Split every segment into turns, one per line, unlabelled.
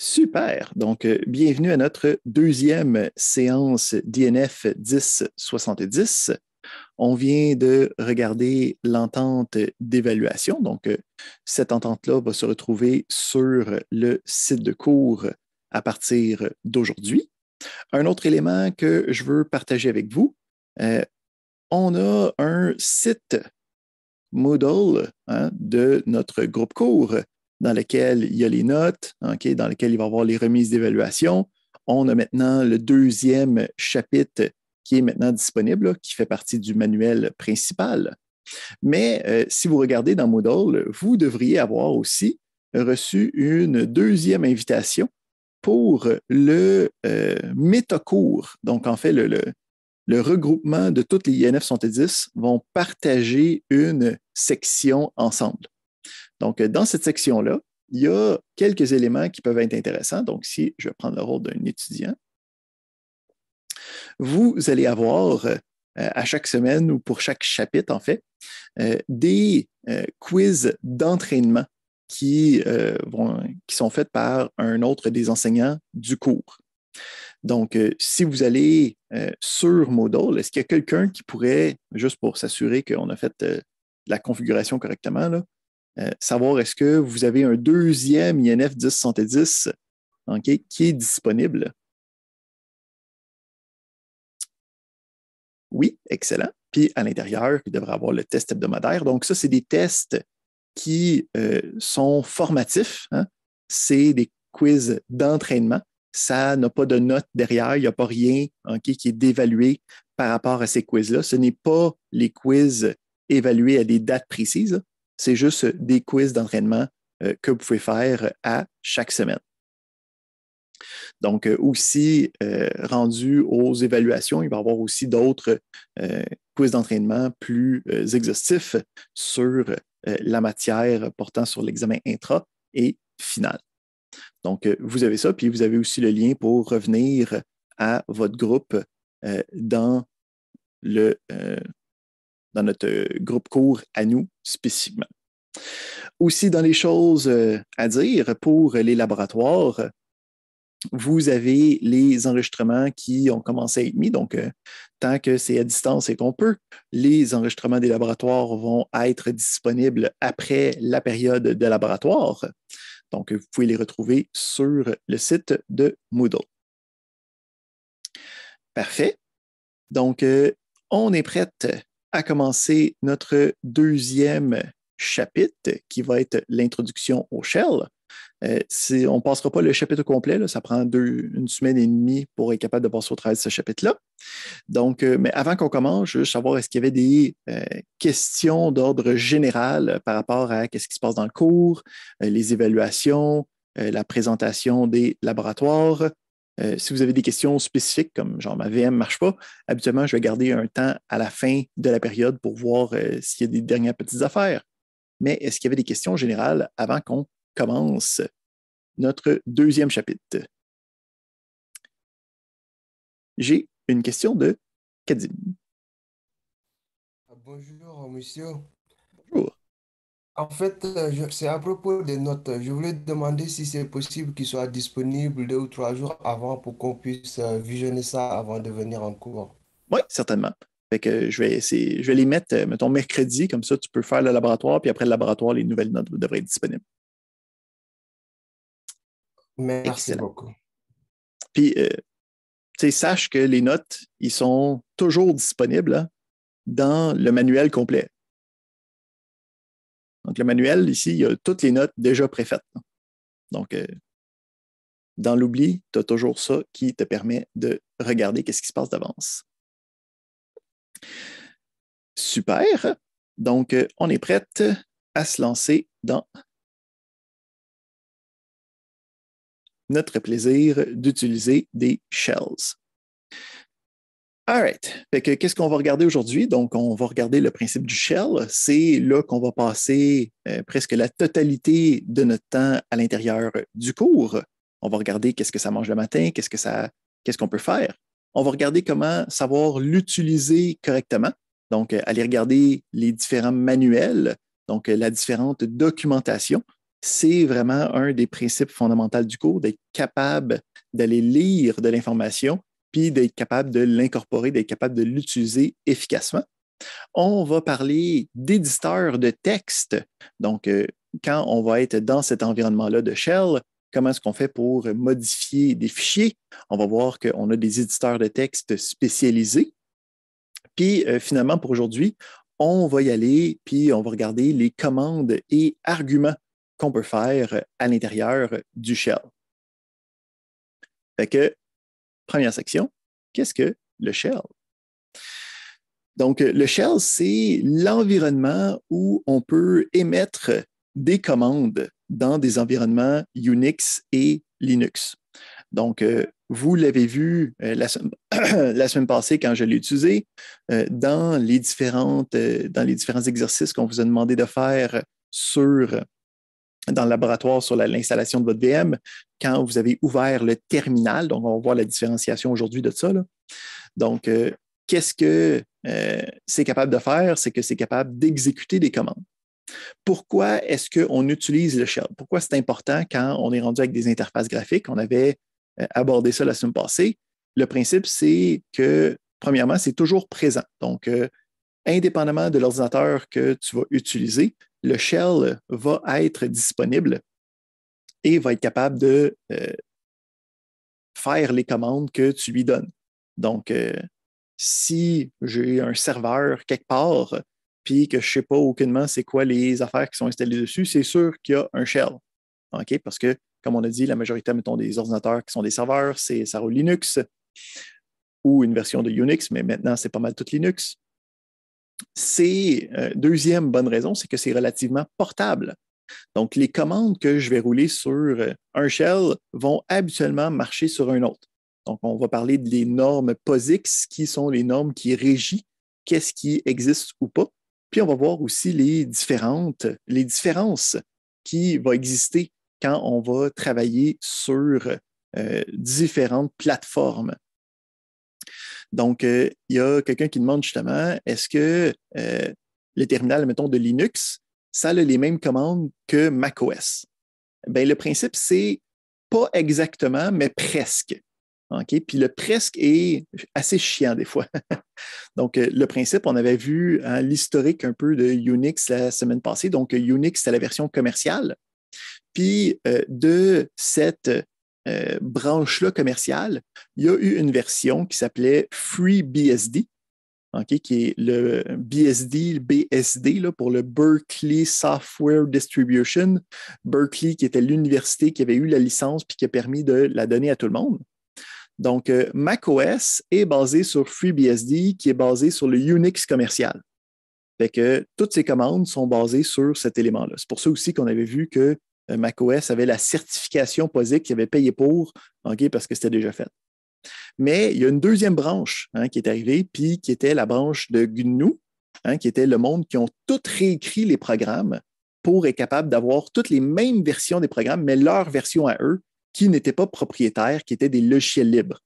Super. Donc, euh, bienvenue à notre deuxième séance d'INF 1070. On vient de regarder l'entente d'évaluation. Donc, euh, cette entente-là va se retrouver sur le site de cours à partir d'aujourd'hui. Un autre élément que je veux partager avec vous, euh, on a un site Moodle hein, de notre groupe cours dans lequel il y a les notes, dans lequel il va y avoir les remises d'évaluation. On a maintenant le deuxième chapitre qui est maintenant disponible, qui fait partie du manuel principal. Mais euh, si vous regardez dans Moodle, vous devriez avoir aussi reçu une deuxième invitation pour le euh, métacours. Donc, en fait, le, regroupement de toutes les INF 110 vont partager une section ensemble. Donc, euh, dans cette section-là, il y a quelques éléments qui peuvent être intéressants. Donc, si je prends le rôle d'un étudiant, vous allez avoir euh, à chaque semaine ou pour chaque chapitre, en fait, euh, des quiz d'entraînement qui, sont faits par un autre des enseignants du cours. Donc, si vous allez sur Modal, est-ce qu'il y a quelqu'un qui pourrait, juste pour s'assurer qu'on a fait la configuration correctement, là, euh, savoir est-ce que vous avez un
deuxième INF 1070 qui est disponible. Oui, excellent. Puis à l'intérieur,
il devrait avoir le test hebdomadaire. Donc, ça, c'est des tests qui euh, sont formatifs. Hein. C'est des quiz d'entraînement. Ça n'a pas de notes derrière, il n'y a pas rien qui est dévalué par rapport à ces quiz-là. Ce n'est pas les quiz évalués à des dates précises c'est juste des quiz d'entraînement euh, que vous pouvez faire euh, à chaque semaine. Donc, euh, aussi, rendu aux évaluations, il va y avoir aussi d'autres quiz d'entraînement plus exhaustifs sur la matière portant sur l'examen intra et final. Donc, vous avez ça, puis vous avez aussi le lien pour revenir à votre groupe dans le, dans notre euh, groupe cours à nous spécifiquement. Aussi, dans les choses euh, à dire pour les laboratoires, vous avez les enregistrements qui ont commencé à être mis. Donc, euh, tant que c'est à distance et qu'on peut, les enregistrements des laboratoires vont être disponibles après la période de laboratoire. Donc, vous pouvez les retrouver sur le site de Moodle. Parfait. Donc, on est prête à commencer notre deuxième chapitre qui va être l'introduction au shell. Euh, on ne passera pas le chapitre complet, ça prend une semaine et demie pour être capable de passer au travers de ce chapitre-là. Donc, euh, mais avant qu'on commence, je veux savoir est-ce qu'il y avait des euh, questions d'ordre général par rapport à ce qui se passe dans le cours, les évaluations, la présentation des laboratoires, euh, si vous avez des questions spécifiques, comme genre ma VM ne marche pas, habituellement, je vais garder un temps à la fin de la période pour voir euh, s'il y a des dernières petites affaires. Mais est-ce qu'il y avait des questions générales avant qu'on
commence notre deuxième chapitre? J'ai une question de Kadim. Ah, bonjour, monsieur. Bonjour. En fait, euh, c'est à propos des notes. Je voulais demander si c'est possible qu'ils soient disponibles deux ou trois jours avant pour qu'on puisse euh, visionner ça avant de venir en cours.
Oui, certainement. Fait je vais je les mettre, euh, mettons, mercredi, comme ça tu peux faire le laboratoire, puis après le laboratoire, les nouvelles notes devraient être disponibles.
Merci beaucoup. Puis,
sache que les notes, ils sont toujours disponibles hein, dans le manuel complet. Donc, le manuel, ici, il y a toutes les notes déjà préfaites. Donc, euh, dans l'oubli, tu as toujours ça qui te permet de regarder qu'est-ce qui se passe d'avance. Super. Donc, euh, on est prête à se lancer dans notre plaisir d'utiliser des shells. All right. qu'est-ce qu'on va regarder aujourd'hui? Donc, on va regarder le principe du shell. C'est là qu'on va passer euh, presque la totalité de notre temps à l'intérieur du cours. On va regarder qu'est-ce que ça mange le matin, qu'est-ce que ça, qu'est-ce qu'on peut faire. On va regarder comment savoir l'utiliser correctement. Donc, euh, aller regarder les différents manuels, donc euh, la différente documentation. C'est vraiment un des principes fondamentaux du cours, d'être capable d'aller lire de l'information puis d'être capable de l'incorporer, d'être capable de l'utiliser efficacement. On va parler d'éditeurs de texte. Donc, euh, quand on va être dans cet environnement-là de Shell, comment est-ce qu'on fait pour modifier des fichiers? On va voir qu'on a des éditeurs de texte spécialisés. Puis euh, finalement, pour aujourd'hui, on va y aller, puis on va regarder les commandes et arguments qu'on peut faire à l'intérieur du shell. Fait que Première section, qu'est-ce que le shell? Donc, le shell, c'est l'environnement où on peut émettre des commandes dans des environnements Unix et Linux. Donc, euh, vous l'avez vu euh, la, semaine, passée quand je l'ai utilisé, euh, dans, les différentes, dans les différents exercices qu'on vous a demandé de faire sur dans le laboratoire sur l'installation de votre VM, quand vous avez ouvert le terminal, donc on va voir la différenciation aujourd'hui de ça. Donc, euh, qu'est-ce que euh, c'est capable de faire? C'est que c'est capable d'exécuter des commandes. Pourquoi est-ce qu'on utilise le shell? Pourquoi c'est important quand on est rendu avec des interfaces graphiques? On avait euh, abordé ça la semaine passée. Le principe, c'est que, premièrement, c'est toujours présent. Donc, indépendamment de l'ordinateur que tu vas utiliser, le shell va être disponible et va être capable de euh, faire les commandes que tu lui donnes. Donc, euh, si j'ai un serveur quelque part, puis que je ne sais pas aucunement c'est quoi les affaires qui sont installées dessus, c'est sûr qu'il y a un shell. OK? Parce que, comme on a dit, la majorité, mettons, des ordinateurs qui sont des serveurs, c'est ça roule Linux ou une version de Unix, mais maintenant, c'est pas mal tout Linux c'est, euh, deuxième bonne raison, c'est que c'est relativement portable. Donc, les commandes que je vais rouler sur euh, un shell vont habituellement marcher sur un autre. Donc, on va parler des normes POSIX, qui sont les normes qui régissent qu'est-ce qui existe ou pas. Puis, on va voir aussi les différences qui vont exister quand on va travailler sur euh, différentes plateformes. Donc, euh, il y a quelqu'un qui demande justement, est-ce que euh, le terminal, mettons, de Linux, ça a les mêmes commandes que macOS? Bien, le principe, c'est pas exactement, mais presque. OK? Puis le presque est assez chiant des fois. donc, euh, le principe, on avait vu hein, l'historique un peu de Unix la semaine passée. Donc, Unix, c'est la version commerciale. Puis de cette euh, branche-là commerciale, il y a eu une version qui s'appelait FreeBSD, qui est le BSD, BSD pour le Berkeley Software Distribution. Berkeley, qui était l'université qui avait eu la licence puis qui a permis de la donner à tout le monde. Donc, Mac euh, macOS est basé sur FreeBSD, qui est basé sur le Unix commercial. Fait que toutes ces commandes sont basées sur cet élément-là. C'est pour ça aussi qu'on avait vu que euh, macOS avait la certification POSIX qu'il avait payé pour, parce que c'était déjà fait. Mais il y a une deuxième branche hein, qui est arrivée, puis qui était la branche de GNU, hein, qui était le monde qui ont tout réécrit les programmes pour être capable d'avoir toutes les mêmes versions des programmes, mais leur version à eux, qui n'étaient pas propriétaires, qui étaient des logiciels libres.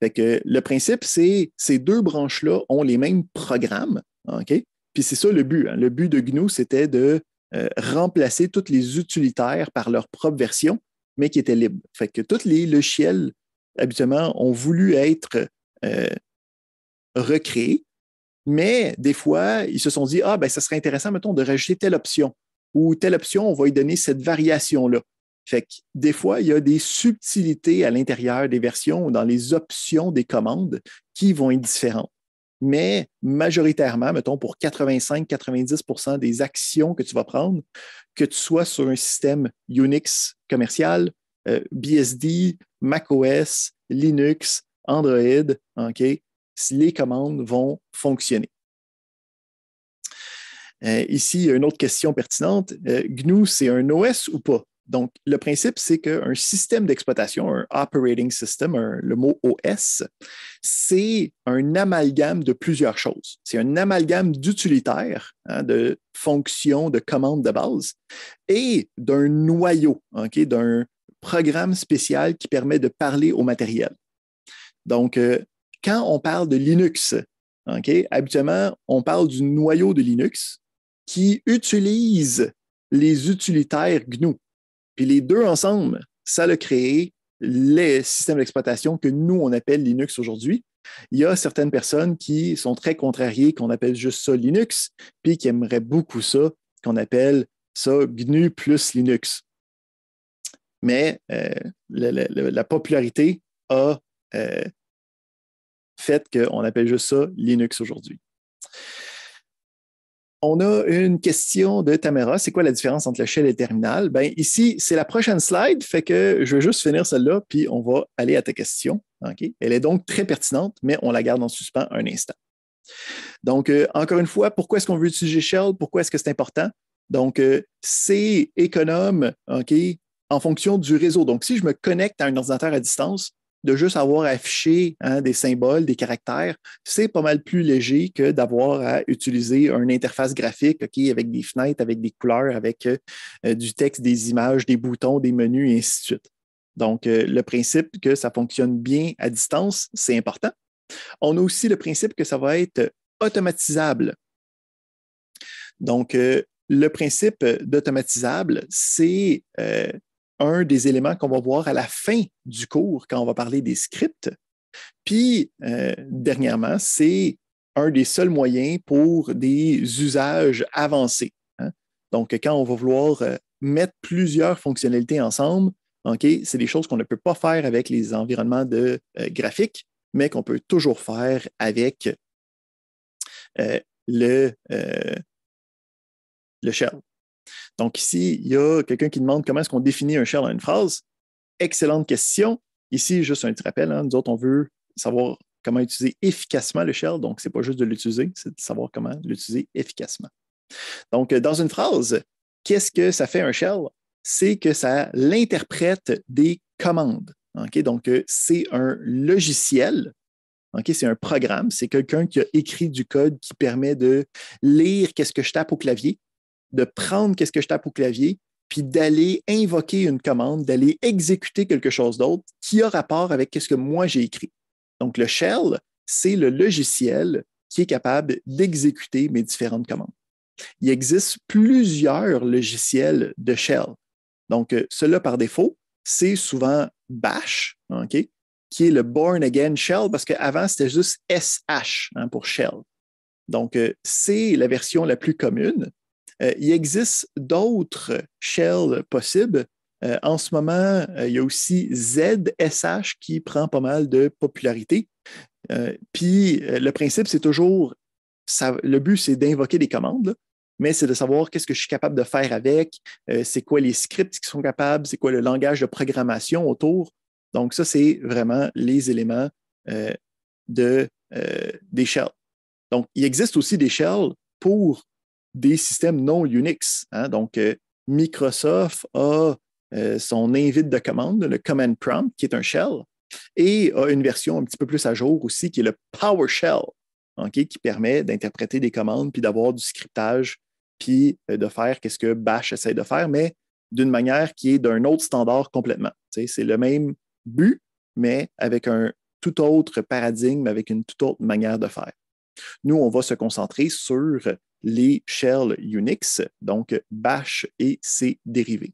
Fait que le principe, c'est ces deux branches-là ont les mêmes programmes, OK? Puis c'est ça le but. Hein. Le but de GNU, c'était de euh, remplacer toutes les utilitaires par leur propre version, mais qui était libres. Fait que tous les logiciels, habituellement, ont voulu être euh, recréés, mais des fois, ils se sont dit Ah, ben, ça serait intéressant, mettons, de rajouter telle option ou telle option, on va lui donner cette variation-là. Fait que des fois, il y a des subtilités à l'intérieur des versions ou dans les options des commandes qui vont être différentes mais majoritairement, mettons, pour 85-90 des actions que tu vas prendre, que tu sois sur un système Unix commercial, euh, BSD, macOS, Linux, Android, OK, les commandes vont fonctionner. Euh, ici, une autre question pertinente. Euh, GNU, c'est un OS ou pas? Donc, le principe, c'est qu'un système d'exploitation, un operating system, le mot OS, c'est un amalgame de plusieurs choses. C'est un amalgame d'utilitaires, hein, de fonctions, de commandes de base, et d'un noyau, d'un programme spécial qui permet de parler au matériel. Donc, euh, quand on parle de Linux, habituellement, on parle du noyau de Linux qui utilise les utilitaires GNU, puis les deux ensemble, ça a créé les systèmes d'exploitation que nous, on appelle Linux aujourd'hui. Il y a certaines personnes qui sont très contrariées, qu'on appelle juste ça Linux, puis qui aimeraient beaucoup ça, qu'on appelle ça GNU plus Linux. Mais euh, la, popularité a euh, fait qu'on appelle juste ça Linux aujourd'hui. On a une question de Tamara. C'est quoi la différence entre le shell et le terminal? Ben, ici, c'est la prochaine slide, fait que je vais juste finir celle-là, puis on va aller à ta question. Elle est donc très pertinente, mais on la garde en suspens un instant. Donc, euh, encore une fois, pourquoi est-ce qu'on veut utiliser Shell? Pourquoi est-ce que c'est important? Donc, euh, c'est économe, OK, en fonction du réseau. Donc, si je me connecte à un ordinateur à distance, de juste avoir affiché hein, des symboles, des caractères, c'est pas mal plus léger que d'avoir à utiliser une interface graphique avec des fenêtres, avec des couleurs, avec euh, euh, du texte, des images, des boutons, des menus, et ainsi de suite. Donc, euh, le principe que ça fonctionne bien à distance, c'est important. On a aussi le principe que ça va être automatisable. Donc, le principe d'automatisable, c'est un des éléments qu'on va voir à la fin du cours quand on va parler des scripts. Puis, euh, dernièrement, c'est un des seuls moyens pour des usages avancés. Hein. Donc, quand on va vouloir euh, mettre plusieurs fonctionnalités ensemble, ok, c'est des choses qu'on ne peut pas faire avec les environnements de euh, graphique, mais qu'on peut toujours faire avec le, euh, le shell. Donc ici, il y a quelqu'un qui demande comment est-ce qu'on définit un shell dans une phrase. Excellente question. Ici, juste un petit rappel, hein, nous autres, on veut savoir comment utiliser efficacement le shell. Donc, ce n'est pas juste de l'utiliser, c'est de savoir comment l'utiliser efficacement. Donc, euh, dans une phrase, qu'est-ce que ça fait un shell? C'est que ça l'interprète des commandes. Donc, euh, c'est un logiciel. C'est un programme. C'est quelqu'un qui a écrit du code qui permet de lire qu'est-ce que je tape au clavier de prendre qu'est-ce que je tape au clavier, puis d'aller invoquer une commande, d'aller exécuter quelque chose d'autre qui a rapport avec ce que moi j'ai écrit. Donc le shell, c'est le logiciel qui est capable d'exécuter mes différentes commandes. Il existe plusieurs logiciels de shell. Donc euh, cela par défaut, c'est souvent bash, qui est le Born Again Shell, parce qu'avant, c'était juste SH hein, pour Shell. Donc, euh, c'est la version la plus commune, euh, il existe d'autres shells possibles. Euh, en ce moment, euh, il y a aussi ZSH qui prend pas mal de popularité. Puis le principe, c'est toujours, le but, c'est d'invoquer des commandes. mais c'est de savoir qu'est-ce que je suis capable de faire avec, c'est quoi les scripts qui sont capables, c'est quoi le langage de programmation autour. Donc, ça, c'est vraiment les éléments de, des shells. Donc, il existe aussi des shells pour des systèmes non Unix. Hein. Donc, euh, Microsoft a euh, son invite de commande, le command prompt, qui est un shell, et a une version un petit peu plus à jour aussi, qui est le PowerShell, qui permet d'interpréter des commandes, puis d'avoir du scriptage, puis euh, de faire qu'est-ce que Bash essaie de faire, mais d'une manière qui est d'un autre standard complètement. C'est le même but, mais avec un tout autre paradigme, avec une toute autre manière de faire. Nous, on va se concentrer sur les shells Unix, donc Bash et ses dérivés.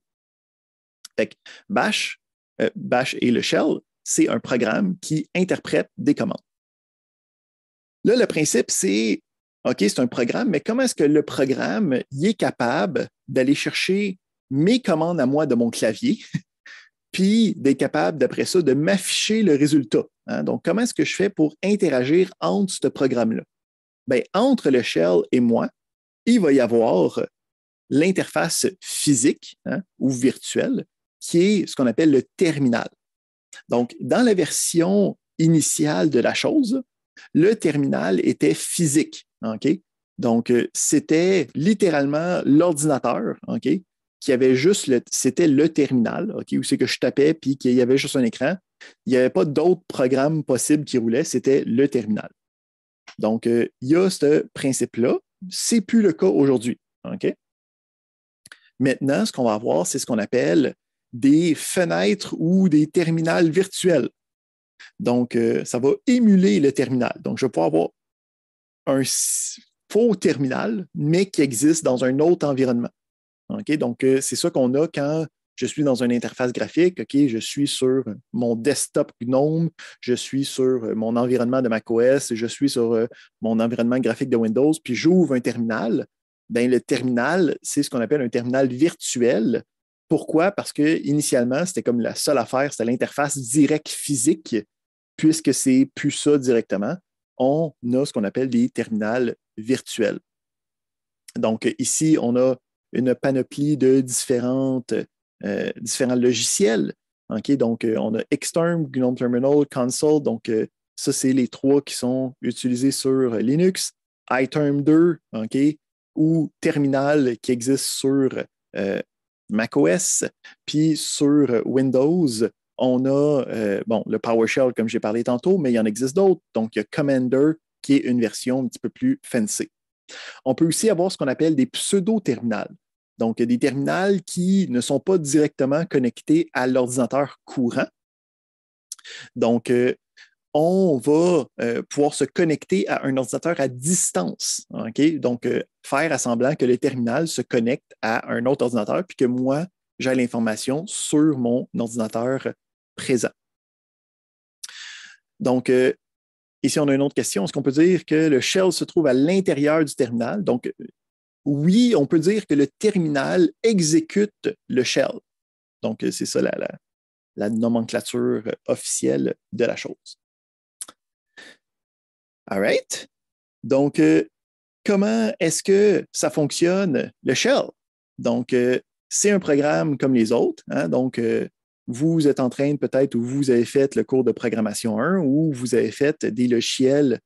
Euh, bash, et le shell, c'est un programme qui interprète des commandes. Là, le principe, c'est OK, c'est un programme, mais comment est-ce que le programme est capable d'aller chercher mes commandes à moi de mon clavier, puis d'être capable, d'après ça, de m'afficher le résultat? Hein? Donc, comment est-ce que je fais pour interagir entre ce programme-là? Ben, entre le shell et moi, il va y avoir l'interface physique hein, ou virtuelle qui est ce qu'on appelle le terminal. Donc, dans la version initiale de la chose, le terminal était physique. Donc, euh, c'était littéralement l'ordinateur qui avait juste le, c'était le terminal, où c'est que je tapais puis qu'il y avait juste un écran. Il n'y avait pas d'autres programmes possibles qui roulaient, c'était le terminal. Donc, euh, il y a ce principe-là. C'est plus le cas aujourd'hui. Maintenant, ce qu'on va avoir, c'est ce qu'on appelle des fenêtres ou des terminales virtuels. Donc, euh, ça va émuler le terminal. Donc, je vais pouvoir avoir un faux terminal, mais qui existe dans un autre environnement. Donc, euh, c'est ça qu'on a quand je suis dans une interface graphique, OK, je suis sur mon desktop GNOME, je suis sur euh, mon environnement de macOS, je suis sur euh, mon environnement graphique de Windows, puis j'ouvre un terminal. Ben, le terminal, c'est ce qu'on appelle un terminal virtuel. Pourquoi? Parce que initialement, c'était comme la seule affaire, c'était l'interface directe physique, puisque c'est plus ça directement. On a ce qu'on appelle des terminals virtuels. Donc, ici, on a une panoplie de différentes euh, différents logiciels. Donc, euh, on a Xterm, GNOME Terminal, Console. Donc, euh, ça, c'est les trois qui sont utilisés sur Linux. iTerm 2, OK, ou Terminal qui existe sur macOS. Puis sur Windows, on a bon, le PowerShell, comme j'ai parlé tantôt, mais il y en existe d'autres. Donc, il y a Commander, qui est une version un petit peu plus fancy. On peut aussi avoir ce qu'on appelle des pseudo-terminales. Donc, des terminales qui ne sont pas directement connectés à l'ordinateur courant. Donc, euh, on va euh, pouvoir se connecter à un ordinateur à distance. Donc, euh, faire à semblant que le terminal se connecte à un autre ordinateur, puis que moi, j'ai l'information sur mon ordinateur présent. Donc, ici, on a une autre question. Est-ce qu'on peut dire que le shell se trouve à l'intérieur du terminal? Donc, oui, on peut dire que le terminal exécute le shell. Donc, euh, c'est ça la, nomenclature euh, officielle de la chose. All right. Donc, euh, comment est-ce que ça fonctionne, le shell? Donc, c'est un programme comme les autres. Hein. Donc, vous êtes en train peut-être, ou vous avez fait le cours de programmation 1, ou vous avez fait des logiciels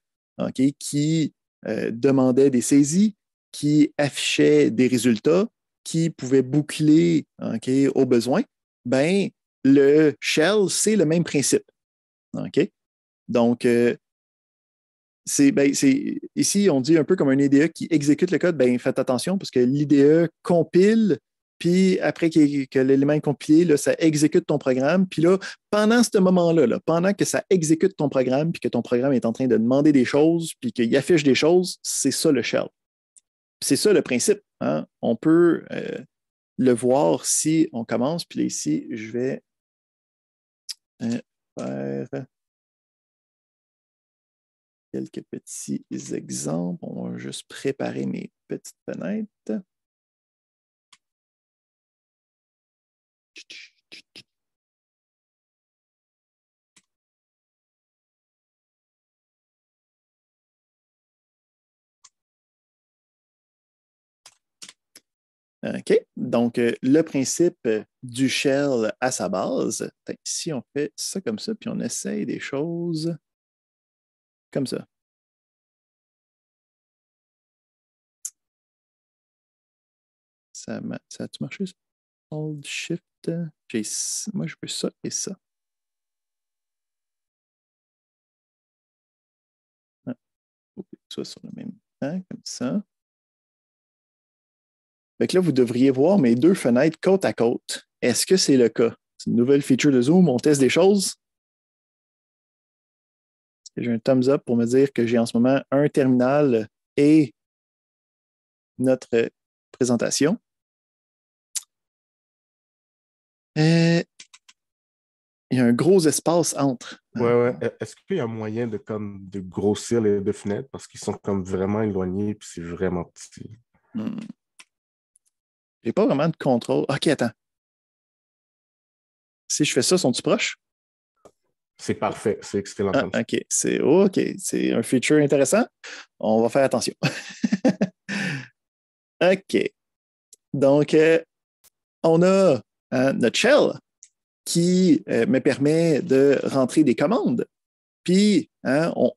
qui demandaient des saisies, qui affichait des résultats qui pouvaient boucler aux au besoin, ben, le shell, c'est le même principe. Donc, euh, c'est, ben, ici, on dit un peu comme un IDE qui exécute le code, ben, faites attention parce que l'IDE compile, puis après que, l'élément est compilé, ça exécute ton programme. Puis là, pendant ce moment-là, là, pendant que ça exécute ton programme, puis que ton programme est en train de demander des choses, puis qu'il affiche des choses, c'est ça le shell c'est ça le principe. Hein. On peut euh, le voir si on commence, puis ici,
je vais euh, faire quelques petits exemples. On va juste préparer mes petites fenêtres. OK? Donc, euh, le principe euh, du shell à sa base, ben, si on fait ça comme ça, puis on essaye des choses comme ça. Ça, ça a-tu marché, ça? Hold, Shift. Moi, je veux ça et ça. Ah. soit sur le même temps, comme ça
là, vous devriez voir mes deux fenêtres côte à côte. Est-ce que c'est le cas? C'est une nouvelle feature de Zoom. On teste des choses. J'ai un thumbs up pour me dire que j'ai en ce moment un terminal et
notre présentation. Euh, il y a un gros espace entre. Oui, oui. E-, est-ce qu'il y a moyen de,
de grossir les deux fenêtres parce qu'ils sont comme vraiment éloignés et c'est vraiment petit? Hmm. J'ai pas vraiment de contrôle. OK, attends. Si je fais ça, sont-ils proches? C'est parfait, c'est excellent. Ah, oh, OK, c'est un feature intéressant. On va faire attention. OK. Donc, euh, on a hein, notre shell qui euh, me permet de rentrer des commandes. Puis, hein, on,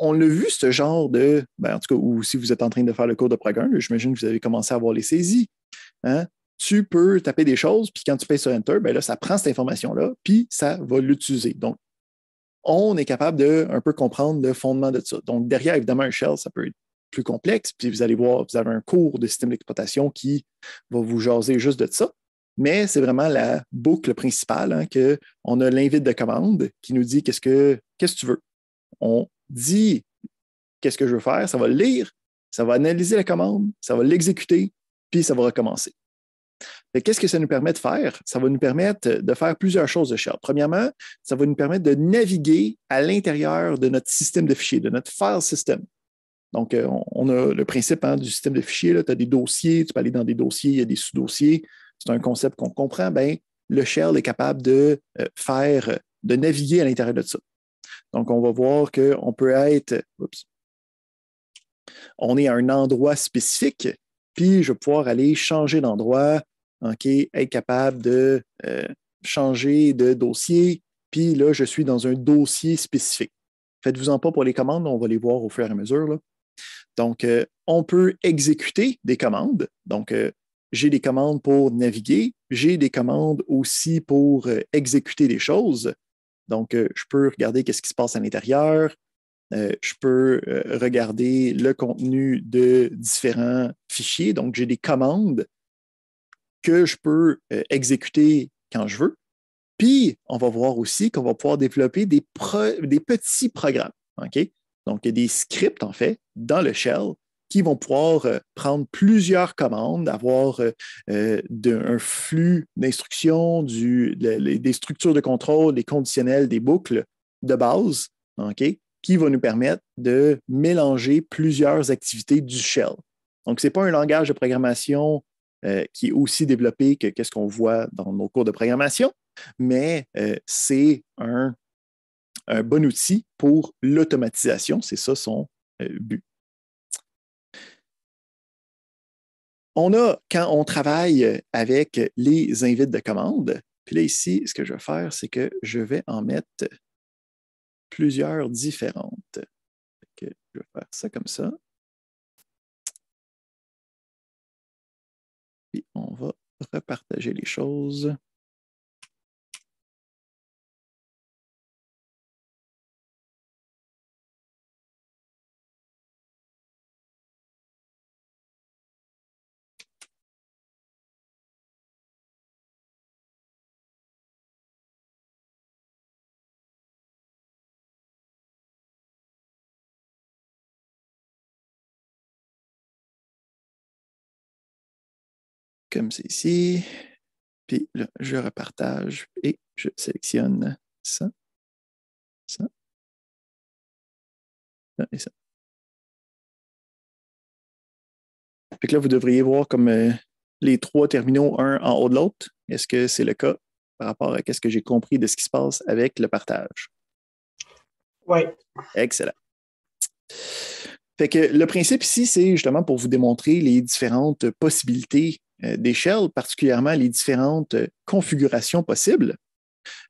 on l'a vu, ce genre de. Ben, en tout cas, ou si vous êtes en train de faire le cours de programme, j'imagine que vous avez commencé à avoir les saisies. Hein, tu peux taper des choses, puis quand tu fais sur Enter, ben là, ça prend cette information-là, puis ça va l'utiliser. Donc, on est capable de un peu comprendre le fondement de ça. Donc, derrière, évidemment, un shell, ça peut être plus complexe, puis vous allez voir, vous avez un cours de système d'exploitation qui va vous jaser juste de ça. Mais c'est vraiment la boucle principale qu'on hein, que a l'invite de commande qui nous dit qu'est-ce que qu'est-ce que tu veux. On dit qu'est-ce que je veux faire, ça va lire, ça va analyser la commande, ça va l'exécuter, puis ça va recommencer. Qu'est-ce que ça nous permet de faire? Ça va nous permettre de faire plusieurs choses de Shell. Premièrement, ça va nous permettre de naviguer à l'intérieur de notre système de fichiers, de notre file system. Donc, euh, on a le principe hein, du système de fichiers. Tu as des dossiers, tu peux aller dans des dossiers, il y a des sous-dossiers. C'est un concept qu'on comprend. Bien, le shell est capable de euh, faire, de naviguer à l'intérieur de ça. Donc, on va voir qu'on peut être, on est à un endroit spécifique puis je vais pouvoir aller changer d'endroit, OK, être capable de euh, changer de dossier. Puis là, je suis dans un dossier spécifique. Faites-vous-en pas pour les commandes, on va les voir au fur et à mesure. Donc, euh, on peut exécuter des commandes. Donc, euh, j'ai des commandes pour naviguer, j'ai des commandes aussi pour exécuter des choses. Donc, je peux regarder qu'est-ce qui se passe à l'intérieur, euh, je peux euh, regarder le contenu de différents fichiers. Donc, j'ai des commandes que je peux euh, exécuter quand je veux. Puis, on va voir aussi qu'on va pouvoir développer des, petits programmes. Donc, il y a des scripts, en fait, dans le shell qui vont pouvoir prendre plusieurs commandes, avoir un flux d'instructions, des structures de contrôle, des conditionnels, des boucles de base, qui va nous permettre de mélanger plusieurs activités du shell. Donc, ce n'est pas un langage de programmation euh, qui est aussi développé que ce qu'on voit dans nos cours de programmation, mais euh, c'est un, bon outil pour l'automatisation. C'est ça son euh, but. On a, quand on travaille avec les invites de commande, puis là, ici, ce que je vais faire, c'est que je vais en mettre plusieurs différentes.
je vais faire ça comme ça. Puis on va repartager les choses. comme c'est ici. Puis là, je repartage et je sélectionne ça, ça, ça et ça. Fait que là, vous devriez voir comme euh, les trois terminaux, un en haut de l'autre. Est-ce que c'est le cas par rapport
à ce que j'ai compris de ce qui se passe avec le partage? Oui. Excellent. Fait que le principe ici, c'est justement pour vous démontrer les différentes possibilités euh, d'échelle, particulièrement les différentes euh, configurations possibles,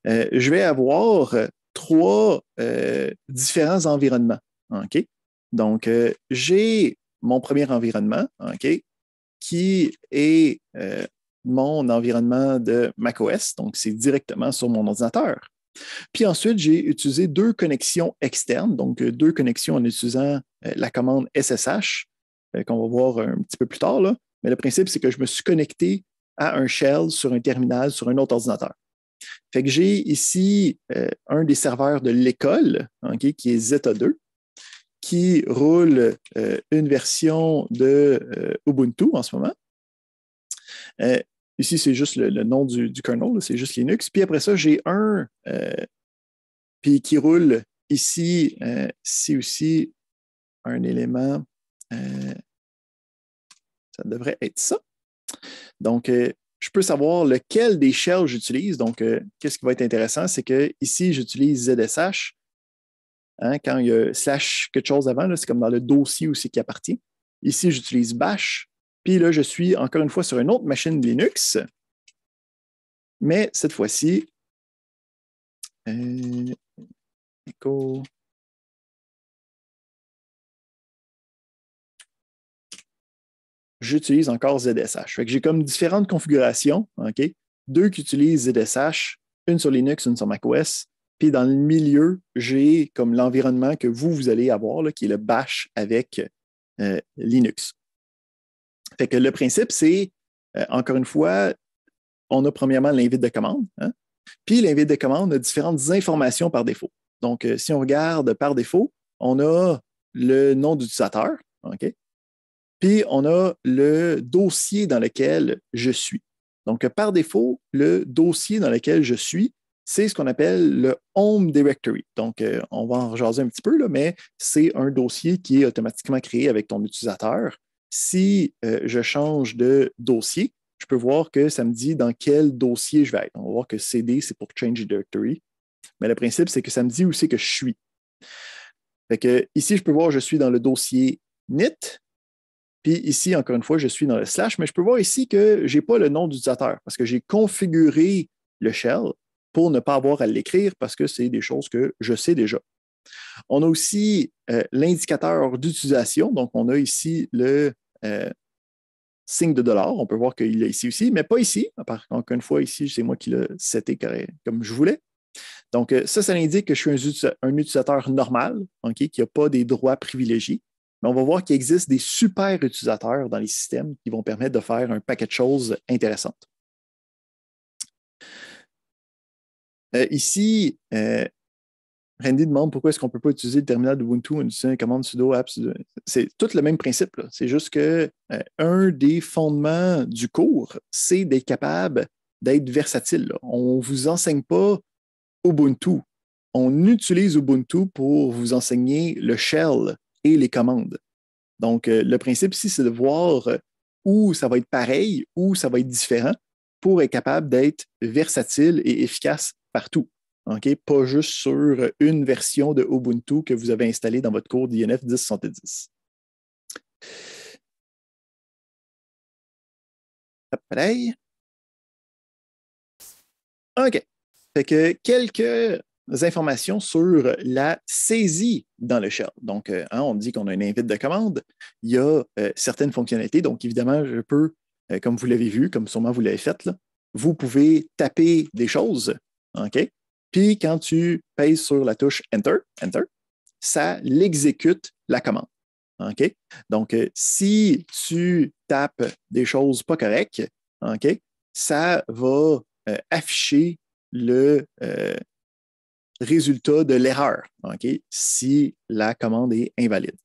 euh, je vais avoir trois différents environnements. Donc, j'ai mon premier environnement, qui est mon environnement de macOS, donc c'est directement sur mon ordinateur. Puis ensuite, j'ai utilisé deux connexions externes, donc deux connexions en utilisant la commande SSH, qu'on va voir un petit peu plus tard, là, mais le principe, c'est que je me suis connecté à un shell sur un terminal, sur un autre ordinateur. Fait que j'ai ici euh, un des serveurs de l'école, qui est za 2, qui roule euh, une version de euh, Ubuntu en ce moment. ici, c'est juste le, nom du, kernel, c'est juste Linux. Puis après ça, j'ai un qui roule ici, c'est aussi un élément. Ça devrait être ça. Donc, euh, je peux savoir lequel des shells j'utilise. Donc, euh, qu'est-ce qui va être intéressant, c'est que ici, j'utilise ZSH. Hein, quand il y a slash quelque chose avant, c'est comme dans le dossier où c'est qui appartient. Ici, j'utilise bash. Puis là, je suis encore une fois sur une autre machine Linux. Mais cette fois-ci,
euh, j'utilise encore ZSH. Fait j'ai comme différentes configurations, OK? Deux qui utilisent ZSH,
une sur Linux, une sur macOS. Puis dans le milieu, j'ai comme l'environnement que vous, allez avoir, qui est le bash avec euh, Linux. Fait que le principe, c'est, euh, encore une fois, on a premièrement l'invite de commande. Hein? Puis l'invite de commande a différentes informations par défaut. Donc, euh, si on regarde par défaut, on a le nom d'utilisateur, OK? Puis on a le dossier dans lequel je suis. Donc, par défaut, le dossier dans lequel je suis, c'est ce qu'on appelle le Home Directory. Donc, euh, on va en rejaser un petit peu, là, mais c'est un dossier qui est automatiquement créé avec ton utilisateur. Si euh, je change de dossier, je peux voir que ça me dit dans quel dossier je vais être. On va voir que CD, c'est pour Change Directory. Mais le principe, c'est que ça me dit où c'est que je suis. Fait ici, je peux voir que je suis dans le dossier NIT, puis ici, encore une fois, je suis dans le slash, mais je peux voir ici que je n'ai pas le nom d'utilisateur parce que j'ai configuré le shell pour ne pas avoir à l'écrire parce que c'est des choses que je sais déjà. On a aussi euh, l'indicateur d'utilisation. Donc, on a ici le euh, signe de dollar. On peut voir qu'il est ici aussi, mais pas ici. Encore une fois, ici, c'est moi qui l'ai seté comme je voulais. Donc, euh, ça, ça indique que je suis un, utilisateur normal, okay, qui n'a pas des droits privilégiés. Mais on va voir qu'il existe des super utilisateurs dans les systèmes qui vont permettre de faire un paquet de choses intéressantes. Euh, ici, euh, Randy demande pourquoi est-ce qu'on ne peut pas utiliser le terminal d'Ubuntu en utilisant une commande sudo apps. C'est tout le même principe. C'est juste que euh, un des fondements du cours, c'est d'être capable d'être versatile. On ne vous enseigne pas Ubuntu. On utilise Ubuntu pour vous enseigner le shell, les commandes. Donc, euh, le principe ici, c'est de voir euh, où ça va être pareil, où ça va être différent pour être capable d'être versatile et efficace partout. Ok, Pas juste sur une version de Ubuntu que vous avez installée
dans votre cours d'INF 1070. Pareil. OK.
Fait que quelques informations sur la saisie dans le shell. Donc, euh, hein, on dit qu'on a une invite de commande. Il y a euh, certaines fonctionnalités. Donc, évidemment, je peux, euh, comme vous l'avez vu, comme sûrement vous l'avez fait, là, vous pouvez taper des choses. OK? Puis, quand tu pèses sur la touche Enter, Enter, ça l'exécute la commande. OK? Donc, si tu tapes des choses pas correctes, OK, ça va afficher le, résultat de l'erreur, si la commande est invalide.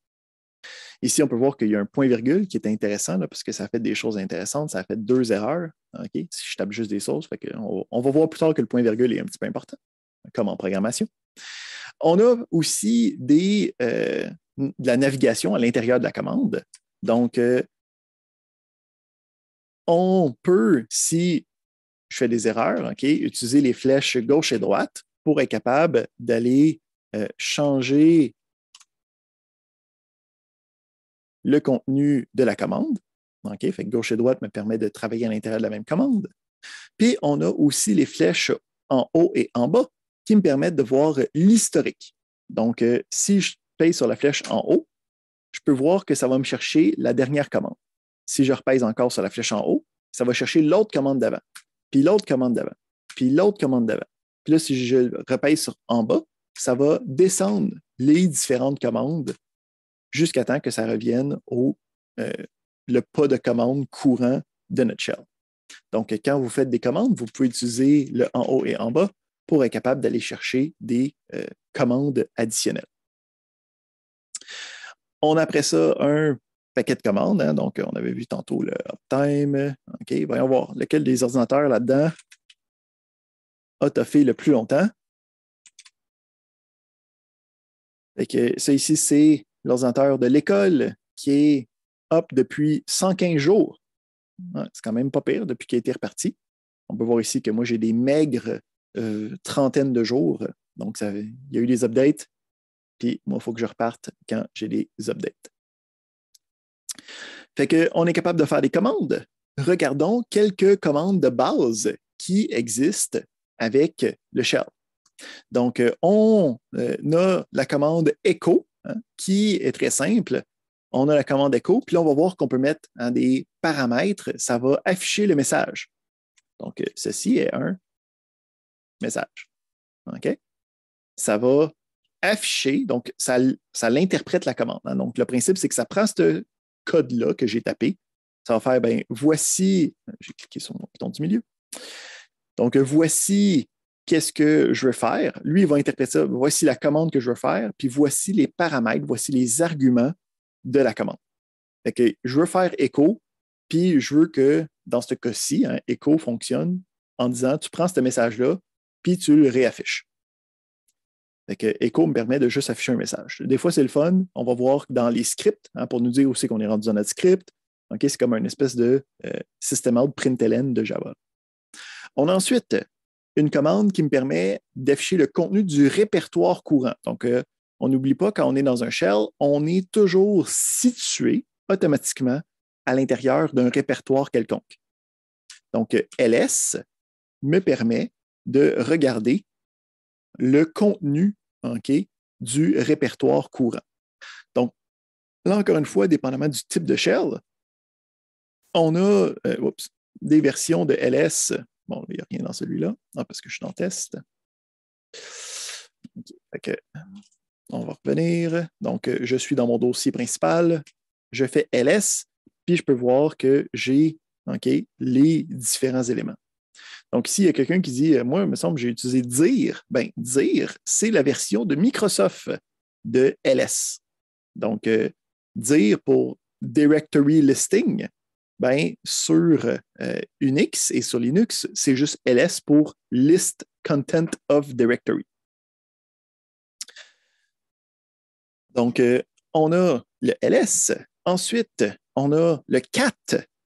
Ici, on peut voir qu'il y a un point-virgule qui est intéressant parce que ça fait des choses intéressantes. Ça fait deux erreurs. si je tape juste des sources, on, va voir plus tard que le point-virgule est un petit peu important, comme en programmation. On a aussi euh, de la navigation à l'intérieur de la commande. Donc, euh, on peut, si je fais des erreurs, utiliser les flèches gauche et droite pour être capable d'aller euh, changer le contenu de la commande. ok, Fait gauche et droite me permet de travailler à l'intérieur de la même commande. Puis on a aussi les flèches en haut et en bas qui me permettent de voir l'historique. Donc, euh, si je pèse sur la flèche en haut, je peux voir que ça va me chercher la dernière commande. Si je repèse encore sur la flèche en haut, ça va chercher l'autre commande d'avant, puis l'autre commande d'avant, puis l'autre commande d'avant. Puis là, si je repasse sur en bas, ça va descendre les différentes commandes jusqu'à temps que ça revienne au euh, le pas de commande courant de notre shell. Donc, quand vous faites des commandes, vous pouvez utiliser le en haut et en bas pour être capable d'aller chercher des euh, commandes additionnelles. On a après ça un paquet de commandes. Hein. donc, on avait vu tantôt le uptime. OK, voyons voir lequel des ordinateurs là-dedans a fait le plus longtemps. ça ici, c'est l'ordinateur de l'école qui est up depuis 115 jours. C'est quand même pas pire depuis qu'il a été reparti. On peut voir ici que moi, j'ai des maigres euh, trentaines de jours. Donc, il y a eu des updates. Puis moi, il faut que je reparte quand j'ai des updates. Fait qu'on est capable de faire des commandes. Regardons quelques commandes de base qui existent avec le shell. Donc, euh, on euh, a la commande echo hein, qui est très simple. On a la commande echo, puis là, on va voir qu'on peut mettre des paramètres. Ça va afficher le message. Donc, euh, ceci est un message. OK? Ça va afficher, donc ça, l'interprète la commande. Hein. Donc, le principe, c'est que ça prend ce code-là que j'ai tapé. Ça va faire, ben voici, j'ai cliqué sur le bouton du milieu. Donc, voici qu'est-ce que je veux faire. Lui, il va interpréter ça, voici la commande que je veux faire, puis voici les paramètres, voici les arguments de la commande. je veux faire écho, puis je veux que dans ce cas-ci, hein, écho fonctionne en disant tu prends ce message-là, puis tu le réaffiches. Fait Echo me permet de juste afficher un message. Des fois, c'est le fun. On va voir dans les scripts, hein, pour nous dire aussi qu'on est rendu dans notre script. c'est comme une espèce de euh, système out println de Java. On a ensuite une commande qui me permet d'afficher le contenu du répertoire courant. Donc, euh, on n'oublie pas, quand on est dans un shell, on est toujours situé automatiquement à l'intérieur d'un répertoire quelconque. Donc, euh, LS me permet de regarder le contenu du répertoire courant. Donc, là, encore une fois, dépendamment du type de shell, on a euh, des versions de LS Bon, il n'y a rien dans celui-là. Ah, parce que je suis dans test. On va revenir. Donc, euh, je suis dans mon dossier principal. Je fais ls, puis je peux voir que j'ai les différents éléments. Donc, ici, il y a quelqu'un qui dit euh, Moi, il me semble que j'ai utilisé dire, ben dire, c'est la version de Microsoft de ls. Donc, euh, dire pour directory listing, ben, sur euh, Unix et sur Linux, c'est juste ls pour list content of directory. Donc, euh, on a le ls. Ensuite, on a le cat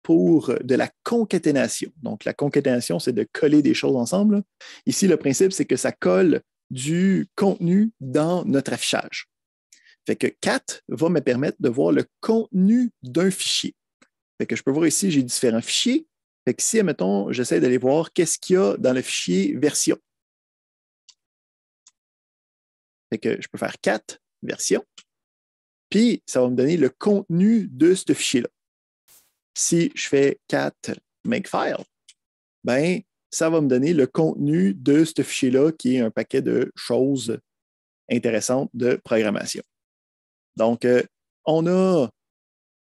pour euh, de la concaténation. Donc, la concaténation, c'est de coller des choses ensemble. Ici, le principe, c'est que ça colle du contenu dans notre affichage. Fait que cat va me permettre de voir le contenu d'un fichier que je peux voir ici, j'ai différents fichiers. Fait que si, admettons, j'essaie d'aller voir qu'est-ce qu'il y a dans le fichier version.
Fait que je peux faire 4 version. Puis, ça va me donner le contenu de ce fichier-là. Si je
fais 4 makefile, ben, ça va me donner le contenu de ce fichier-là qui est un paquet de choses intéressantes de programmation. Donc, euh, on a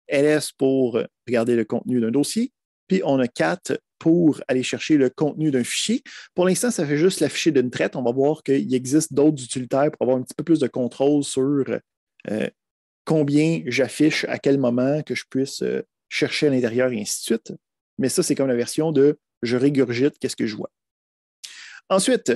LS pour regarder le contenu d'un dossier, puis on a CAT pour aller chercher le contenu d'un fichier. Pour l'instant, ça fait juste l'afficher d'une traite. On va voir qu'il existe d'autres utilitaires pour avoir un petit peu plus de contrôle sur euh, combien j'affiche, à quel moment que je puisse euh, chercher à l'intérieur et ainsi de suite. Mais ça, c'est comme la version de je régurgite, qu'est-ce que je vois. Ensuite,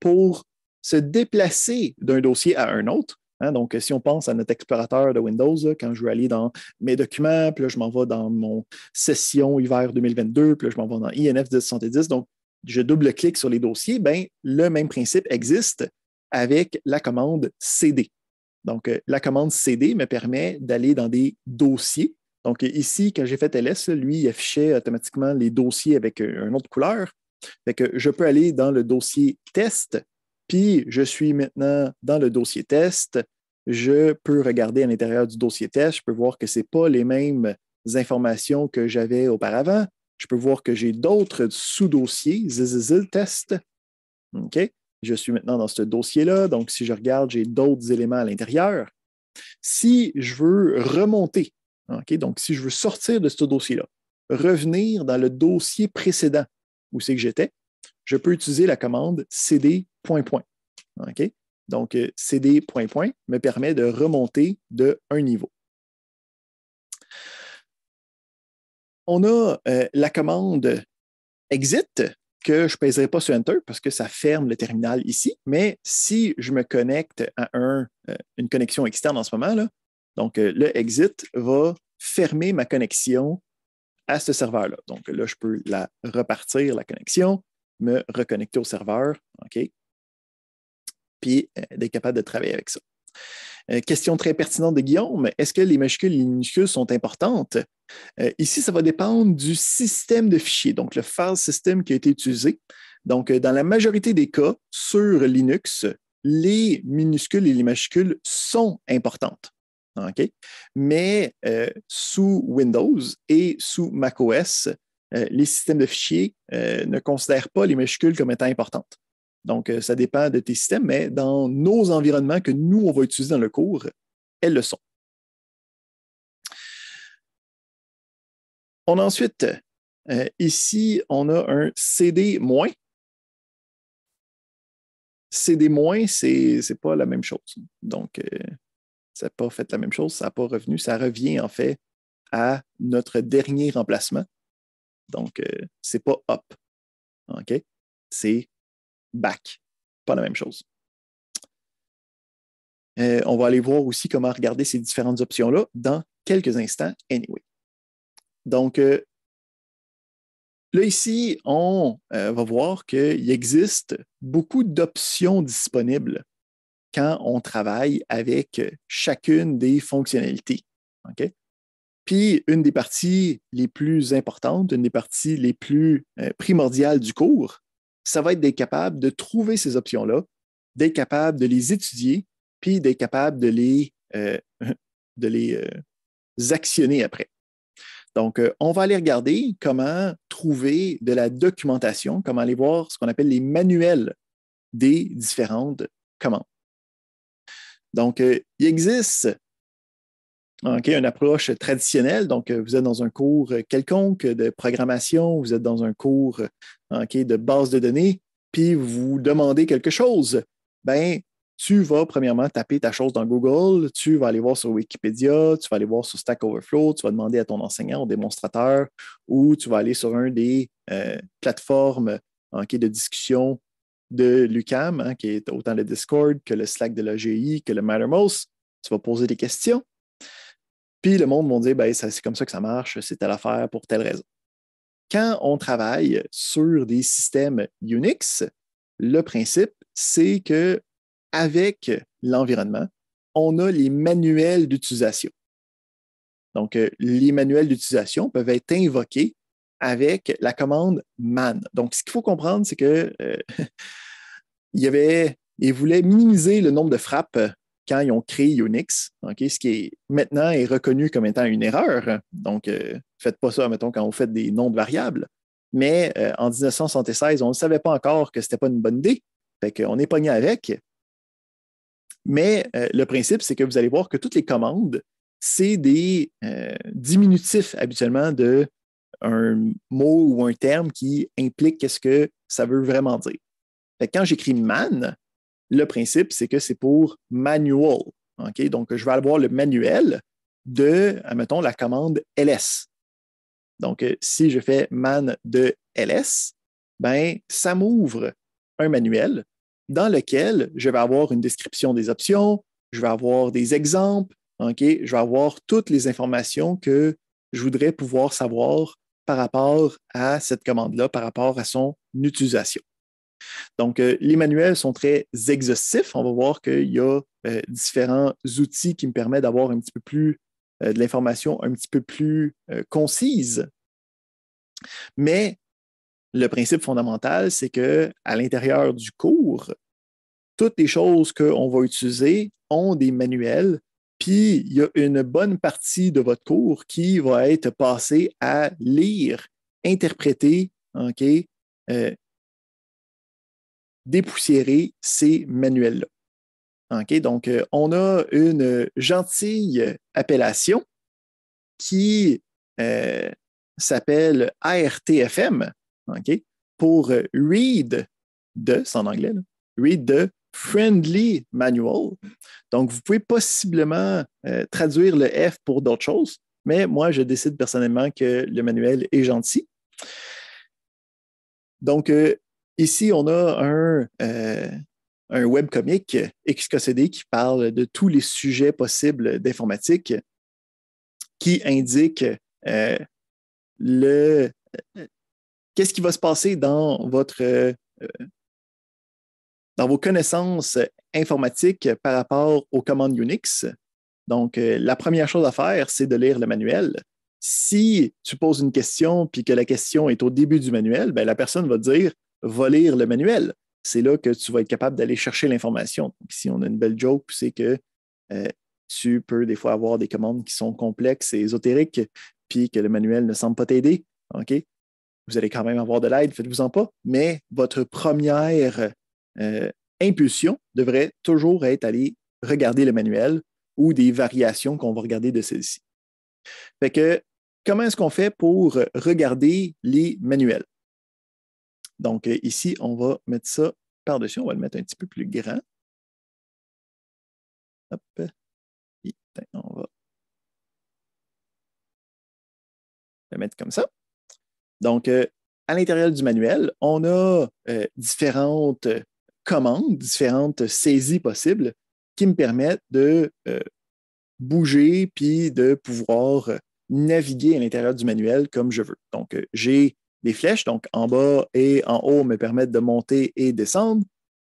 pour se déplacer d'un dossier à un autre, Hein, donc, si on pense à notre explorateur de Windows, quand je veux aller dans mes documents, puis là, je m'en vais dans mon session hiver 2022, puis là, je m'en vais dans INF 1070, donc je double-clique sur les dossiers, ben, le même principe existe avec la commande CD. Donc, euh, la commande CD me permet d'aller dans des dossiers. Donc, ici, quand j'ai fait LS, lui, il affichait automatiquement les dossiers avec euh, une autre couleur. Fait je peux aller dans le dossier test puis, je suis maintenant dans le dossier test. Je peux regarder à l'intérieur du dossier test. Je peux voir que ce n'est pas les mêmes informations que j'avais auparavant. Je peux voir que j'ai d'autres sous-dossiers, ZZZ test. OK? Je suis maintenant dans ce dossier-là. Donc, si je regarde, j'ai d'autres éléments à l'intérieur. Si je veux remonter, OK? Donc, si je veux sortir de ce dossier-là, revenir dans le dossier précédent où c'est que j'étais, je peux utiliser la commande cd Donc, euh, cd me permet de remonter de un niveau. On a euh, la commande exit que je ne pèserai pas sur Enter parce que ça ferme le terminal ici. Mais si je me connecte à un, euh, une connexion externe en ce moment, là, donc le exit va fermer ma connexion à ce serveur-là. Donc là, je peux la repartir, la connexion, me reconnecter au serveur, OK? Puis euh, d'être capable de travailler avec ça. Euh, question très pertinente de Guillaume, est-ce que les majuscules et les minuscules sont importantes? Euh, ici, ça va dépendre du système de fichiers, donc le file system qui a été utilisé. Donc, dans la majorité des cas, sur Linux, les minuscules et les majuscules sont importantes. ok. Mais sous Windows et sous macOS, euh, les systèmes de fichiers euh, ne considèrent pas les majuscules comme étant importantes. Donc, euh, ça dépend de tes systèmes, mais dans nos environnements que nous, on va utiliser dans le cours,
elles le sont. On a ensuite, ici, on a un CD-.
CD-, ce n'est pas la même chose. Donc, ça n'a pas fait la même chose, ça n'a pas revenu, ça revient en fait à notre dernier
remplacement. Donc, ce euh, c'est pas up. OK? C'est back. Pas la même chose. Euh, on va aller voir
aussi comment regarder ces différentes options-là dans quelques instants, anyway. Donc, euh, là, ici, on va voir qu'il existe beaucoup d'options disponibles quand on travaille avec chacune des fonctionnalités. OK? Puis une des parties les plus importantes, une des parties les plus euh, primordiales du cours, ça va être d'être capable de trouver ces options-là, d'être capable de les étudier, puis d'être capable de les, euh, euh, actionner après. Donc, on va aller regarder comment trouver de la documentation, comment aller voir ce qu'on appelle les manuels des différentes commandes. Donc, il existe une approche traditionnelle. Donc, euh, vous êtes dans un cours euh, quelconque de programmation, vous êtes dans un cours euh, de base de données, puis vous demandez quelque chose. Ben, tu vas premièrement taper ta chose dans Google, tu vas aller voir sur Wikipédia, tu vas aller voir sur Stack Overflow, tu vas demander à ton enseignant, au démonstrateur, ou tu vas aller sur une des plateformes de discussion de l'UCAM, hein, qui est autant le Discord que le Slack de l'AGI, que le Mattermost. Tu vas poser des questions puis le monde m'ont dit, ben, c'est comme ça que ça marche, c'est telle affaire pour telle raison. Quand on travaille sur des systèmes Unix, le principe, c'est que avec l'environnement, on a les manuels d'utilisation. Donc, euh, les manuels d'utilisation peuvent être invoqués avec la commande man. Donc, ce qu'il faut comprendre, c'est que euh, il y avait, voulait minimiser le nombre de frappes quand ils ont créé Unix, ce qui est maintenant est reconnu comme étant une erreur. Donc, ne euh, faites pas ça, mettons, quand vous faites des noms de variables. Mais euh, en 1976, on ne savait pas encore que ce n'était pas une bonne idée. Fait qu'on est pogné avec. Mais euh, le principe, c'est que vous allez voir que toutes les commandes, c'est des diminutifs habituellement de un mot ou un terme qui implique qu'est-ce que ça veut vraiment dire. Fait quand j'écris man, le principe, c'est que c'est pour manual. Donc, je vais avoir le manuel de, mettons, la commande ls. Donc, euh, si je fais man de ls, ben, ça m'ouvre un manuel dans lequel je vais avoir une description des options, je vais avoir des exemples, je vais avoir toutes les informations que je voudrais pouvoir savoir par rapport à cette commande-là, par rapport à son utilisation. Donc, euh, les manuels sont très exhaustifs. On va voir qu'il y a euh, différents outils qui me permettent d'avoir un petit peu plus euh, de l'information un petit peu plus concise. Mais le principe fondamental, c'est qu'à l'intérieur du cours, toutes les choses qu'on va utiliser ont des manuels, puis il y a une bonne partie de votre cours qui va être passée à lire, interpréter, OK, dépoussiérer ces manuels-là. donc, euh, on a une gentille appellation qui euh, s'appelle ARTFM, pour Read de, en anglais, Read de Friendly Manual. Donc, vous pouvez possiblement euh, traduire le F pour d'autres choses, mais moi, je décide personnellement que le manuel est gentil. Donc, Ici, on a un, euh, webcomic XKCD qui parle de tous les sujets possibles d'informatique, qui indique euh, le euh, qu'est-ce qui va se passer dans votre dans vos connaissances informatiques par rapport aux commandes Unix. Donc, la première chose à faire, c'est de lire le manuel. Si tu poses une question puis que la question est au début du manuel, ben, la personne va dire va lire le manuel. C'est là que tu vas être capable d'aller chercher l'information. Si on a une belle joke, c'est que euh, tu peux des fois avoir des commandes qui sont complexes et ésotériques, puis que le manuel ne semble pas t'aider. OK? Vous allez quand même avoir de l'aide, faites-vous-en pas, mais votre première euh, impulsion devrait toujours être d'aller regarder le manuel ou des variations qu'on va regarder de celle-ci. Fait que, comment est-ce qu'on fait pour
regarder les manuels? Donc euh, ici, on va mettre ça par-dessus. On va le mettre un petit peu plus grand. Hop. on va le mettre comme ça.
Donc, euh, à l'intérieur du manuel, on a euh, différentes commandes, différentes saisies possibles qui me permettent de bouger puis de pouvoir naviguer à l'intérieur du manuel comme je veux. Donc, j'ai les flèches, donc en bas et en haut, me permettent de monter et descendre,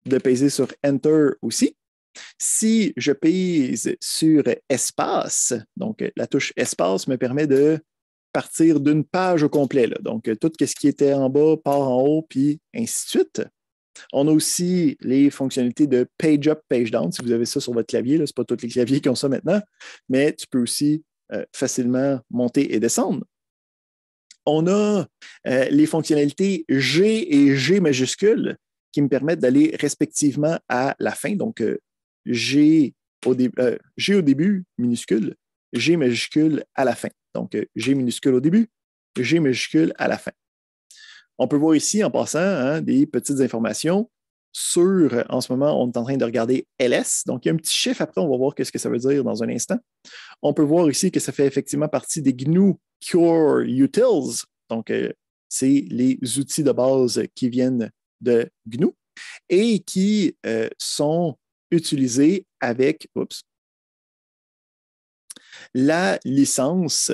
de peser sur Enter aussi. Si je pèse sur Espace, donc la touche Espace me permet de partir d'une page au complet. Donc, tout ce qui était en bas part en haut, puis ainsi de suite. On a aussi les fonctionnalités de page up, page down. Si vous avez ça sur votre clavier, ce n'est pas tous les claviers qui ont ça maintenant, mais tu peux aussi euh, facilement monter et descendre. On a euh, les fonctionnalités G et G majuscule qui me permettent d'aller respectivement à la fin. Donc, euh, euh, G, au début minuscule, G majuscule à la fin. Donc, G minuscule au début, G majuscule à la fin. On peut voir ici, en passant, hein, des petites informations sur, euh, en ce moment, on est en train de regarder LS. Donc, il y a un petit chiffre. Après, on va voir ce que ça veut dire dans un instant. On peut voir ici que ça fait effectivement partie des GNU Core Utils. Donc, euh, c'est les outils de base qui viennent de GNU et qui euh, sont utilisés avec la licence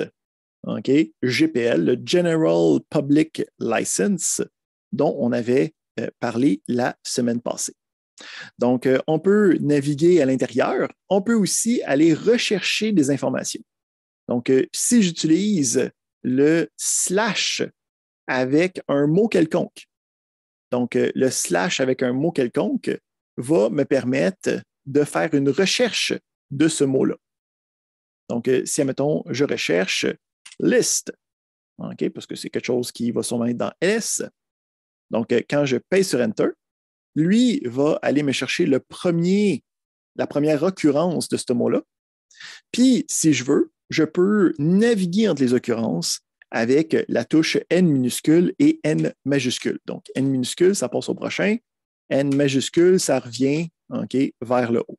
GPL, le General Public License, dont on avait euh, parler la semaine passée. Donc, euh, on peut naviguer à l'intérieur, on peut aussi aller rechercher des informations. Donc, euh, si j'utilise le slash avec un mot quelconque, donc le slash avec un mot quelconque va me permettre de faire une recherche de ce mot-là. Donc, si, admettons, je recherche list, OK, parce que c'est quelque chose qui va sûrement être dans S, donc, euh, quand je paye sur Enter, lui va aller me chercher le premier, la première occurrence de ce mot-là. Puis, si je veux, je peux naviguer entre les occurrences avec la touche N minuscule et N majuscule. Donc, N minuscule, ça passe au prochain. N majuscule, ça revient vers le haut.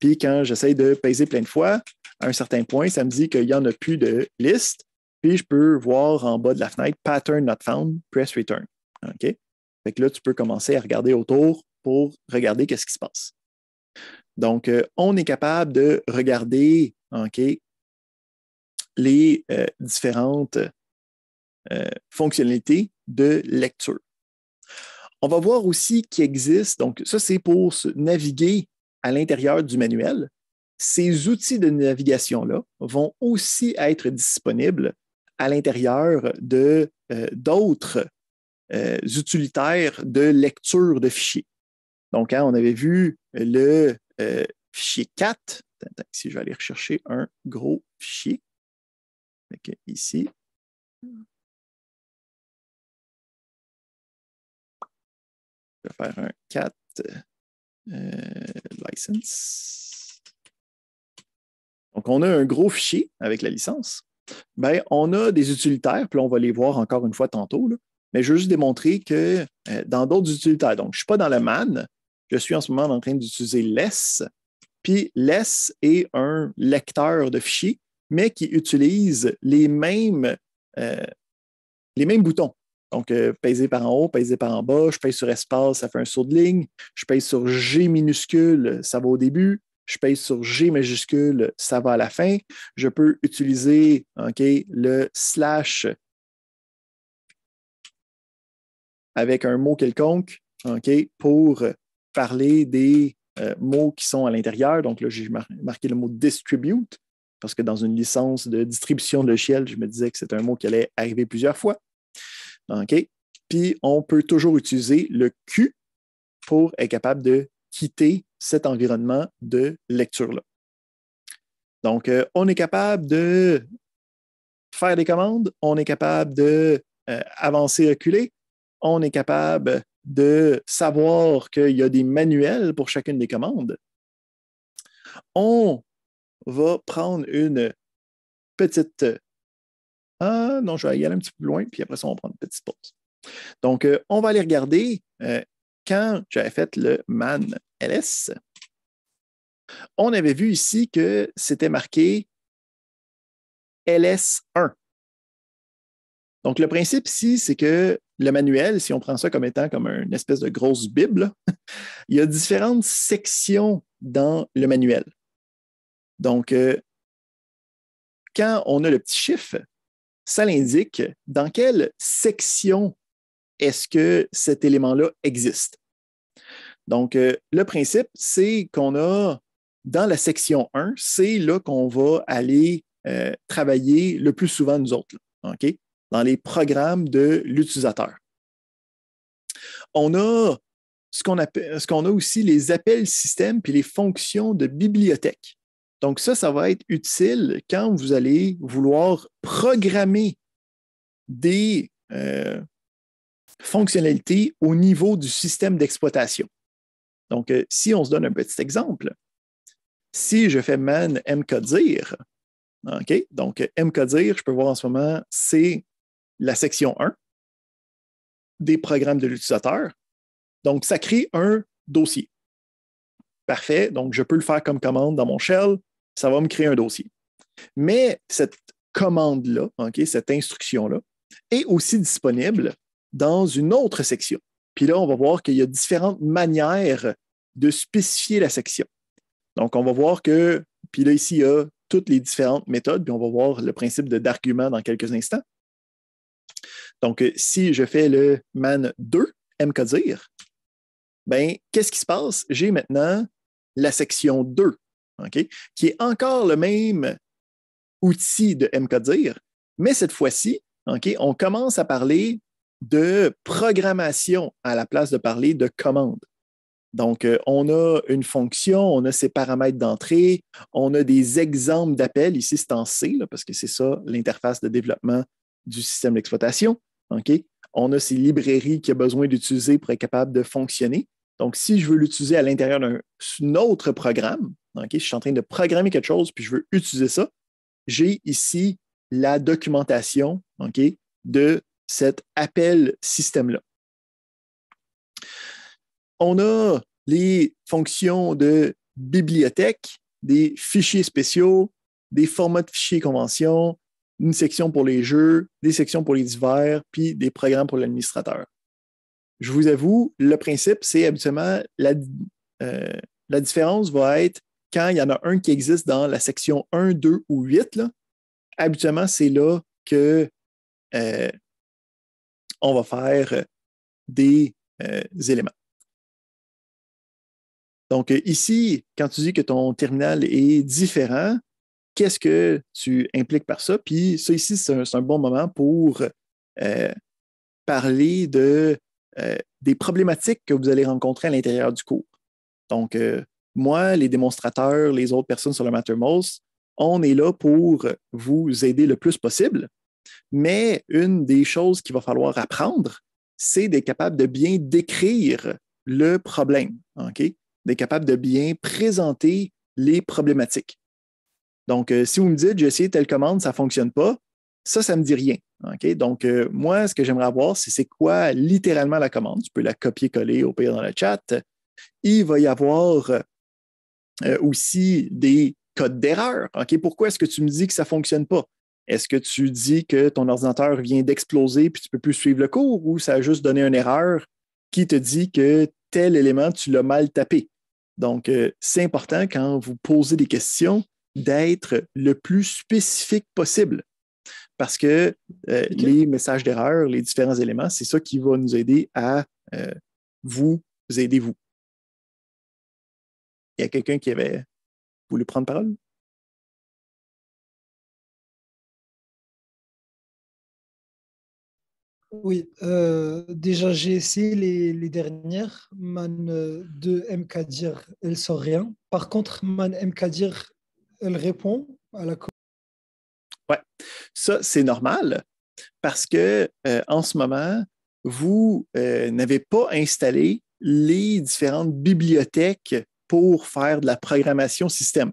Puis quand j'essaie de payer plein de fois, à un certain point, ça me dit qu'il n'y en a plus de liste. Puis je peux voir en bas de la fenêtre Pattern not found, press return. ok. Fait là, tu peux commencer à regarder autour pour regarder qu'est-ce qui se passe. Donc, euh, on est capable de regarder les euh, différentes euh, fonctionnalités de lecture. On va voir aussi qu'il existe, donc ça c'est pour naviguer à l'intérieur du manuel. Ces outils de navigation-là vont aussi être disponibles à l'intérieur de d'autres euh, utilitaires de lecture de fichiers. Donc, hein, on avait vu le euh, fichier 4. si je vais aller
rechercher un gros fichier. ici. Je vais faire un 4 euh, license.
Donc, on a un gros fichier avec la licence. Bien, on a des utilitaires, puis on va les voir encore une fois tantôt, là, mais je veux juste démontrer que euh, dans d'autres utilitaires, donc je ne suis pas dans le man, je suis en ce moment en train d'utiliser less, puis less est un lecteur de fichiers, mais qui utilise les mêmes, euh, les mêmes boutons. Donc, euh, par en haut, peser par en bas, je pèse sur espace, ça fait un saut de ligne, je pèse sur G minuscule, ça va au début, je pèse sur G majuscule, ça va à la fin. Je peux utiliser le slash avec un mot quelconque pour parler des euh, mots qui sont à l'intérieur. Donc là, j'ai marqué le mot distribute parce que dans une licence de distribution de logiciel, je me disais que c'est un mot qui allait arriver plusieurs fois. Puis on peut toujours utiliser le Q pour être capable de quitter cet environnement de lecture-là. Donc, euh, on est capable de faire des commandes, on est capable de euh, reculer, on est capable de savoir qu'il y a des manuels pour chacune des commandes, on va prendre une petite... Ah non, je vais aller un petit peu plus loin, puis après ça, on va prendre une petite pause. Donc, euh, on va aller regarder euh, quand j'avais fait
le man ls. On avait vu ici que c'était marqué ls1. Donc, le
principe ici, c'est que le manuel, si on prend ça comme étant comme une espèce de grosse Bible, il y a différentes sections dans le manuel. Donc, euh, quand on a le petit chiffre, ça l'indique dans quelle section est-ce que cet élément-là existe. Donc, euh, le principe, c'est qu'on a dans la section 1, c'est là qu'on va aller euh, travailler le plus souvent nous autres. OK? dans les programmes de l'utilisateur. On a ce qu'on, appelle, ce qu'on a aussi les appels système puis les fonctions de bibliothèque. Donc ça, ça va être utile quand vous allez vouloir programmer des euh, fonctionnalités au niveau du système d'exploitation. Donc, euh, si on se donne un petit exemple, si je fais man mkdir, OK? Donc, mkdir, je peux voir en ce moment, c'est la section 1 des programmes de l'utilisateur. Donc, ça crée un dossier. Parfait. Donc, je peux le faire comme commande dans mon shell. Ça va me créer un dossier. Mais cette commande-là, cette instruction-là, est aussi disponible dans une autre section. Puis là, on va voir qu'il y a différentes manières de spécifier la section. Donc, on va voir que, puis là, ici, il y a toutes les différentes méthodes, puis on va voir le principe d'argument dans quelques instants. Donc, euh, si je fais le man 2, mkdir, ben, qu'est-ce qui se passe? J'ai maintenant la section 2, qui est encore le même outil de mkdir, mais cette fois-ci, on commence à parler de programmation à la place de parler de commande. Donc, euh, on a une fonction, on a ses paramètres d'entrée, on a des exemples d'appels. Ici, c'est en C, parce que c'est ça l'interface de développement du système d'exploitation. On a ces librairies qu'il a besoin d'utiliser pour être capable de fonctionner. Donc, si je veux l'utiliser à l'intérieur d'un autre programme, je suis en train de programmer quelque chose puis je veux utiliser ça, j'ai ici la documentation de cet appel système-là. On a les fonctions de bibliothèque, des fichiers spéciaux, des formats de fichiers convention, une section pour les jeux, des sections pour les divers, puis des programmes pour l'administrateur. Je vous avoue, le principe, c'est habituellement la, euh, différence va être quand il y en a un qui existe dans la section 1, 2 ou 8, là, habituellement, c'est là que euh, on va faire des euh, éléments. Donc ici, quand tu dis que ton terminal est différent, qu'est-ce que tu impliques par ça? Puis ça ici, c'est un, bon moment pour euh, parler de, euh, des problématiques que vous allez rencontrer à l'intérieur du cours. Donc, euh, moi, les démonstrateurs, les autres personnes sur le Mattermost, on est là pour vous aider le plus possible. Mais une des choses qu'il va falloir apprendre, c'est d'être capable de bien décrire le problème, OK? D'être capable de bien présenter les problématiques. Donc, euh, si vous me dites, j'ai essayé telle commande, ça ne fonctionne pas, ça, ça ne me dit rien. Donc, euh, moi, ce que j'aimerais avoir, c'est c'est quoi littéralement la commande. Tu peux la copier-coller au pire dans le chat. Il va y avoir euh, aussi des codes d'erreur. Pourquoi est-ce que tu me dis que ça ne fonctionne pas? Est-ce que tu dis que ton ordinateur vient d'exploser puis tu ne peux plus suivre le cours ou ça a juste donné une erreur qui te dit que tel élément, tu l'as mal tapé? Donc, c'est important quand vous posez des questions d'être le plus spécifique possible. Parce que euh, les messages d'erreur,
les différents éléments, c'est ça qui va nous aider à euh, vous aider vous. Il y a quelqu'un qui avait voulu prendre parole? Oui, euh, déjà j'ai essayé les, les, dernières. Man de Mkadir, elle sont rien. Par contre, Man Mkadir, elle répond à la
Oui, ça, c'est normal parce que euh, en ce moment, vous euh, n'avez pas installé les différentes bibliothèques pour faire de la programmation système.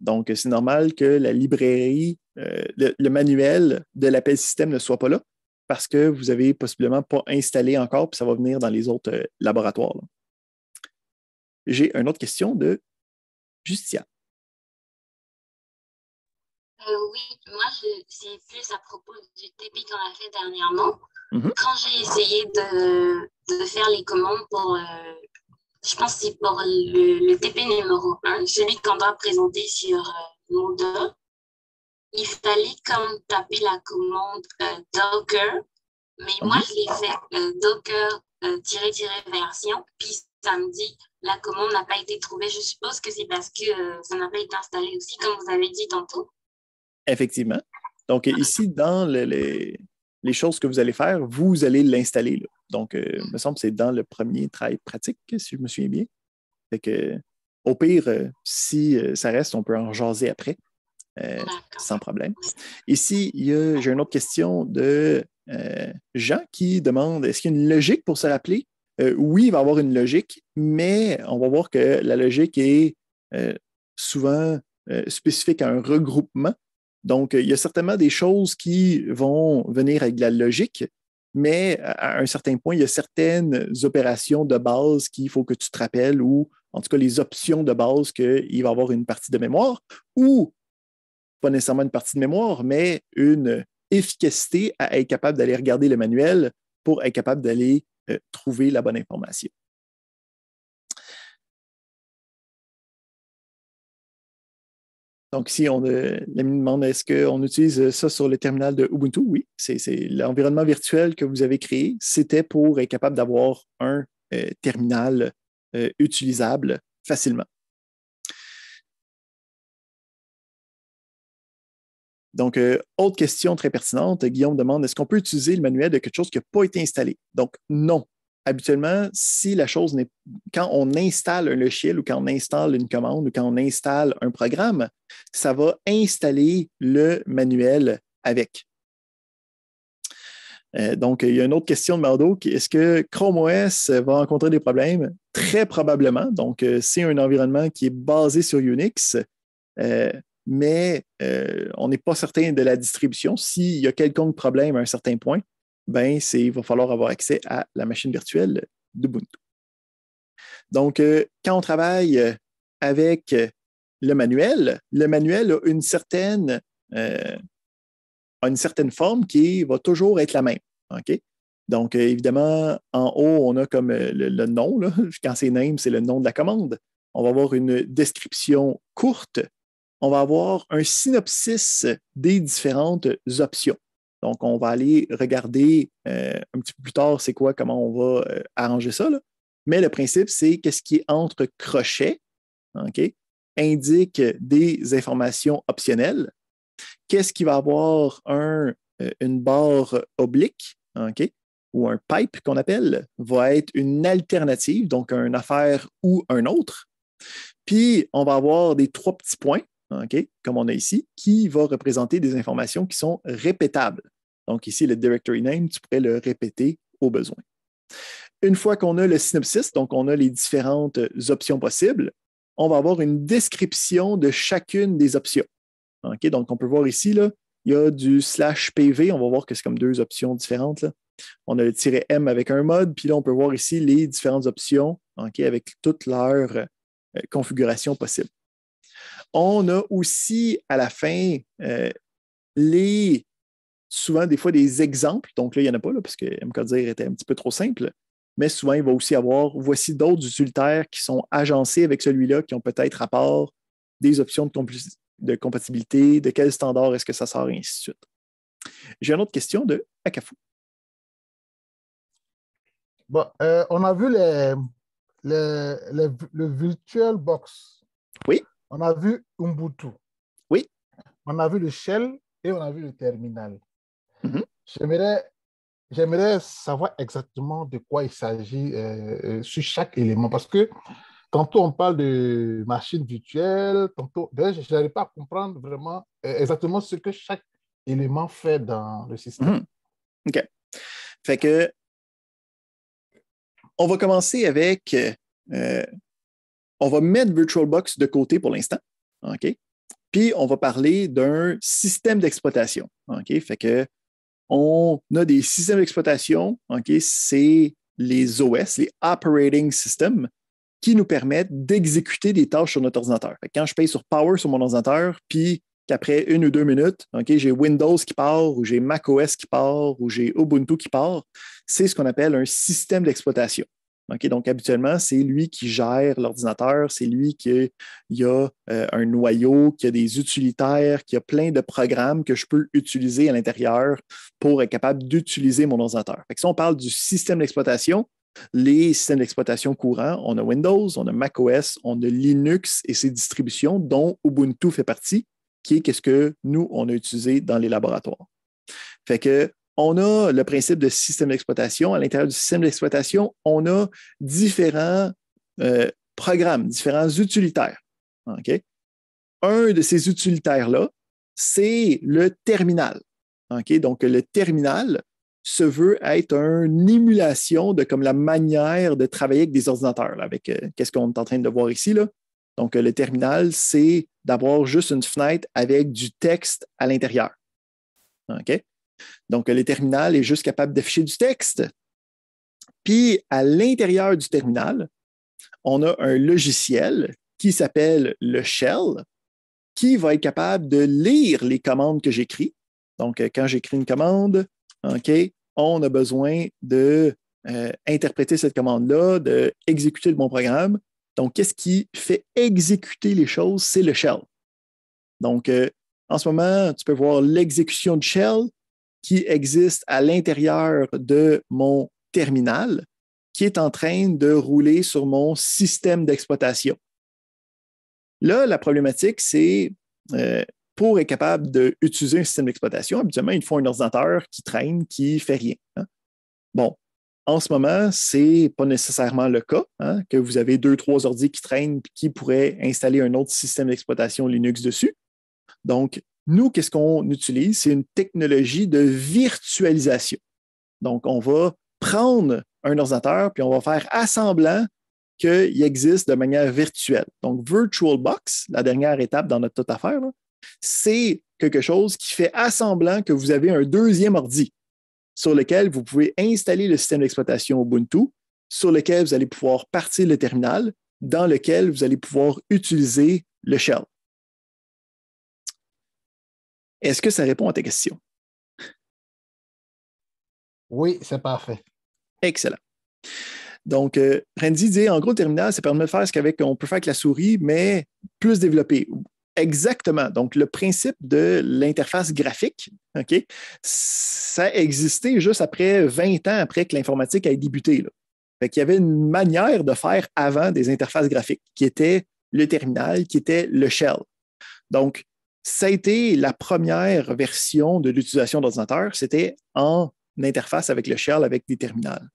Donc, c'est normal que la librairie, euh, le, manuel de l'appel système ne soit pas là parce que vous n'avez possiblement pas installé encore, puis ça va venir dans les autres laboratoires.
J'ai une autre question de Justia. Euh, oui, moi, c'est plus à propos du TP qu'on a fait dernièrement. Mhm. Quand j'ai essayé de, faire les commandes pour, euh, je pense que c'est pour le, TP numéro 1, celui qu'on doit présenter sur euh, Moodle, il fallait comme taper la commande Docker, mais moi, mhm. je l'ai fait Docker version, puis ça me dit la commande n'a pas été trouvée. Je suppose que c'est parce que ça n'a pas été installé aussi, comme vous avez dit tantôt.
Effectivement. Donc, euh, ici, dans les, choses que vous allez faire, vous allez l'installer. Donc, euh, il me semble que c'est dans le premier travail pratique, si je me souviens bien. au pire, euh, si ça reste, on peut en jaser après, sans problème. Ici, j'ai une autre question de Jean qui demande est-ce qu'il y a une logique pour se rappeler Oui, il va y avoir une logique, mais on va voir que la logique est souvent spécifique à un regroupement donc, il y a certainement des choses qui vont venir avec la logique, mais à un certain point, il y a certaines opérations de base qu'il faut que tu te rappelles ou en tout cas les options de base qu'il va avoir une partie de mémoire ou pas nécessairement une partie de mémoire, mais une efficacité à être capable d'aller regarder le
manuel pour être capable d'aller euh, trouver la bonne information. Donc, ici, on
euh, me demande est-ce qu'on utilise euh, ça sur le terminal de Ubuntu, oui, c'est l'environnement virtuel que vous avez créé. C'était pour être capable d'avoir un euh, terminal utilisable facilement. Donc, autre question très pertinente, Guillaume demande, est-ce qu'on peut utiliser le manuel de quelque chose qui n'a pas été installé? Donc, non, habituellement, si la chose n'est. Quand on installe un logiciel ou quand on installe une commande ou quand on installe un programme, ça va installer le manuel avec. Euh, donc, il y a une autre question de Mardo. Est-ce que Chrome OS va rencontrer des problèmes? Très probablement. Donc, euh, c'est un environnement qui est basé sur Unix, euh, mais on n'est pas certain de la distribution. S'il y a quelconque problème à un certain point, ben, il va falloir avoir accès à la machine virtuelle d'Ubuntu. Donc, euh, quand on travaille euh, avec euh, le manuel, le manuel a une certaine, forme qui va toujours être la même. Donc, évidemment, en haut, on a comme le, nom. Quand c'est name, c'est le nom de la commande. On va avoir une description courte. On va avoir un synopsis des différentes options. Donc, on va aller regarder euh, un petit peu plus tard c'est quoi, comment on va euh, arranger ça. Mais le principe, c'est qu'est-ce qui est entre crochets, OK, indique des informations optionnelles. Qu'est-ce qui va avoir un, euh, une barre oblique, OK, ou un pipe qu'on appelle, va être une alternative, donc une affaire ou un autre. Puis, on va avoir des trois petits points comme on a ici, qui va représenter des informations qui sont répétables. Donc ici, le directory name, tu pourrais le répéter au besoin. Une fois qu'on a le synopsis, donc on a les différentes euh, options possibles, on va avoir une description de chacune des options. donc on peut voir ici, là, il y a du slash PV, on va voir que c'est comme deux options différentes. On a le tiret M avec un mode, puis là, on peut voir ici les différentes options avec toutes leurs euh, configurations possibles. On a aussi à la fin euh, les souvent des fois des exemples. Donc là, il n'y en a pas, parce que MKDIR était un petit peu trop simple. Mais souvent, il va aussi avoir voici d'autres utilitaires qui sont agencés avec celui-là, qui ont peut-être rapport des options de, compatibilité, de quel standard est-ce que ça sort, et ainsi de suite. J'ai une autre question de Akafu.
Bon, euh, on a vu le Virtual Box. Oui. On a vu Ubuntu. Oui.
On a vu le shell et on a vu le terminal. Mhm. J'aimerais savoir exactement de quoi il s'agit euh, euh, sur chaque élément parce que tantôt on parle de machine virtuelle, tantôt je n'arrive pas à comprendre vraiment euh, exactement ce que chaque élément fait dans le système. Mhm. OK. Fait que on va commencer avec on va mettre VirtualBox de côté pour l'instant. OK? Puis, on va parler d'un système d'exploitation. Fait que on a des systèmes d'exploitation. OK? C'est les OS, les Operating Systems, qui nous permettent d'exécuter des tâches sur notre ordinateur. quand je paye sur Power sur mon ordinateur, puis qu'après une ou deux minutes, ok, j'ai Windows qui part, ou j'ai macOS qui part, ou j'ai Ubuntu qui part, c'est ce qu'on appelle un système d'exploitation donc, habituellement, c'est lui qui gère l'ordinateur, c'est lui qui a euh, un noyau, qui a des utilitaires, qui a plein de programmes que je peux utiliser à l'intérieur pour être capable d'utiliser mon ordinateur. si on parle du système d'exploitation, les systèmes d'exploitation courants, on a Windows, on a macOS, on a Linux et ses distributions, dont Ubuntu fait partie, qui est ce que nous, on a utilisé dans les laboratoires. Fait que on a le principe de système d'exploitation. À l'intérieur du système d'exploitation, on a différents euh, programmes, différents utilitaires. Un de ces utilitaires-là, c'est le terminal. Donc, le terminal se veut être une émulation de comme la manière de travailler avec des ordinateurs, avec euh, qu'est-ce qu'on est en train de voir ici. Là. Donc, le terminal, c'est d'avoir juste une fenêtre avec du texte à l'intérieur. Donc, le terminal est juste capable d'afficher du texte. Puis, à l'intérieur du terminal, on a un logiciel qui s'appelle le shell, qui va être capable de lire les commandes que j'écris. Donc, euh, quand j'écris une commande, OK, on a besoin d'interpréter euh, cette commande-là, de exécuter mon programme. Donc, qu'est-ce qui fait exécuter les choses? C'est le shell. Donc, euh, en ce moment, tu peux voir l'exécution de shell qui existe à l'intérieur de mon terminal qui est en train de rouler sur mon système d'exploitation. Là, la problématique, c'est euh, pour être capable d'utiliser un système d'exploitation, habituellement, il faut un ordinateur qui traîne, qui ne fait rien. Hein. Bon, en ce moment, ce n'est pas nécessairement le cas, hein, que vous avez deux, trois ordi qui traînent qui pourraient installer un autre système d'exploitation Linux dessus. Donc, nous, qu'est-ce qu'on utilise? C'est une technologie de virtualisation. Donc, on va prendre un ordinateur, puis on va faire assemblant qu'il existe de manière virtuelle. Donc, VirtualBox, la dernière étape dans notre toute affaire, c'est quelque chose qui fait assemblant que vous avez un deuxième ordi sur lequel vous pouvez installer le système d'exploitation Ubuntu, sur lequel vous allez pouvoir partir le terminal,
dans lequel vous allez pouvoir utiliser le shell. Est-ce que ça répond à ta question? Oui,
c'est parfait. Excellent. Donc, euh, Randy dit, en gros, le terminal, ça permet de faire ce qu'on peut faire avec la souris, mais plus développé. Exactement. Donc, le principe de l'interface graphique, OK, ça existait juste après 20 ans après que l'informatique ait débuté. Là. Fait qu'il y avait une manière de faire avant des interfaces graphiques, qui était le terminal, qui était le shell. Donc, ça a été la première version de l'utilisation d'ordinateur. C'était en interface avec le shell, avec des terminales.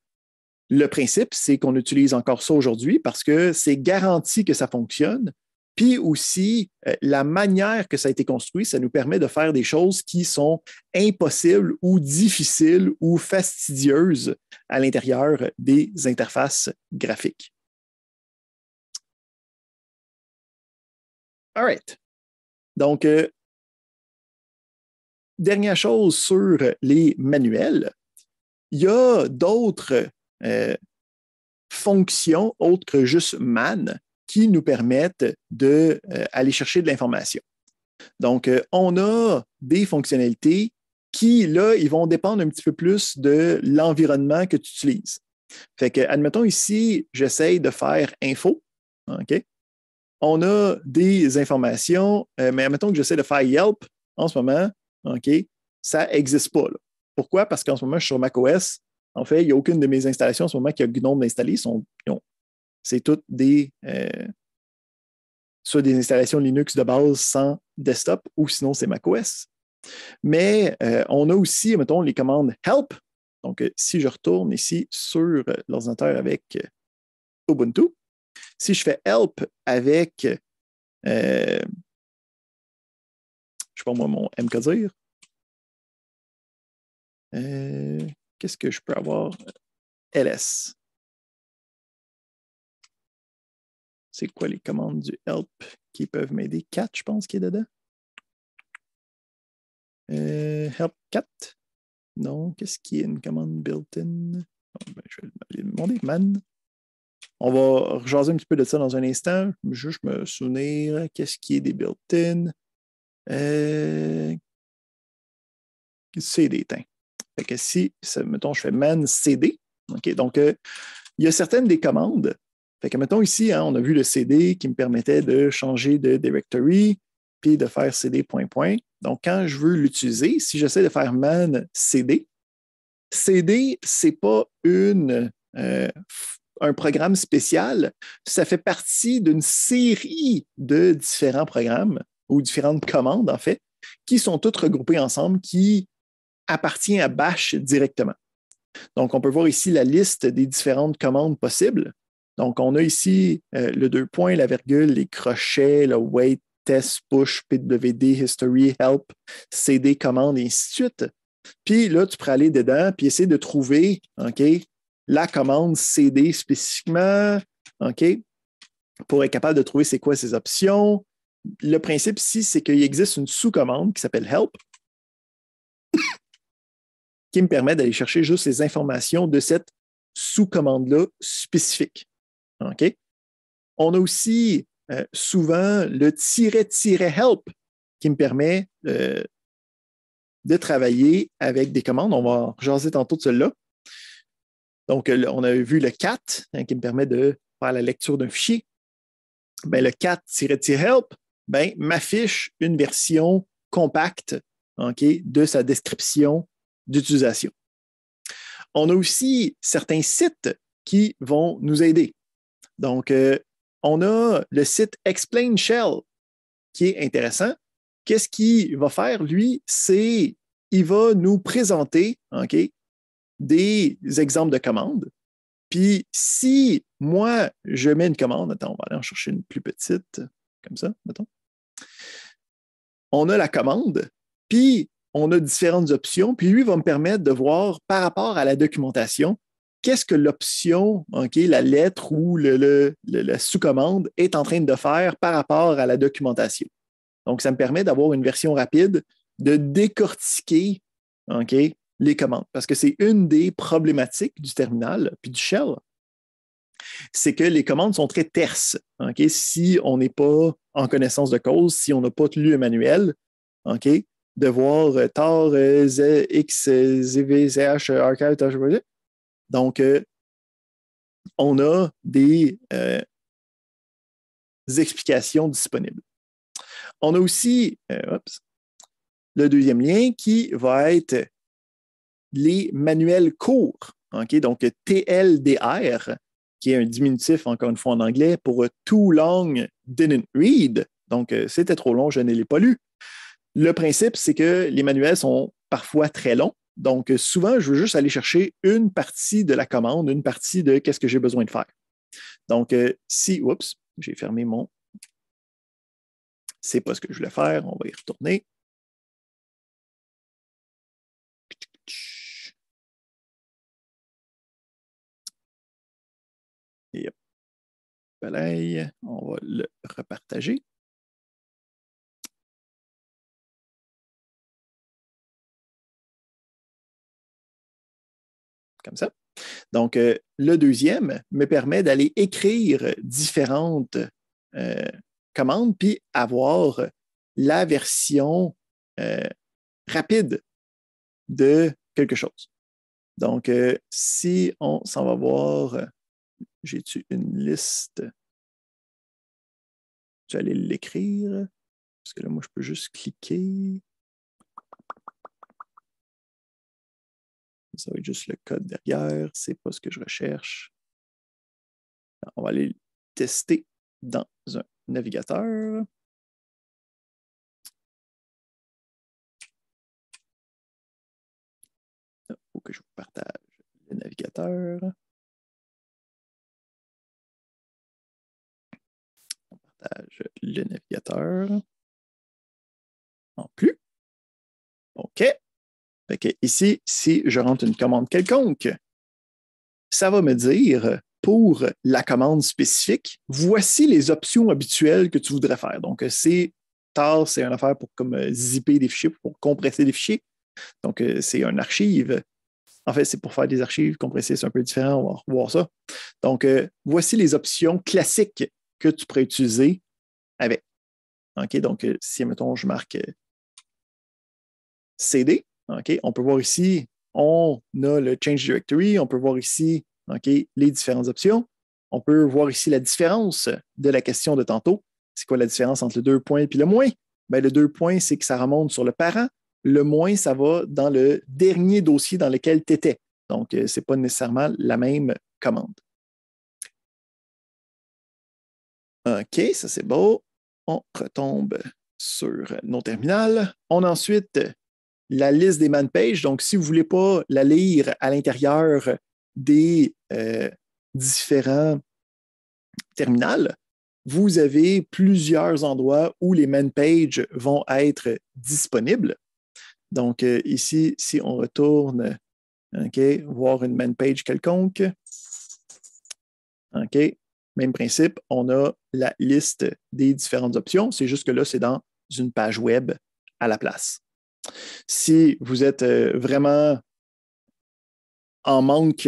Le principe, c'est qu'on utilise encore ça aujourd'hui parce que c'est garanti que ça fonctionne. Puis aussi, euh, la manière que ça a été construit, ça nous permet de faire des choses qui sont impossibles ou difficiles ou fastidieuses
à l'intérieur des interfaces graphiques. All right. Donc, euh, dernière chose sur les manuels,
il y a d'autres euh, fonctions autres que juste man qui nous permettent d'aller euh, chercher de l'information. Donc, on a des fonctionnalités qui, là, ils vont dépendre un petit peu plus de l'environnement que tu utilises. Fait que, admettons ici, j'essaye de faire info. OK? on a des informations, euh, mais admettons que j'essaie de faire Yelp en ce moment, OK, ça n'existe pas. Pourquoi? Parce qu'en ce moment, je suis sur macOS. En fait, il n'y a aucune de mes installations en ce moment qui a GNOME sont C'est toutes des, euh, soit des installations Linux de base sans desktop ou sinon c'est macOS. Mais euh, on a aussi, mettons, les commandes help. Donc, si je retourne ici sur l'ordinateur avec Ubuntu, si
je fais help avec, euh, je ne sais pas moi, mon mkdir. Euh, qu'est-ce que je peux avoir? LS. C'est quoi les commandes du help qui peuvent m'aider? 4, je pense, y est dedans.
Euh, help 4. Non, qu'est-ce qui est une commande built-in? Ben, je vais demander man. On va rejaser un petit peu de ça dans un instant. Je juste me souvenir qu'est-ce qui est des built-in. Euh, CD. C'est Fait que si, mettons, je fais man CD. OK. donc, euh, il y a certaines des commandes. Fait que, mettons, ici, hein, on a vu le CD qui me permettait de changer de directory puis de faire CD point point. Donc, quand je veux l'utiliser, si j'essaie de faire man CD, CD, n'est pas une euh, un programme spécial, ça fait partie d'une série de différents programmes ou différentes commandes, en fait, qui sont toutes regroupées ensemble, qui appartient à Bash directement. Donc, on peut voir ici la liste des différentes commandes possibles. Donc, on a ici euh, le deux points, la virgule, les crochets, le wait, test, push, pwd, history, help, cd, commande, et ainsi de suite. Puis là, tu peux aller dedans puis essayer de trouver, OK, la commande CD spécifiquement, OK, pour être capable de trouver c'est quoi ces options. Le principe ici, c'est qu'il existe une sous-commande qui s'appelle help qui me permet d'aller chercher juste les informations de cette sous-commande-là spécifique. OK? On a aussi euh, souvent le help qui me permet euh, de travailler avec des commandes. On va en jaser tantôt de celle-là. Donc, on a vu le cat hein, qui me permet de faire la lecture d'un fichier. Ben le cat-help ben, m'affiche une version compacte de sa description d'utilisation. On a aussi certains sites qui vont nous aider. Donc, euh, on a le site Explain Shell qui est intéressant. Qu'est-ce qu'il va faire, lui? C'est il va nous présenter des exemples de commandes. Puis si moi, je mets une commande, attends, on va aller en chercher une plus petite, comme ça, mettons. On a la commande, puis on a différentes options, puis lui va me permettre de voir par rapport à la documentation qu'est-ce que l'option, ok, la lettre ou le, la sous-commande est en train de faire par rapport à la documentation. Donc, ça me permet d'avoir une version rapide de décortiquer OK, les commandes, parce que c'est une des problématiques du terminal puis du shell, c'est que les commandes sont très terses. Si on n'est pas en connaissance de cause, si on n'a pas lu le manuel, de voir euh, TAR, euh, Z, X, euh, ZV, archive, donc on a des, explications disponibles. On a aussi le deuxième lien qui va être les manuels courts, donc TLDR, qui est un diminutif, encore une fois en anglais, pour Too Long Didn't Read. Donc, euh, c'était trop long, je ne l'ai pas lu. Le principe, c'est que les manuels sont parfois très longs. Donc, souvent, je veux juste aller chercher une partie de la commande, une partie de qu'est-ce que j'ai besoin de faire. Donc, euh, si, oups,
j'ai fermé mon. C'est pas ce que je voulais faire, on va y retourner. on va le repartager. Comme ça. Donc, euh, le deuxième me permet d'aller écrire différentes
euh, commandes, puis avoir la version euh, rapide de quelque chose. Donc, si on s'en va voir j'ai-tu une liste?
aller l'écrire. Parce que là, moi, je peux juste cliquer. Ça va être juste le code derrière. Ce n'est pas ce que je recherche. On va aller le tester dans un navigateur. Il faut que je vous partage le navigateur. le navigateur. en plus. OK. ici, si je rentre une commande quelconque,
ça va me dire pour la commande spécifique, voici les options habituelles que tu voudrais faire. Donc, c'est TAR, c'est une affaire pour comme euh, zipper des fichiers, pour compresser des fichiers. Donc, euh, c'est un archive. En fait, c'est pour faire des archives compressées, c'est un peu différent, on va voir ça. Donc, euh, voici les options classiques que tu pourrais utiliser avec. OK, donc euh, si, mettons, je marque euh, CD, OK, on peut voir ici, on a le change directory, on peut voir ici, OK, les différentes options. On peut voir ici la différence de la question de tantôt. C'est quoi la différence entre le deux points et puis le moins? Bien, le deux points, c'est que ça remonte sur le parent. Le moins, ça va dans le dernier dossier dans lequel tu étais. Donc, euh, ce n'est pas nécessairement la même commande. OK, ça c'est beau. On retombe sur nos terminales. On a ensuite la liste des man pages. Donc, si vous ne voulez pas la lire à l'intérieur des euh, différents terminales, vous avez plusieurs endroits où les man pages vont être disponibles. Donc, euh, ici, si on retourne, OK, voir une man page quelconque, OK, même principe, on a la liste des différentes options, c'est juste que là, c'est dans une page web à la place. Si vous êtes euh, vraiment en manque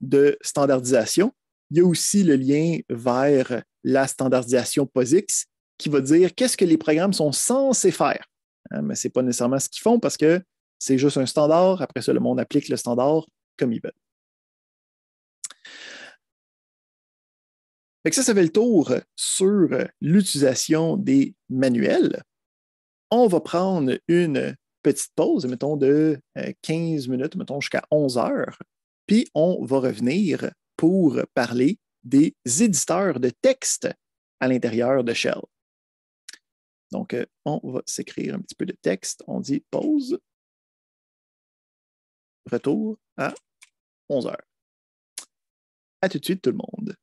de standardisation, il y a aussi le lien vers la standardisation POSIX qui va dire qu'est-ce que les programmes sont censés faire. Hein, mais ce n'est pas nécessairement ce qu'ils font parce que c'est juste un standard. Après ça, le monde applique le standard
comme il veut. ça, ça fait le tour sur l'utilisation des manuels.
On va prendre une petite pause, mettons de 15 euh, minutes, mettons jusqu'à 11 heures, puis on va revenir pour parler des éditeurs
de texte à l'intérieur de Shell. Donc, euh, on va s'écrire un petit peu de texte. On dit pause. Retour à 11 heures. À tout de suite, tout le monde.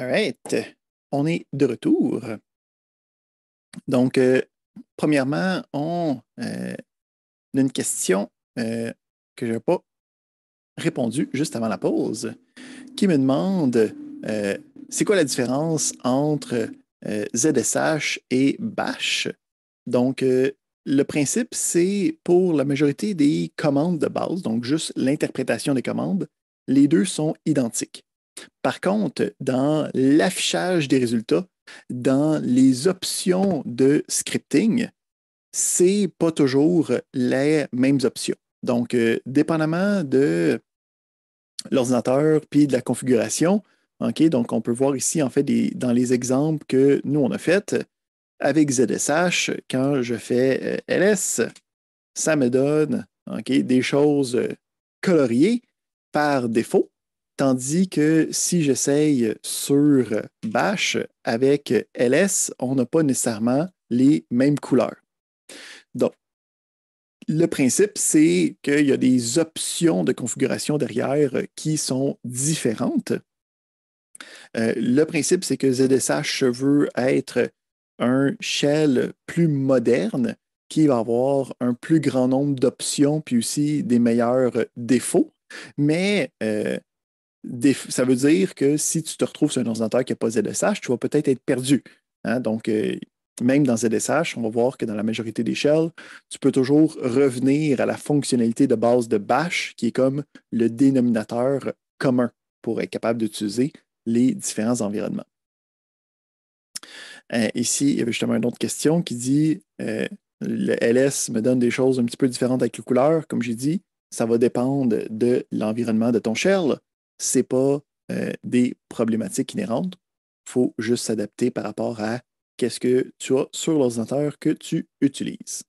All right. On est de retour. Donc, euh, premièrement, on
euh, a une question euh, que je n'ai pas répondue juste avant la pause, qui me demande c'est quoi la différence entre ZSH et Bash? Donc, le principe, c'est pour la majorité des commandes de base, donc juste l'interprétation des commandes, les deux sont identiques. Par contre, dans l'affichage des résultats, dans les options de scripting, c'est pas toujours les mêmes options. Donc, euh, dépendamment de l'ordinateur puis de la configuration, donc on peut voir ici, en fait, dans les exemples que nous, on a fait, avec ZSH, quand je fais euh, LS, ça me donne des choses euh, coloriées par défaut. Tandis que si j'essaye sur Bash avec LS, on n'a pas nécessairement les mêmes couleurs. Donc, le principe, c'est qu'il y a des options de configuration derrière qui sont différentes. Euh, le principe, c'est que ZSH veut être un shell plus moderne qui va avoir un plus grand nombre d'options puis aussi des meilleurs défauts. Mais euh, ça veut dire que si tu te retrouves sur un ordinateur qui n'a pas ZSH, tu vas peut-être être perdu. Hein? Donc, euh, même dans ZSH, on va voir que dans la majorité des shells, tu peux toujours revenir à la fonctionnalité de base de bash, qui est comme le dénominateur commun pour être capable d'utiliser les différents environnements. Euh, ici, il y avait justement une autre question qui dit euh, le LS me donne des choses un petit peu différentes avec les couleurs. Comme j'ai dit, ça va dépendre de l'environnement de ton shell. Ce n'est pas euh, des problématiques inhérentes. Il faut juste s'adapter par rapport à qu'est-ce que tu as sur l'ordinateur que tu utilises.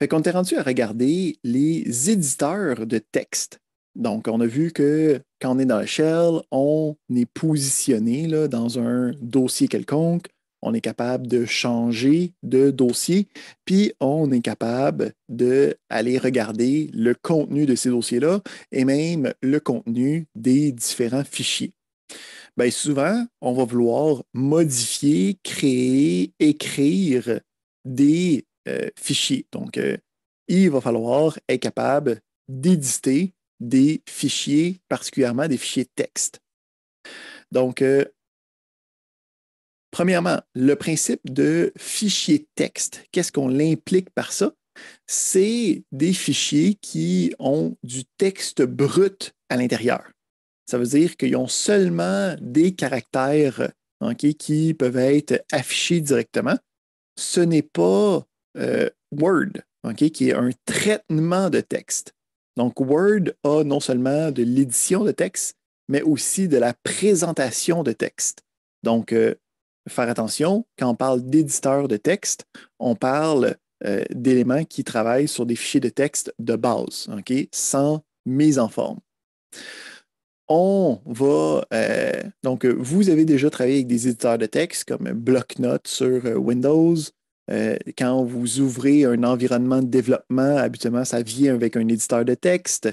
Fait qu'on t'est rendu à regarder les éditeurs de texte. Donc, on a vu que quand on est dans la shell, on est positionné là, dans un dossier quelconque, on est capable de changer de dossier, puis on est capable d'aller regarder le contenu de ces dossiers-là et même le contenu des différents fichiers. Bien, souvent, on va vouloir modifier, créer, écrire des euh, fichiers. Donc, euh, il va falloir être capable d'éditer des fichiers, particulièrement des fichiers texte. Donc, euh, Premièrement, le principe de fichier texte, qu'est-ce qu'on l'implique par ça? C'est des fichiers qui ont du texte brut à l'intérieur. Ça veut dire qu'ils ont seulement des caractères qui peuvent être affichés directement. Ce n'est pas euh, Word, qui est un traitement de texte. Donc, Word a non seulement de l'édition de texte, mais aussi de la présentation de texte. Donc, euh, faire attention, quand on parle d'éditeur de texte, on parle euh, d'éléments qui travaillent sur des fichiers de texte de base, OK, sans mise en forme. On va, euh, donc euh, vous avez déjà travaillé avec des éditeurs de texte comme Blocknote sur Windows. quand vous ouvrez un environnement de développement, habituellement, ça vient avec un éditeur de texte.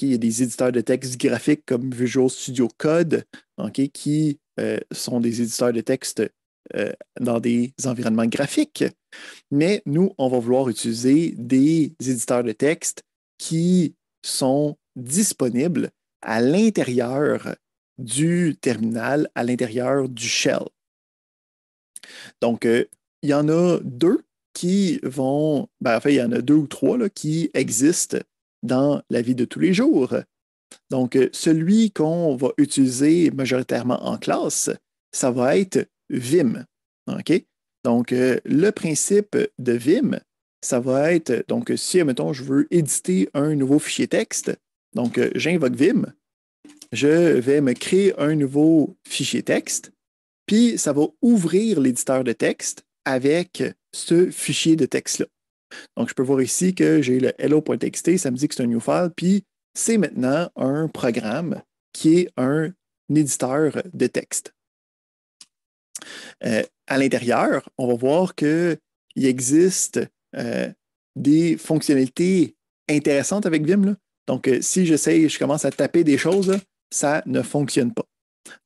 il y a des éditeurs de texte graphiques comme Visual Studio Code qui euh, sont des éditeurs de texte euh, dans des environnements graphiques. Mais nous, on va vouloir utiliser des éditeurs de texte qui sont disponibles à l'intérieur du terminal, à l'intérieur du shell. Donc, euh, il y en a deux qui vont, enfin il y en a deux ou trois qui existent dans la vie de tous les jours. Donc, euh, celui qu'on va utiliser majoritairement en classe, ça va être Vim. OK? Donc, euh, le principe de Vim, ça va être, donc, si, mettons, je veux éditer un nouveau fichier texte, donc, euh, j'invoque Vim, je vais me créer un nouveau fichier texte, puis ça va ouvrir l'éditeur de texte avec ce fichier de texte-là. Donc, je peux voir ici que j'ai le hello.txt, ça me dit que c'est un new file, puis c'est maintenant un programme qui est un éditeur de texte. Euh, à l'intérieur, on va voir qu'il existe euh, des fonctionnalités intéressantes avec Vim. Donc, euh, si j'essaie, je commence à taper des choses, ça ne fonctionne pas.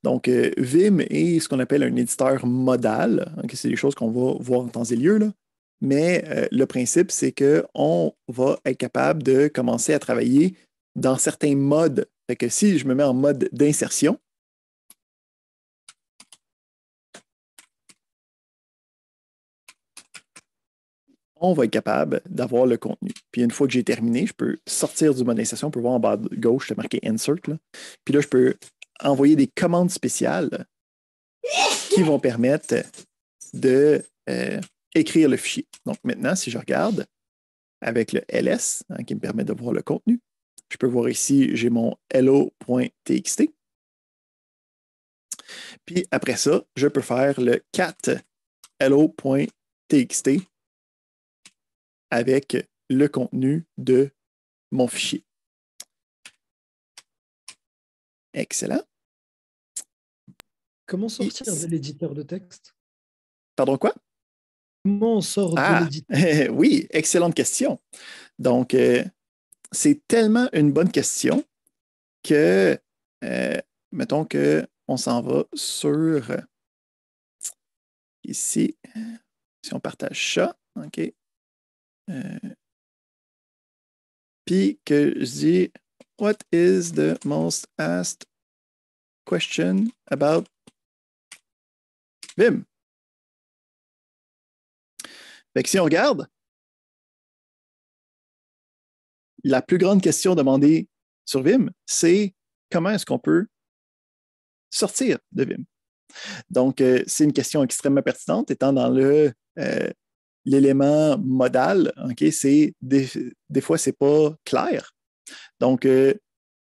Donc, Vim est ce qu'on appelle un éditeur modal. Hein, c'est des choses qu'on va voir en temps et lieu. Mais le principe, c'est qu'on va être capable de commencer à travailler dans certains modes.
que si je me mets en mode d'insertion, on va être
capable d'avoir le contenu. Puis une fois que j'ai terminé, je peux sortir du mode d'insertion. On peut voir en bas de gauche, c'est marqué insert. Puis là, je peux envoyer des commandes spéciales qui vont permettre d'écrire euh, le fichier. Donc maintenant, si je regarde avec le ls, hein, qui me permet de voir le contenu, je peux voir ici, j'ai mon hello.txt. Puis après ça, je peux faire le cat hello.txt
avec le contenu de mon fichier. Excellent. Comment sortir de l'éditeur de texte Pardon quoi Comment on sort de ah, l'éditeur Oui,
excellente question. Donc, euh, c'est tellement une bonne question que, euh, mettons que on s'en va sur
ici, si on partage ça, OK? Euh, puis que je dis, What is the most asked question about Vim? Fait si on regarde, la plus grande question demandée sur Vim, c'est comment est-ce qu'on peut sortir de Vim? Donc,
euh, c'est une question extrêmement pertinente, étant dans le euh, l'élément modal, OK, c'est des, fois, fois, c'est pas clair. Donc, euh,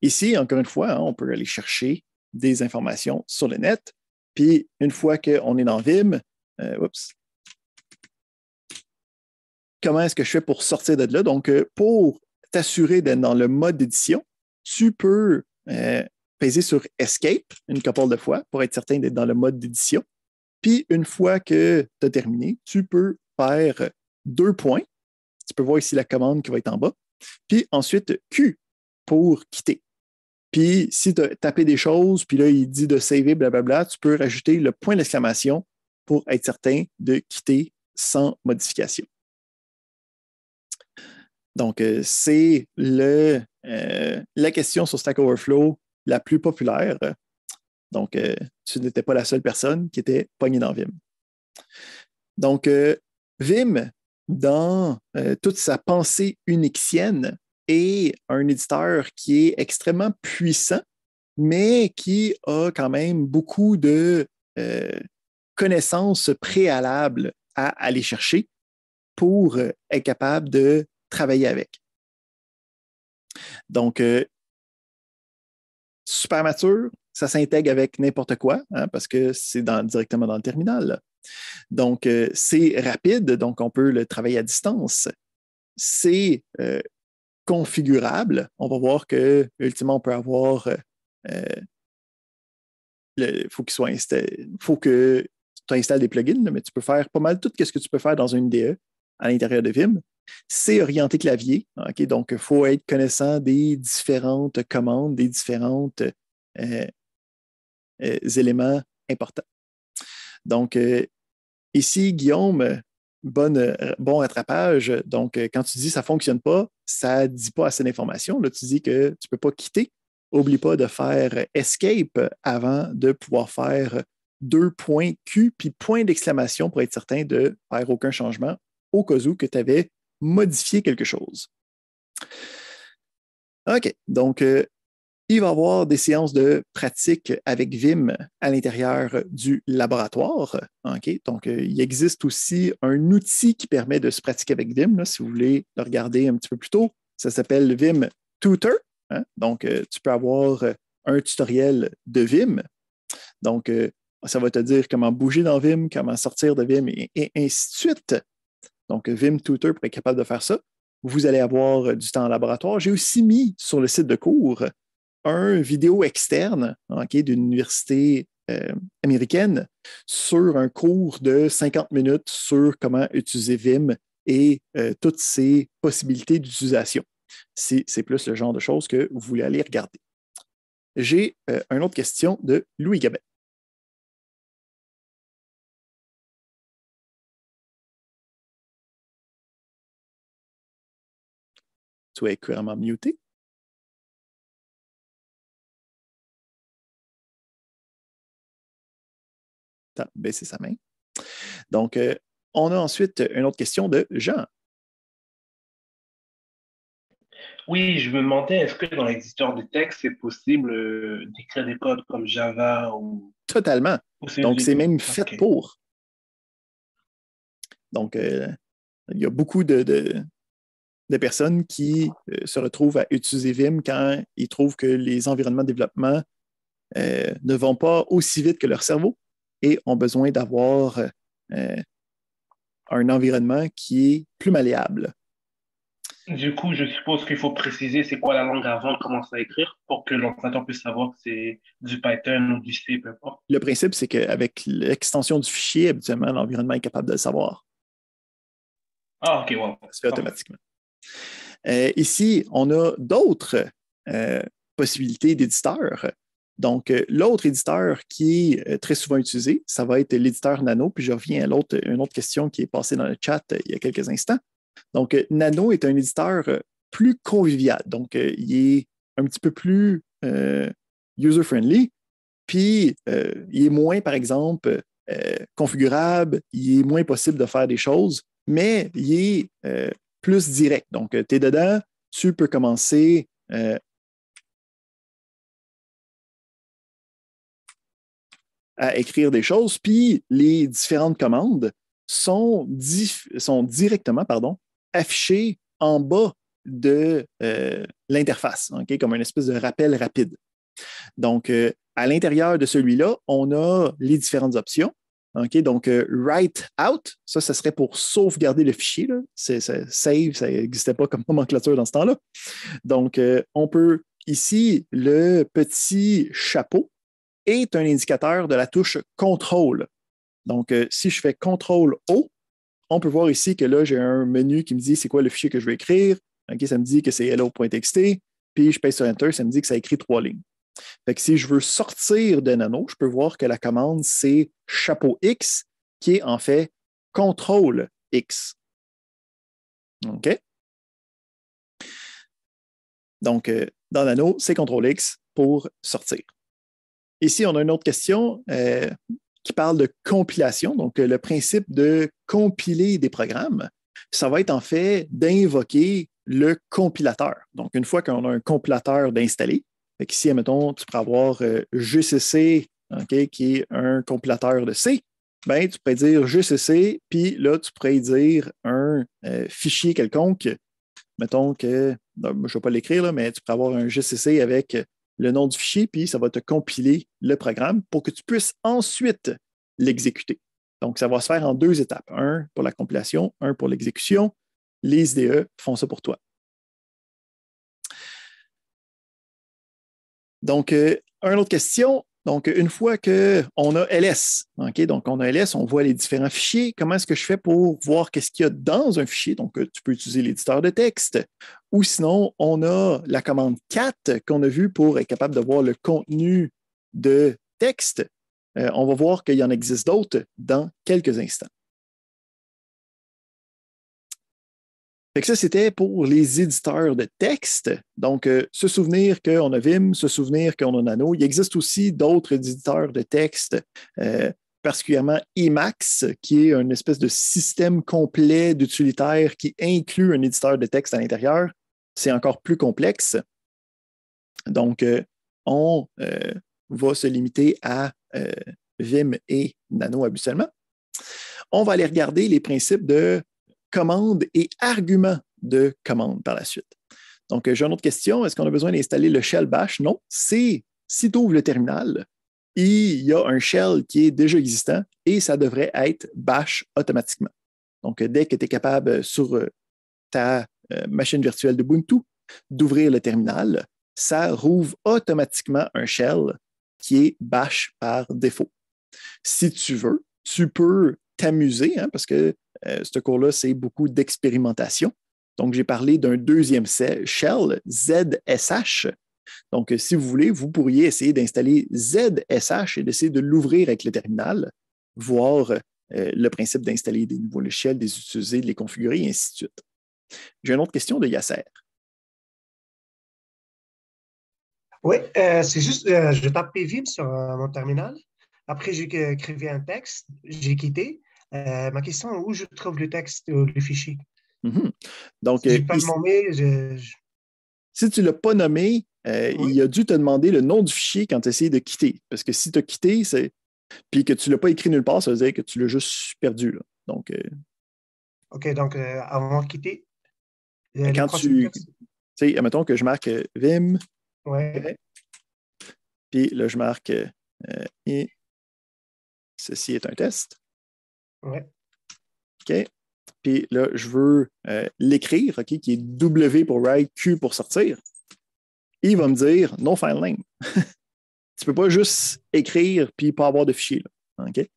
ici, encore une fois, hein, on peut aller chercher des informations sur le net. Puis, une fois qu'on est dans Vim, oups, comment est-ce que je fais pour sortir de là? Donc, pour t'assurer d'être dans le mode d'édition, tu peux euh, peser sur Escape une couple de fois pour être certain d'être dans le mode d'édition. Puis une fois que tu as terminé, tu peux faire deux points. Tu peux voir ici la commande qui va être en bas. Puis ensuite Q pour quitter. Puis si tu as tapé des choses, puis là il dit de saver, blablabla, tu peux rajouter le point d'exclamation pour être certain de quitter sans modification. Donc, euh, c'est euh, la question sur Stack Overflow la plus populaire. Donc, euh, tu n'étais pas la seule personne qui était pognée dans Vim. Donc, Vim, dans toute sa pensée unixienne, est un éditeur qui est extrêmement puissant, mais qui a quand même beaucoup de connaissances préalables à aller chercher pour être capable de travailler avec. Donc, euh, super mature, ça s'intègre avec n'importe quoi, hein, parce que c'est directement dans le terminal. Donc, euh, c'est rapide, donc on peut le travailler à distance. C'est euh, configurable. On va voir que, ultimement, on peut avoir. il faut qu'il soit installé. faut que tu installes des plugins, mais tu peux faire pas mal tout ce que tu peux faire dans une DE à l'intérieur de Vim c'est orienté clavier. Donc, il faut être connaissant des différentes commandes, des différents euh, euh, éléments importants. Donc, euh, ici, Guillaume, bon rattrapage. Donc, quand tu dis ça ne fonctionne pas, ça ne dit pas assez d'informations. Là, tu dis que tu ne peux pas quitter. Oublie pas de faire escape avant de pouvoir faire deux points Q puis point d'exclamation pour être certain de faire aucun changement au cas où que tu avais modifier quelque chose. OK, donc euh, il va y avoir des séances de pratique avec Vim à l'intérieur du laboratoire. OK, Donc, euh, il existe aussi un outil qui permet de se pratiquer avec Vim, si vous voulez le regarder un petit peu plus tôt. Ça s'appelle Vim Tutor. Hein. Donc, euh, tu peux avoir un tutoriel de Vim. Donc, ça va te dire comment bouger dans Vim, comment sortir de Vim et, et ainsi de suite. Donc, Vim Tutor pour être capable de faire ça. Vous allez avoir euh, du temps en laboratoire. J'ai aussi mis sur le site de cours un vidéo externe d'une université euh, américaine sur un cours de 50 minutes sur comment utiliser Vim et euh, toutes ses possibilités d'utilisation. C'est plus le genre de choses que vous voulez aller regarder.
J'ai une autre question de Louis Gabet. Tu es clairement muté. baisser sa main. Donc, euh, on a ensuite une autre question de Jean. Oui, je me demandais, est-ce que dans l'éditeur de texte, c'est possible euh, d'écrire des codes comme Java ou...
Totalement. Donc, c'est même ah,
fait pour.
Donc, euh, il y a beaucoup de, des personnes qui euh, se retrouvent à utiliser Vim quand ils trouvent que les environnements de développement euh, ne vont pas aussi vite que leur cerveau et ont besoin d'avoir euh, un environnement qui est plus malléable. Du coup, je suppose qu'il faut préciser c'est quoi la langue avant de commencer à écrire pour que
l'ordinateur puisse savoir que c'est du Python ou du C, peu importe.
Le principe, c'est qu'avec l'extension du fichier, habituellement, l'environnement est capable de le savoir.
Ah, OK, wow. automatiquement.
Euh, ici, on a d'autres euh, possibilités d'éditeurs. Donc, euh, l'autre éditeur qui est très souvent utilisé, ça va être l'éditeur Nano. Puis je reviens à l'autre, une autre question qui est passée dans le chat il y a quelques instants. Donc, Nano est un éditeur plus convivial. Donc, il est un petit peu plus user-friendly. Puis, il est moins, par exemple, configurable. Il est moins possible de faire des choses, mais il est
plus direct. Donc, euh, tu es dedans, tu peux commencer euh, à écrire des choses, puis
les différentes commandes sont, sont directement pardon, affichées en bas de euh, l'interface, comme une espèce de rappel rapide. Donc, à l'intérieur de celui-là, on a les différentes options. OK, donc euh, write out, ça, ça serait pour sauvegarder le fichier. C'est, save, ça n'existait pas comme nomenclature dans ce temps-là. Donc, euh, on peut ici, le petit chapeau est un indicateur de la touche contrôle. Donc, euh, si je fais contrôle O, on peut voir ici que là, j'ai un menu qui me dit c'est quoi le fichier que je veux écrire. OK, ça me dit que c'est hello.txt, puis je passe sur Enter, ça me dit que ça écrit trois lignes. Fait si je veux sortir de Nano, je peux voir que la commande, c'est chapeau X, qui est en fait contrôle X. OK? Donc, euh, dans Nano, c'est contrôle X pour sortir. Ici, on a une autre question euh, qui parle de compilation, donc euh, le principe de compiler des programmes. Ça va être en fait d'invoquer le compilateur. Donc, une fois qu'on a un compilateur d'installer, ici, mettons, tu pourrais avoir GCC, euh, qui est un compilateur de C. Ben, tu pourrais dire GCC, puis là, tu pourrais dire un euh, fichier quelconque. Mettons que, ben, je ne vais pas l'écrire, mais tu pourrais avoir un GCC avec le nom du fichier, puis ça va te compiler le programme pour que tu puisses ensuite l'exécuter. Donc, ça va se faire en deux étapes. Un pour la compilation, un pour l'exécution. Les IDE font ça pour toi. Donc, euh, une autre question. Donc, une fois qu'on a LS, OK, donc on a LS, on voit les différents fichiers. Comment est-ce que je fais pour voir qu'est-ce qu'il y a dans un fichier? Donc, euh, tu peux utiliser l'éditeur de texte. Ou sinon, on a la commande cat qu'on a vue pour être capable de voir le contenu de texte. Euh, on va voir qu'il y en existe d'autres dans quelques instants. ça, c'était pour les éditeurs de texte. Donc, ce euh, se souvenir qu'on a Vim, se souvenir qu'on a Nano. Il existe aussi d'autres éditeurs de texte, euh, particulièrement Emacs, qui est une espèce de système complet d'utilitaires qui inclut un éditeur de texte à l'intérieur. C'est encore plus complexe. Donc, euh, on va se limiter à Vim et Nano habituellement. On va aller regarder les principes de commande et argument de commande par la suite. Donc, euh, j'ai une autre question. Est-ce qu'on a besoin d'installer le shell bash? Non, c'est si tu ouvres le terminal, il y a un shell qui est déjà existant et ça devrait être bash automatiquement. Donc, euh, dès que tu es capable euh, sur ta machine virtuelle de Ubuntu d'ouvrir le terminal, ça rouvre automatiquement un shell qui est bash par défaut. Si tu veux, tu peux t'amuser, hein, parce que euh, ce cours-là, c'est beaucoup d'expérimentation. Donc, j'ai parlé d'un deuxième shell, ZSH. Donc, si vous voulez, vous pourriez essayer d'installer ZSH et d'essayer de l'ouvrir avec le terminal, voir euh, le principe d'installer des nouveaux shells, des utiliser, de les configurer, et ainsi de suite. J'ai une autre question de Yasser.
Oui, euh, c'est juste, je tape vim sur mon terminal. Après, j'ai écrit un texte,
j'ai quitté. Euh, ma question, où je trouve le texte ou le fichier? Mhm. Donc, si euh, pas si tu ne l'as pas nommé, euh, il a dû te demander le nom du fichier quand tu essayes de quitter. Parce que si tu as quitté, puis que tu ne l'as pas écrit nulle part, ça veut dire que tu l'as juste perdu. Donc, OK, donc avant de quitter. quand tu. Tu sais, admettons que je marque Vim. Puis là, je marque et... ceci est un test.
OK.
Puis là, je veux euh, l'écrire, OK, qui est W pour write, Q pour sortir. Il va me dire no file name. tu ne peux pas juste écrire puis pas avoir de fichier. OK?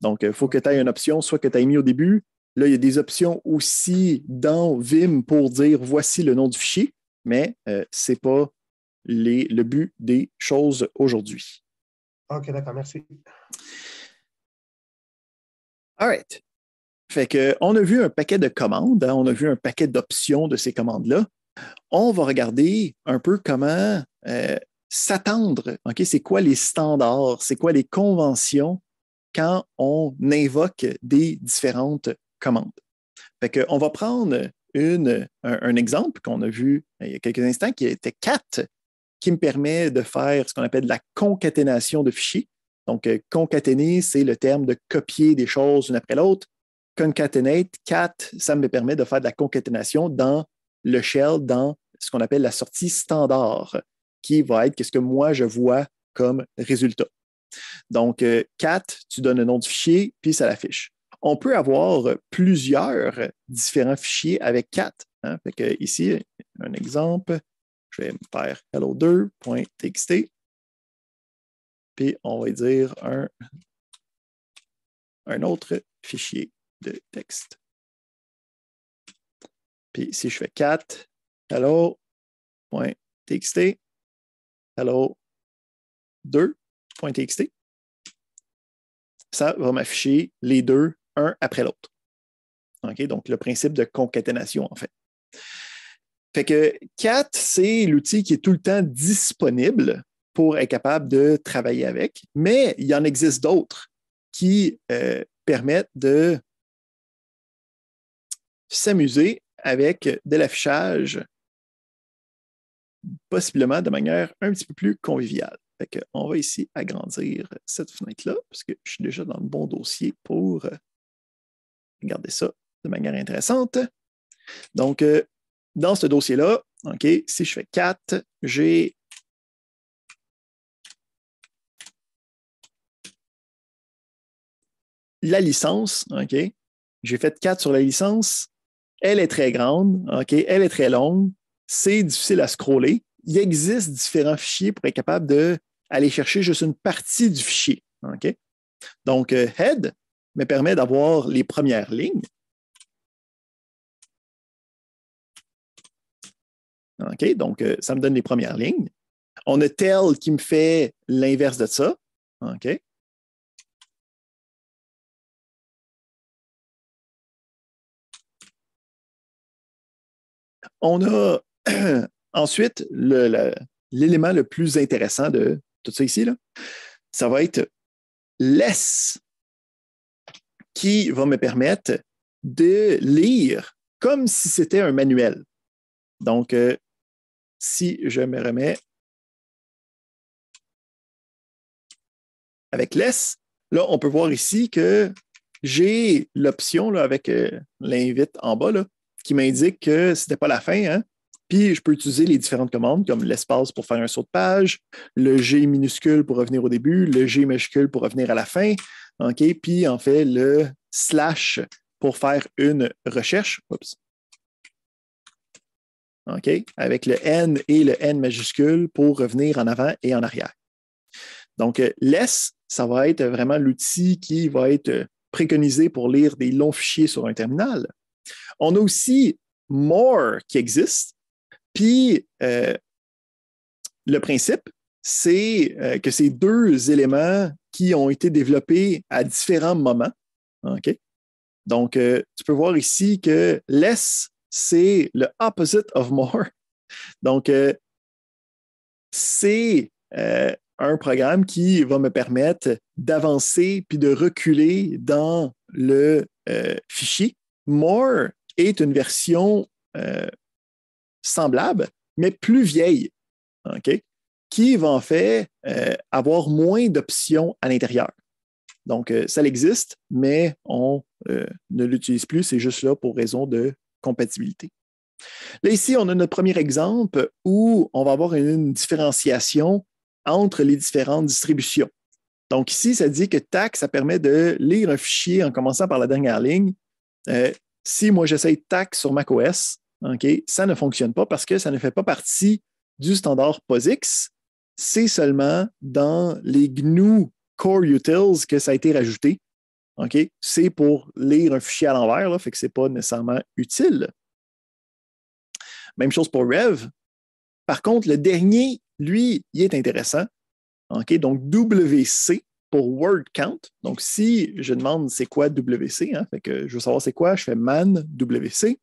Donc, il euh, faut que tu aies une option, soit que tu aies mis au début. Là, il y a des options aussi dans Vim pour dire voici le nom du fichier, mais euh, ce n'est pas le but des choses aujourd'hui. OK, d'accord, merci. All right. Fait que, on a vu un paquet de commandes, hein, on a vu un paquet d'options de ces commandes-là. On va regarder un peu comment euh, s'attendre. Ok, C'est quoi les standards, c'est quoi les conventions quand on invoque des différentes commandes. Fait qu'on on va prendre un, exemple qu'on a vu euh, il y a quelques instants qui était CAT, qui me permet de faire ce qu'on appelle la concaténation de fichiers. Donc, euh, concaténer, c'est le terme de copier des choses une après l'autre. Concatenate, cat, ça me permet de faire de la concaténation dans le shell, dans ce qu'on appelle la sortie standard, qui va être qu'est-ce que moi je vois comme résultat. Donc, euh, cat, tu donnes le nom du fichier, puis ça l'affiche. On peut avoir plusieurs différents fichiers avec cat. Hein. ici, un exemple, je vais me faire hello2.txt
puis on va dire un, autre fichier de texte. Puis si je fais 4, hello.txt, hello 2.txt, ça va m'afficher
les deux un après l'autre. OK, donc, le principe de concaténation, en fait. Fait que 4, c'est l'outil qui est tout le temps disponible pour être capable de travailler avec. Mais il y en existe d'autres qui euh, permettent de s'amuser avec de l'affichage, possiblement de manière un petit peu plus conviviale. on va ici agrandir cette fenêtre-là, parce que je suis déjà dans le bon dossier pour euh, regarder ça de manière intéressante. Donc, euh,
dans ce dossier-là, OK, si je fais 4, j'ai la licence, OK? J'ai fait quatre sur la licence. Elle est très grande,
OK? Elle est très longue. C'est difficile à scroller. Il existe différents fichiers pour être capable d'aller chercher juste une partie du fichier. OK? Donc, euh, Head
me permet d'avoir les premières lignes. OK? Donc, euh, ça me donne les premières lignes. On a Tell qui me fait l'inverse de ça. OK? On a ensuite l'élément le, plus intéressant
de tout ça ici. Là, ça va être l'ess qui va me permettre de lire comme si c'était un manuel.
Donc, euh, si je me remets avec l'ess, là, on peut voir ici que
j'ai l'option avec euh, l'invite en bas là, qui m'indique que ce n'était pas la fin. Hein. Puis je peux utiliser les différentes commandes comme l'espace pour faire un saut de page, le G minuscule pour revenir au début, le G majuscule pour revenir à la fin, OK? Puis en fait, le slash pour faire une recherche. Oups. OK? Avec le N et le N majuscule pour revenir en avant et en arrière. Donc, euh, less, ça va être vraiment l'outil qui va être euh, préconisé pour lire des longs fichiers sur un terminal. On a aussi More qui existe. Puis euh, le principe, c'est euh, que ces deux éléments qui ont été développés à différents moments. OK? Donc, euh, tu peux voir ici que less, c'est le opposite of more. Donc, c'est un programme qui va me permettre d'avancer puis de reculer dans le fichier More est une version euh, semblable, mais plus vieille, qui va en fait euh, avoir moins d'options à l'intérieur. Donc, euh, ça existe, mais on ne l'utilise plus, c'est juste là pour raison de compatibilité. Là, ici, on a notre premier exemple où on va avoir une différenciation entre les différentes distributions. Donc, ici, ça dit que TAC, ça permet de lire un fichier en commençant par la dernière ligne euh, si moi j'essaye TAC sur macOS, ok, ça ne fonctionne pas parce que ça ne fait pas partie du standard POSIX. C'est seulement dans les GNU Core Utils que ça a été rajouté. C'est pour lire un fichier à l'envers, fait que ce n'est pas nécessairement utile. Même chose pour Rev. Par contre, le dernier, lui, il est intéressant. Donc, WC, word count. Donc, si je demande c'est quoi WC, hein, je veux savoir c'est quoi, je fais man WC.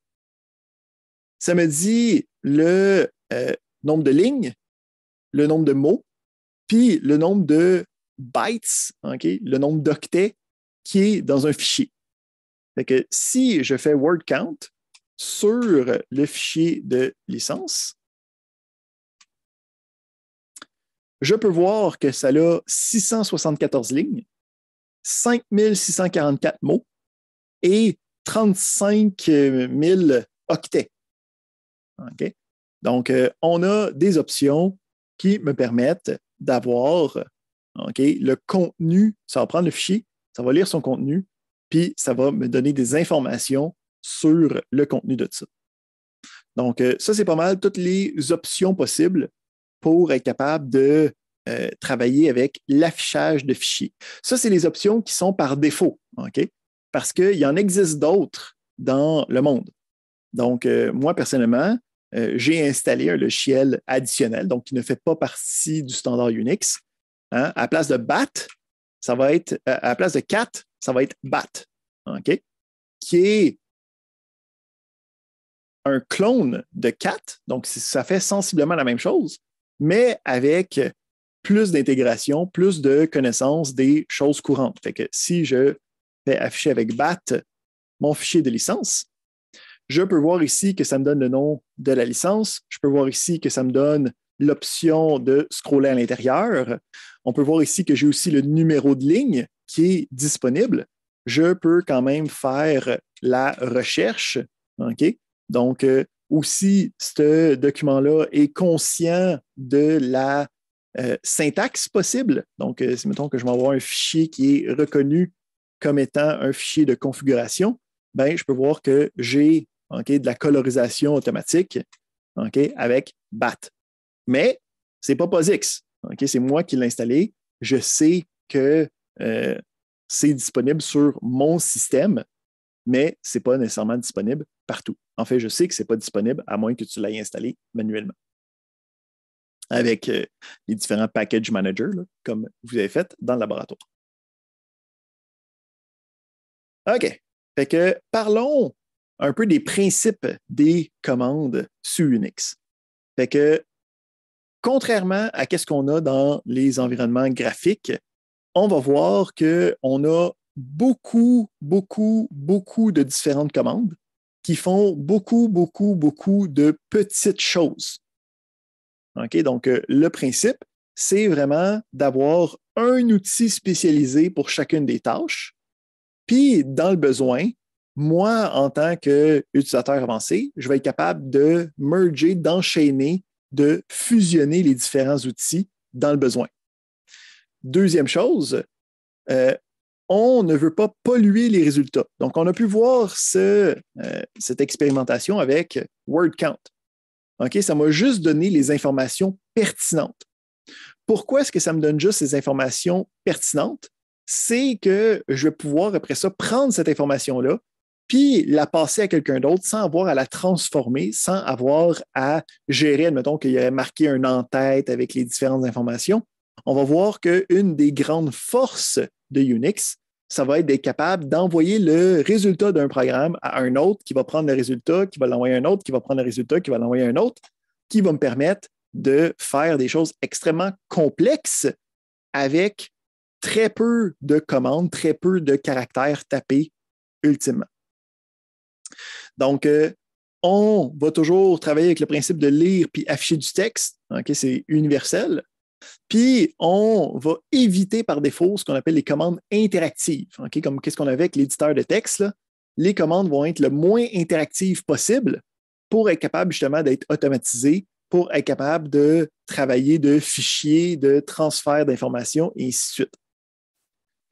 Ça me dit le euh, nombre de lignes, le nombre de mots, puis le nombre de bytes, le nombre d'octets qui est dans un fichier. Fait que si je fais word count sur le fichier de licence, je peux voir que ça a 674 lignes, 5644 mots et 35 000 octets. Donc, euh, on a des options qui me permettent d'avoir le contenu. Ça va prendre le fichier, ça va lire son contenu, puis ça va me donner des informations sur le contenu de ça. Donc, euh, ça, c'est pas mal toutes les options possibles pour être capable de euh, travailler avec l'affichage de fichiers. Ça, c'est les options qui sont par défaut, OK? Parce qu'il y en existe d'autres dans le monde. Donc, euh, moi, personnellement, euh, j'ai installé un logiciel additionnel, donc qui ne fait pas partie du standard Unix. Hein? À place de BAT, ça va être, à la place de CAT, ça va être BAT, OK? Qui est un clone de CAT, donc ça fait sensiblement la même chose, mais avec plus d'intégration, plus de connaissances des choses courantes. Fait que si je fais afficher avec BAT mon fichier de licence, je peux voir ici que ça me donne le nom de la licence. Je peux voir ici que ça me donne l'option de scroller à l'intérieur. On peut voir ici que j'ai aussi le numéro de ligne qui est disponible. Je peux quand même faire la recherche. OK? Donc, euh, aussi ce document-là est conscient de la euh, syntaxe possible. Donc, euh, si mettons que je m'envoie un fichier qui est reconnu comme étant un fichier de configuration, ben, je peux voir que j'ai de la colorisation automatique avec BAT. Mais ce n'est pas POSIX. c'est moi qui l'ai installé. Je sais que euh, c'est disponible sur mon système, mais ce n'est pas nécessairement disponible partout. En fait, je sais que ce n'est pas disponible à moins que tu l'aies installé manuellement. Avec euh, les différents package managers, comme vous avez fait dans le laboratoire. OK. Fait que parlons un peu des principes des commandes sur Unix. Fait que, contrairement à ce qu'on a dans les environnements graphiques, on va voir qu'on a beaucoup, beaucoup, beaucoup de différentes commandes qui font beaucoup, beaucoup, beaucoup de petites choses. OK? Donc, euh, le principe, c'est vraiment d'avoir un outil spécialisé pour chacune des tâches. Puis, dans le besoin, moi, en tant qu'utilisateur avancé, je vais être capable de merger, d'enchaîner, de fusionner les différents outils dans le besoin. Deuxième chose, euh, on ne veut pas polluer les résultats. Donc, on a pu voir euh, cette expérimentation avec word count. OK, ça m'a juste donné les informations pertinentes. Pourquoi est-ce que ça me donne juste ces informations pertinentes? C'est que je vais pouvoir, après ça, prendre cette information-là, puis la passer à quelqu'un d'autre sans avoir à la transformer, sans avoir à gérer, admettons qu'il y a marqué un en-tête avec les différentes informations on va voir qu'une des grandes forces de Unix, ça va être d'être capable d'envoyer le résultat d'un programme à un autre qui va prendre le résultat, qui va l'envoyer à un autre, qui va prendre le résultat, qui va l'envoyer à un autre, qui va me permettre de faire des choses extrêmement complexes avec très peu de commandes, très peu de caractères tapés ultimement. Donc, euh, on va toujours travailler avec le principe de lire puis afficher du texte. C'est universel. Puis, on va éviter par défaut ce qu'on appelle les commandes interactives, comme qu'est-ce qu'on avait avec l'éditeur de texte. Les commandes vont être le moins interactives possible pour être capable justement d'être automatisées, pour être capable de travailler de fichiers, de transfert d'informations et ainsi de suite.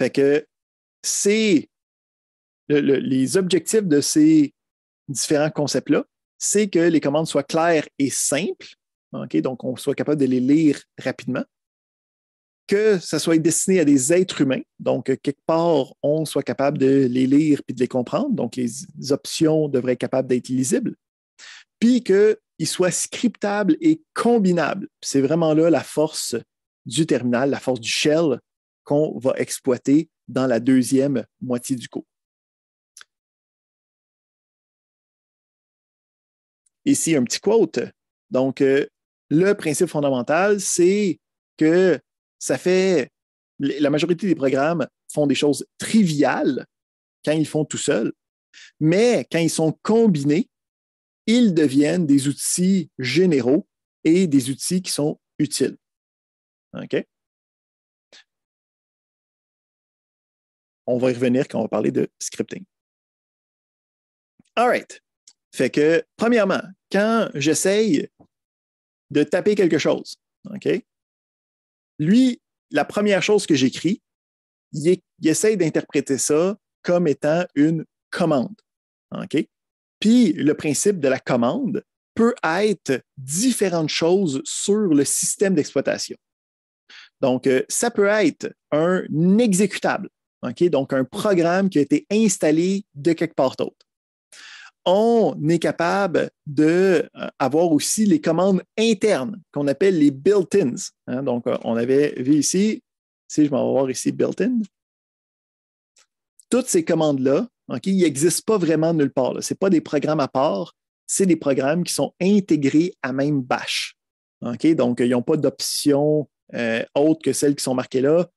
Fait que les objectifs de ces différents concepts-là, c'est que les commandes soient claires et simples, donc on soit capable de les lire rapidement, que ça soit destiné à des êtres humains, donc euh, quelque part, on soit capable de les lire puis de les comprendre, donc les options devraient être capables d'être lisibles, puis qu'ils soient scriptables et combinables. C'est vraiment là la force du
terminal, la force du shell qu'on va exploiter dans la deuxième moitié du cours. Ici, un petit quote. Donc, euh, le principe fondamental, c'est que
ça fait. La majorité des programmes font des choses triviales quand ils font tout seuls, mais quand ils sont combinés, ils deviennent
des outils généraux et des outils qui sont utiles. OK? On va y revenir quand on va parler de scripting. All right. Fait que, premièrement, quand j'essaye de taper quelque chose. OK?
Lui, la première chose que j'écris, il, essaie d'interpréter ça comme étant une commande. OK? Puis le principe de la commande peut être différentes choses sur le système d'exploitation. Donc, euh, ça peut être un exécutable, Donc, un programme qui a été installé de quelque part d'autre on est capable d'avoir euh, aussi les commandes internes qu'on appelle les built-ins. Hein. Donc, euh, on avait vu ici, si je m'en vais voir ici, built-in. Toutes ces commandes-là, ok, ils n'existent pas vraiment nulle part. Ce n'est pas des programmes à part, c'est des programmes qui sont intégrés à même bash. Donc, ils n'ont pas d'options euh, autres que celles qui sont marquées là.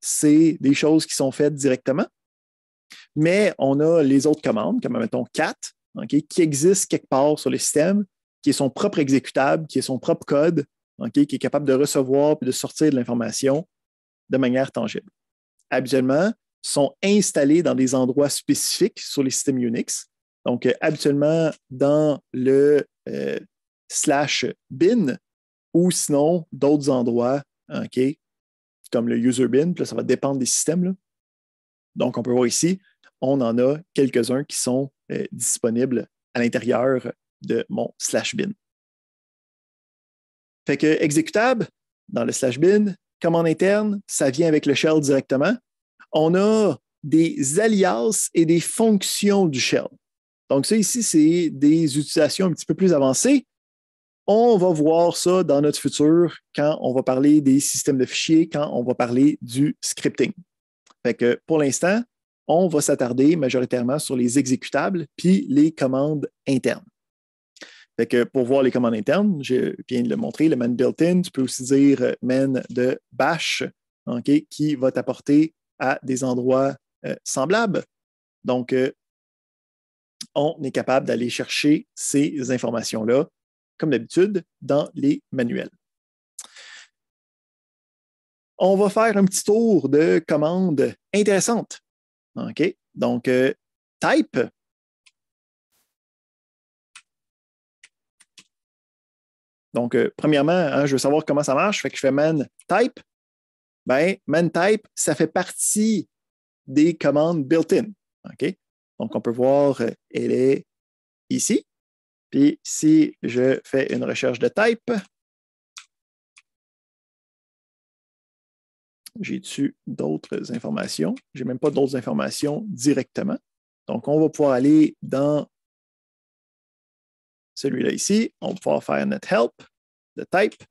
C'est des choses qui sont faites directement. Mais on a les autres commandes, comme mettons cat, qui existent quelque part sur le système, qui est son propre exécutable, qui est son propre code, qui est capable de recevoir et de sortir de l'information de manière tangible. Habituellement, sont installés dans des endroits spécifiques sur les systèmes Unix. Donc, euh, habituellement dans le euh, slash bin ou sinon d'autres endroits, comme le user bin, puis ça va dépendre des systèmes. Donc, on peut voir ici, on en a quelques-uns qui sont euh, disponibles à l'intérieur de mon slash bin. Fait que exécutable dans le slash bin, commande interne, ça vient avec le shell directement. On a des alias et des fonctions du shell. Donc, ça ici, c'est des utilisations un petit peu plus avancées. On va voir ça dans notre futur quand on va parler des systèmes de fichiers, quand on va parler du scripting. Fait que pour l'instant, on va s'attarder majoritairement sur les exécutables puis les commandes internes. pour voir les commandes internes, je viens de le montrer, le man built-in, tu peux aussi dire euh, man de bash, qui va t'apporter à des endroits euh, semblables. Donc, euh, on est capable d'aller chercher ces informations-là, comme d'habitude, dans les manuels
on va faire un petit tour de commandes intéressantes. OK? Donc, euh, type.
Donc, euh, premièrement, hein, je veux savoir comment ça marche. Fait que je fais man type. Ben, man type, ça fait partie des commandes built-in.
Donc, on peut voir, euh, elle est ici. Puis, si je fais une recherche de type,
J'ai-tu d'autres informations? Je n'ai même pas d'autres informations
directement. Donc, on va pouvoir aller dans celui-là ici. On va pouvoir faire notre help, le type.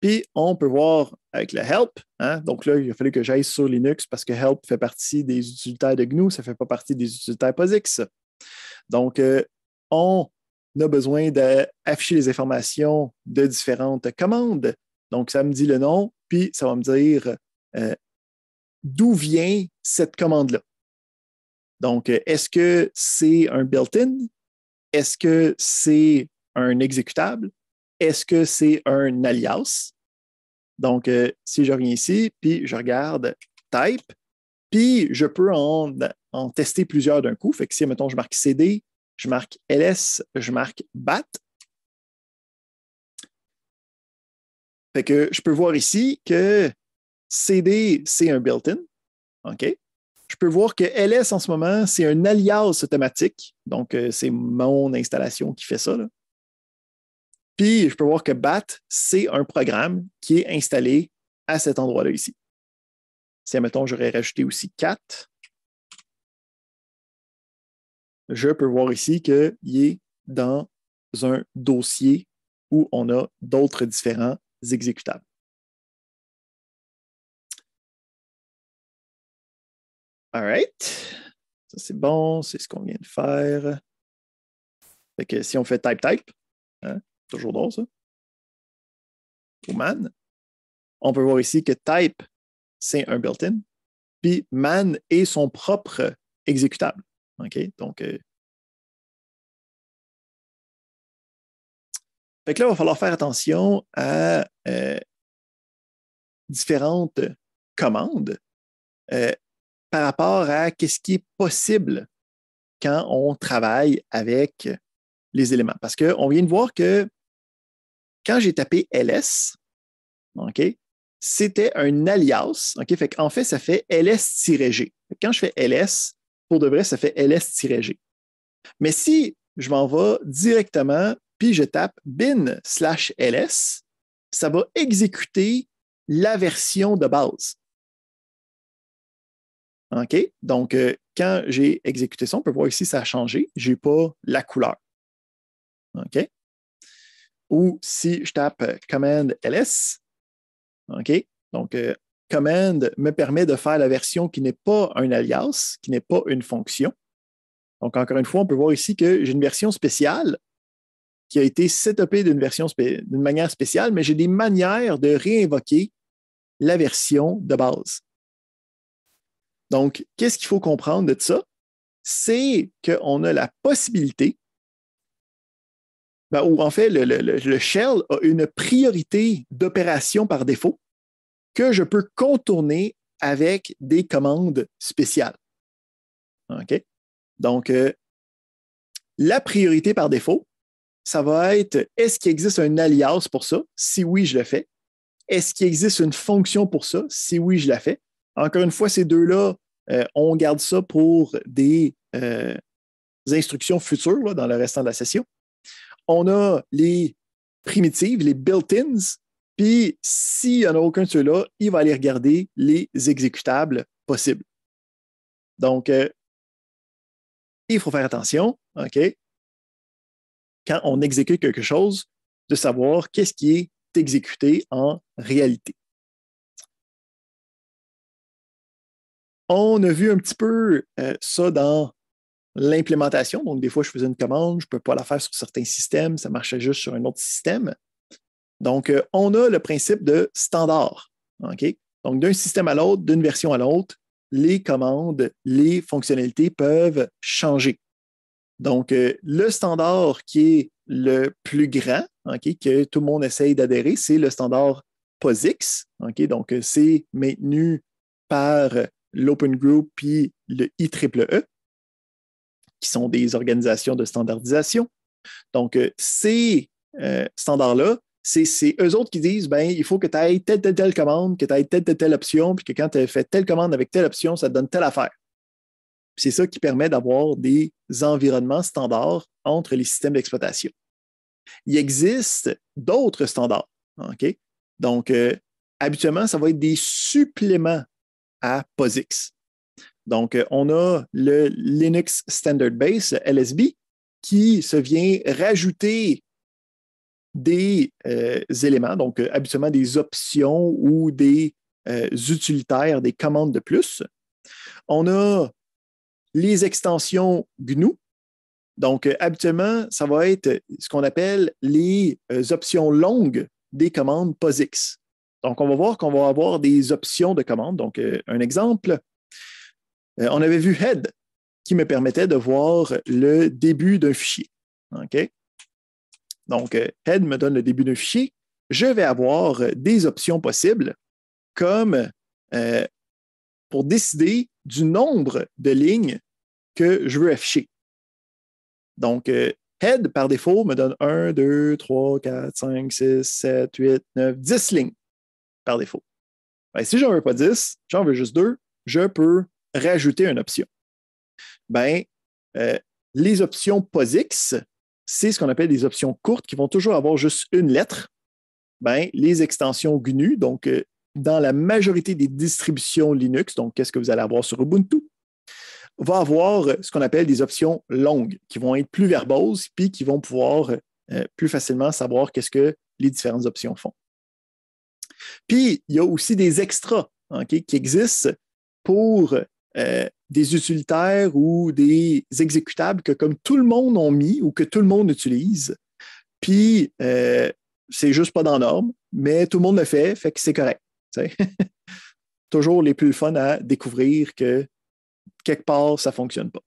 Puis, on
peut voir avec le help. Hein? Donc là, il a fallu que j'aille sur Linux parce que help fait partie des utilitaires de GNU, ça ne fait pas partie des utilitaires POSIX. Donc, euh, on a besoin d'afficher les informations de différentes commandes. Donc, ça me dit le nom, puis ça va me dire euh, d'où vient cette commande-là. Donc, est-ce que c'est un built-in? Est-ce que c'est un exécutable? Est-ce que c'est un alias? Donc, euh, si je reviens ici, puis je regarde type, puis je peux en, en tester plusieurs d'un coup. Fait que si, mettons, je marque CD, je marque LS, je
marque BAT, Fait que je peux voir ici que CD, c'est un built-in. Je peux
voir que LS en ce moment, c'est un alias automatique. Donc, euh, c'est mon installation qui fait ça. Là. Puis, je peux voir que BAT, c'est un programme qui est
installé à cet endroit-là ici. Si, admettons, j'aurais rajouté aussi CAT, je peux voir ici qu'il est dans un dossier où on a d'autres différents exécutables. All right. Ça, c'est bon. C'est ce qu'on vient de faire.
si on fait type-type, hein, toujours dans ça. man. On peut voir ici que type, c'est un built-in. Puis man est son
propre exécutable. OK? Donc, euh, Fait que là, il va falloir faire attention à euh, différentes commandes euh, par rapport
à ce qui est possible quand on travaille avec les éléments. Parce qu'on vient de voir que quand j'ai tapé ls, OK, c'était un alias. OK, fait en fait, ça fait ls-g. Quand je fais ls, pour de vrai, ça fait ls-g. Mais si je m'en vais directement puis je tape bin slash ls, ça va exécuter la version de base. OK? Donc, euh, quand j'ai exécuté ça, on peut voir ici, ça a changé. Je n'ai pas la couleur. OK? Ou si je tape command ls, OK? Donc, euh, command me permet de faire la version qui n'est pas un alias, qui n'est pas une fonction. Donc, encore une fois, on peut voir ici que j'ai une version spéciale qui a été setupé d'une d'une manière spéciale, mais j'ai des manières de réinvoquer la version de base. Donc, qu'est-ce qu'il faut comprendre de ça? C'est qu'on a la possibilité, où ben, ou en fait, le, shell a une priorité d'opération par défaut que je peux contourner avec des commandes spéciales. OK? Donc, euh, la priorité par défaut, ça va être est-ce qu'il existe un alias pour ça? Si oui, je le fais. Est-ce qu'il existe une fonction pour ça? Si oui, je la fais. Encore une fois, ces deux-là, euh, on garde ça pour des, euh, instructions futures dans le restant de la session. On a les primitives, les built-ins. Puis, s'il n'y en a aucun de ceux-là, il va aller regarder les exécutables possibles. Donc, euh, il faut faire attention. OK?
quand on exécute quelque chose, de savoir qu'est-ce qui est exécuté en réalité. On a vu un petit peu euh, ça dans l'implémentation. Donc, des fois, je faisais une commande, je ne peux pas la faire sur
certains systèmes, ça marchait juste sur un autre système. Donc, euh, on a le principe de standard. Donc, d'un système à l'autre, d'une version à l'autre, les commandes, les fonctionnalités peuvent changer. Donc, euh, le standard qui est le plus grand, que tout le monde essaye d'adhérer, c'est le standard POSIX. donc, euh, c'est maintenu par l'Open Group puis le IEEE, e, qui sont des organisations de standardisation. Donc, euh, ces standards-là, c'est eux autres qui disent ben, il faut que tu ailles telle, telle, telle commande, que tu ailles telle, telle, telle option, puis que quand tu as fait telle commande avec telle option, ça te donne telle affaire. C'est ça qui permet d'avoir des environnements standards entre les systèmes d'exploitation. Il existe d'autres standards. Donc, euh, habituellement, ça va être des suppléments à POSIX. Donc, euh, on a le Linux Standard Base, LSB, qui se vient rajouter des euh, éléments, donc habituellement des options ou des utilitaires, des commandes de plus. On a les extensions GNU. Donc, euh, habituellement, ça va être ce qu'on appelle les euh, options longues des commandes POSIX. Donc, on va voir qu'on va avoir des options de commandes. Donc, euh, un exemple, on avait vu head qui me permettait de voir le début d'un fichier. OK? Donc, head me donne le début d'un fichier. Je vais avoir des options possibles comme pour décider du nombre de lignes que je veux afficher. Donc, euh, head, par défaut, me donne 1, 2, 3, 4, 5, 6, 7, 8, 9, 10 lignes par défaut. Ben, si je n'en veux pas 10, j'en veux juste 2, je peux rajouter une option. Ben, euh, les options POSIX, c'est ce qu'on appelle des options courtes qui vont toujours avoir juste une lettre. Ben, les extensions GNU, donc euh, dans la majorité des distributions Linux, donc qu'est-ce que vous allez avoir sur Ubuntu, va avoir ce qu'on appelle des options longues, qui vont être plus verboses, puis qui vont pouvoir euh, plus facilement savoir qu'est-ce que les différentes options font. Puis, il y a aussi des extras qui existent pour euh, des utilitaires ou des exécutables que comme tout le monde ont mis ou que tout le monde utilise, puis euh, c'est juste pas dans norme, mais tout le monde le fait, fait que c'est correct. Toujours les plus fun à découvrir que
quelque part, ça ne fonctionne pas.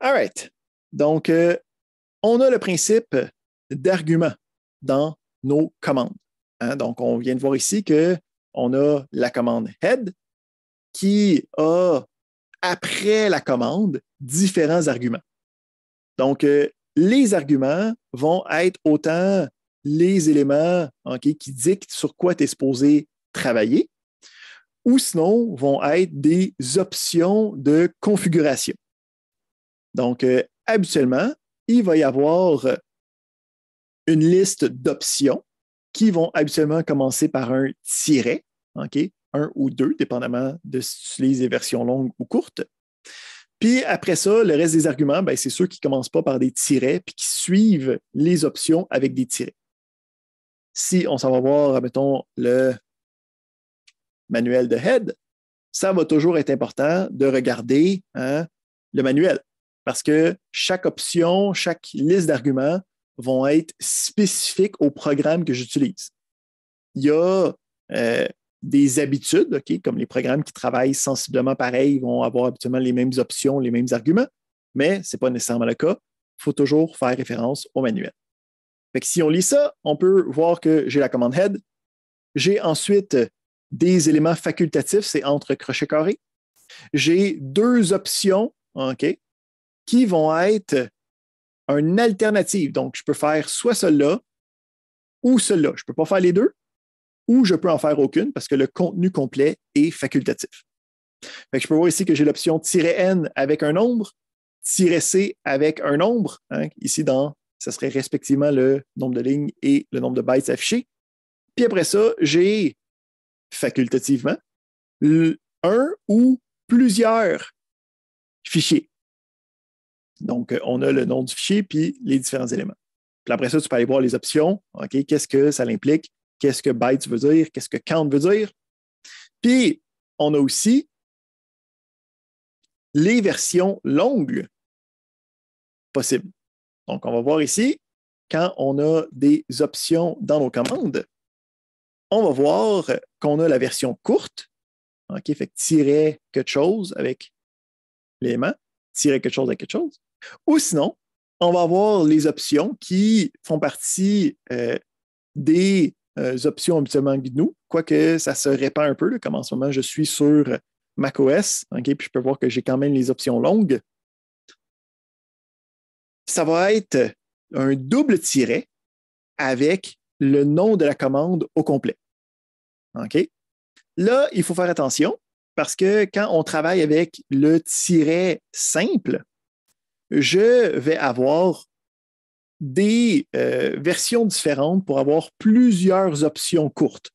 All right. Donc, euh, on a le principe d'argument dans nos
commandes. Hein. Donc, on vient de voir ici qu'on a la commande head qui a, après la commande, différents arguments. Donc, euh, les arguments vont être autant les éléments qui dictent sur quoi tu es supposé travailler, ou sinon vont être des options de configuration. Donc, euh, habituellement, il va y avoir euh, une liste d'options qui vont habituellement commencer par un tiret, un ou deux, dépendamment de si tu utilises des versions longues ou courtes. Puis après ça, le reste des arguments, ben, c'est ceux qui ne commencent pas par des tirets puis qui suivent les options avec des tirets. Si on s'en va voir, mettons, le manuel de Head, ça va toujours être important de regarder hein, le manuel parce que chaque option, chaque liste d'arguments vont être spécifiques au programme que j'utilise. Il y a euh, des habitudes, comme les programmes qui travaillent sensiblement pareil vont avoir habituellement les mêmes options, les mêmes arguments, mais ce n'est pas nécessairement le cas. Il faut toujours faire référence au manuel si on lit ça, on peut voir que j'ai la commande head. J'ai ensuite des éléments facultatifs, c'est entre crochets carrés. J'ai deux options, qui vont être une alternative. Donc, je peux faire soit celle-là ou celle-là. Je ne peux pas faire les deux ou je peux en faire aucune parce que le contenu complet est facultatif. je peux voir ici que j'ai l'option "-n avec un nombre, "-c avec un nombre, hein, ici dans ce serait respectivement le nombre de lignes et le nombre de bytes affichés.
Puis après ça, j'ai facultativement un ou plusieurs fichiers. Donc, euh, on
a le nom du fichier puis les différents éléments. Puis après ça, tu peux aller voir les options. OK, qu'est-ce que ça implique? Qu'est-ce que bytes veut dire? Qu'est-ce que count veut dire? Puis, on a aussi les versions longues possibles. Donc, on va voir ici, quand on a des options dans nos commandes, on va voir qu'on a la version courte, hein, qui fait tirer quelque chose avec l'élément, tirer quelque chose avec quelque chose. Ou sinon, on va avoir les options qui font partie euh, des euh, options habituellement GNU, quoique ça se répand un peu, comme en ce moment je suis sur macOS, OK, puis je peux voir que j'ai quand même les options longues, ça va être un double tiret avec le nom de la commande au complet. OK? Là, il faut faire attention parce que quand on travaille avec le tiret simple, je vais avoir des euh, versions différentes pour avoir plusieurs options courtes.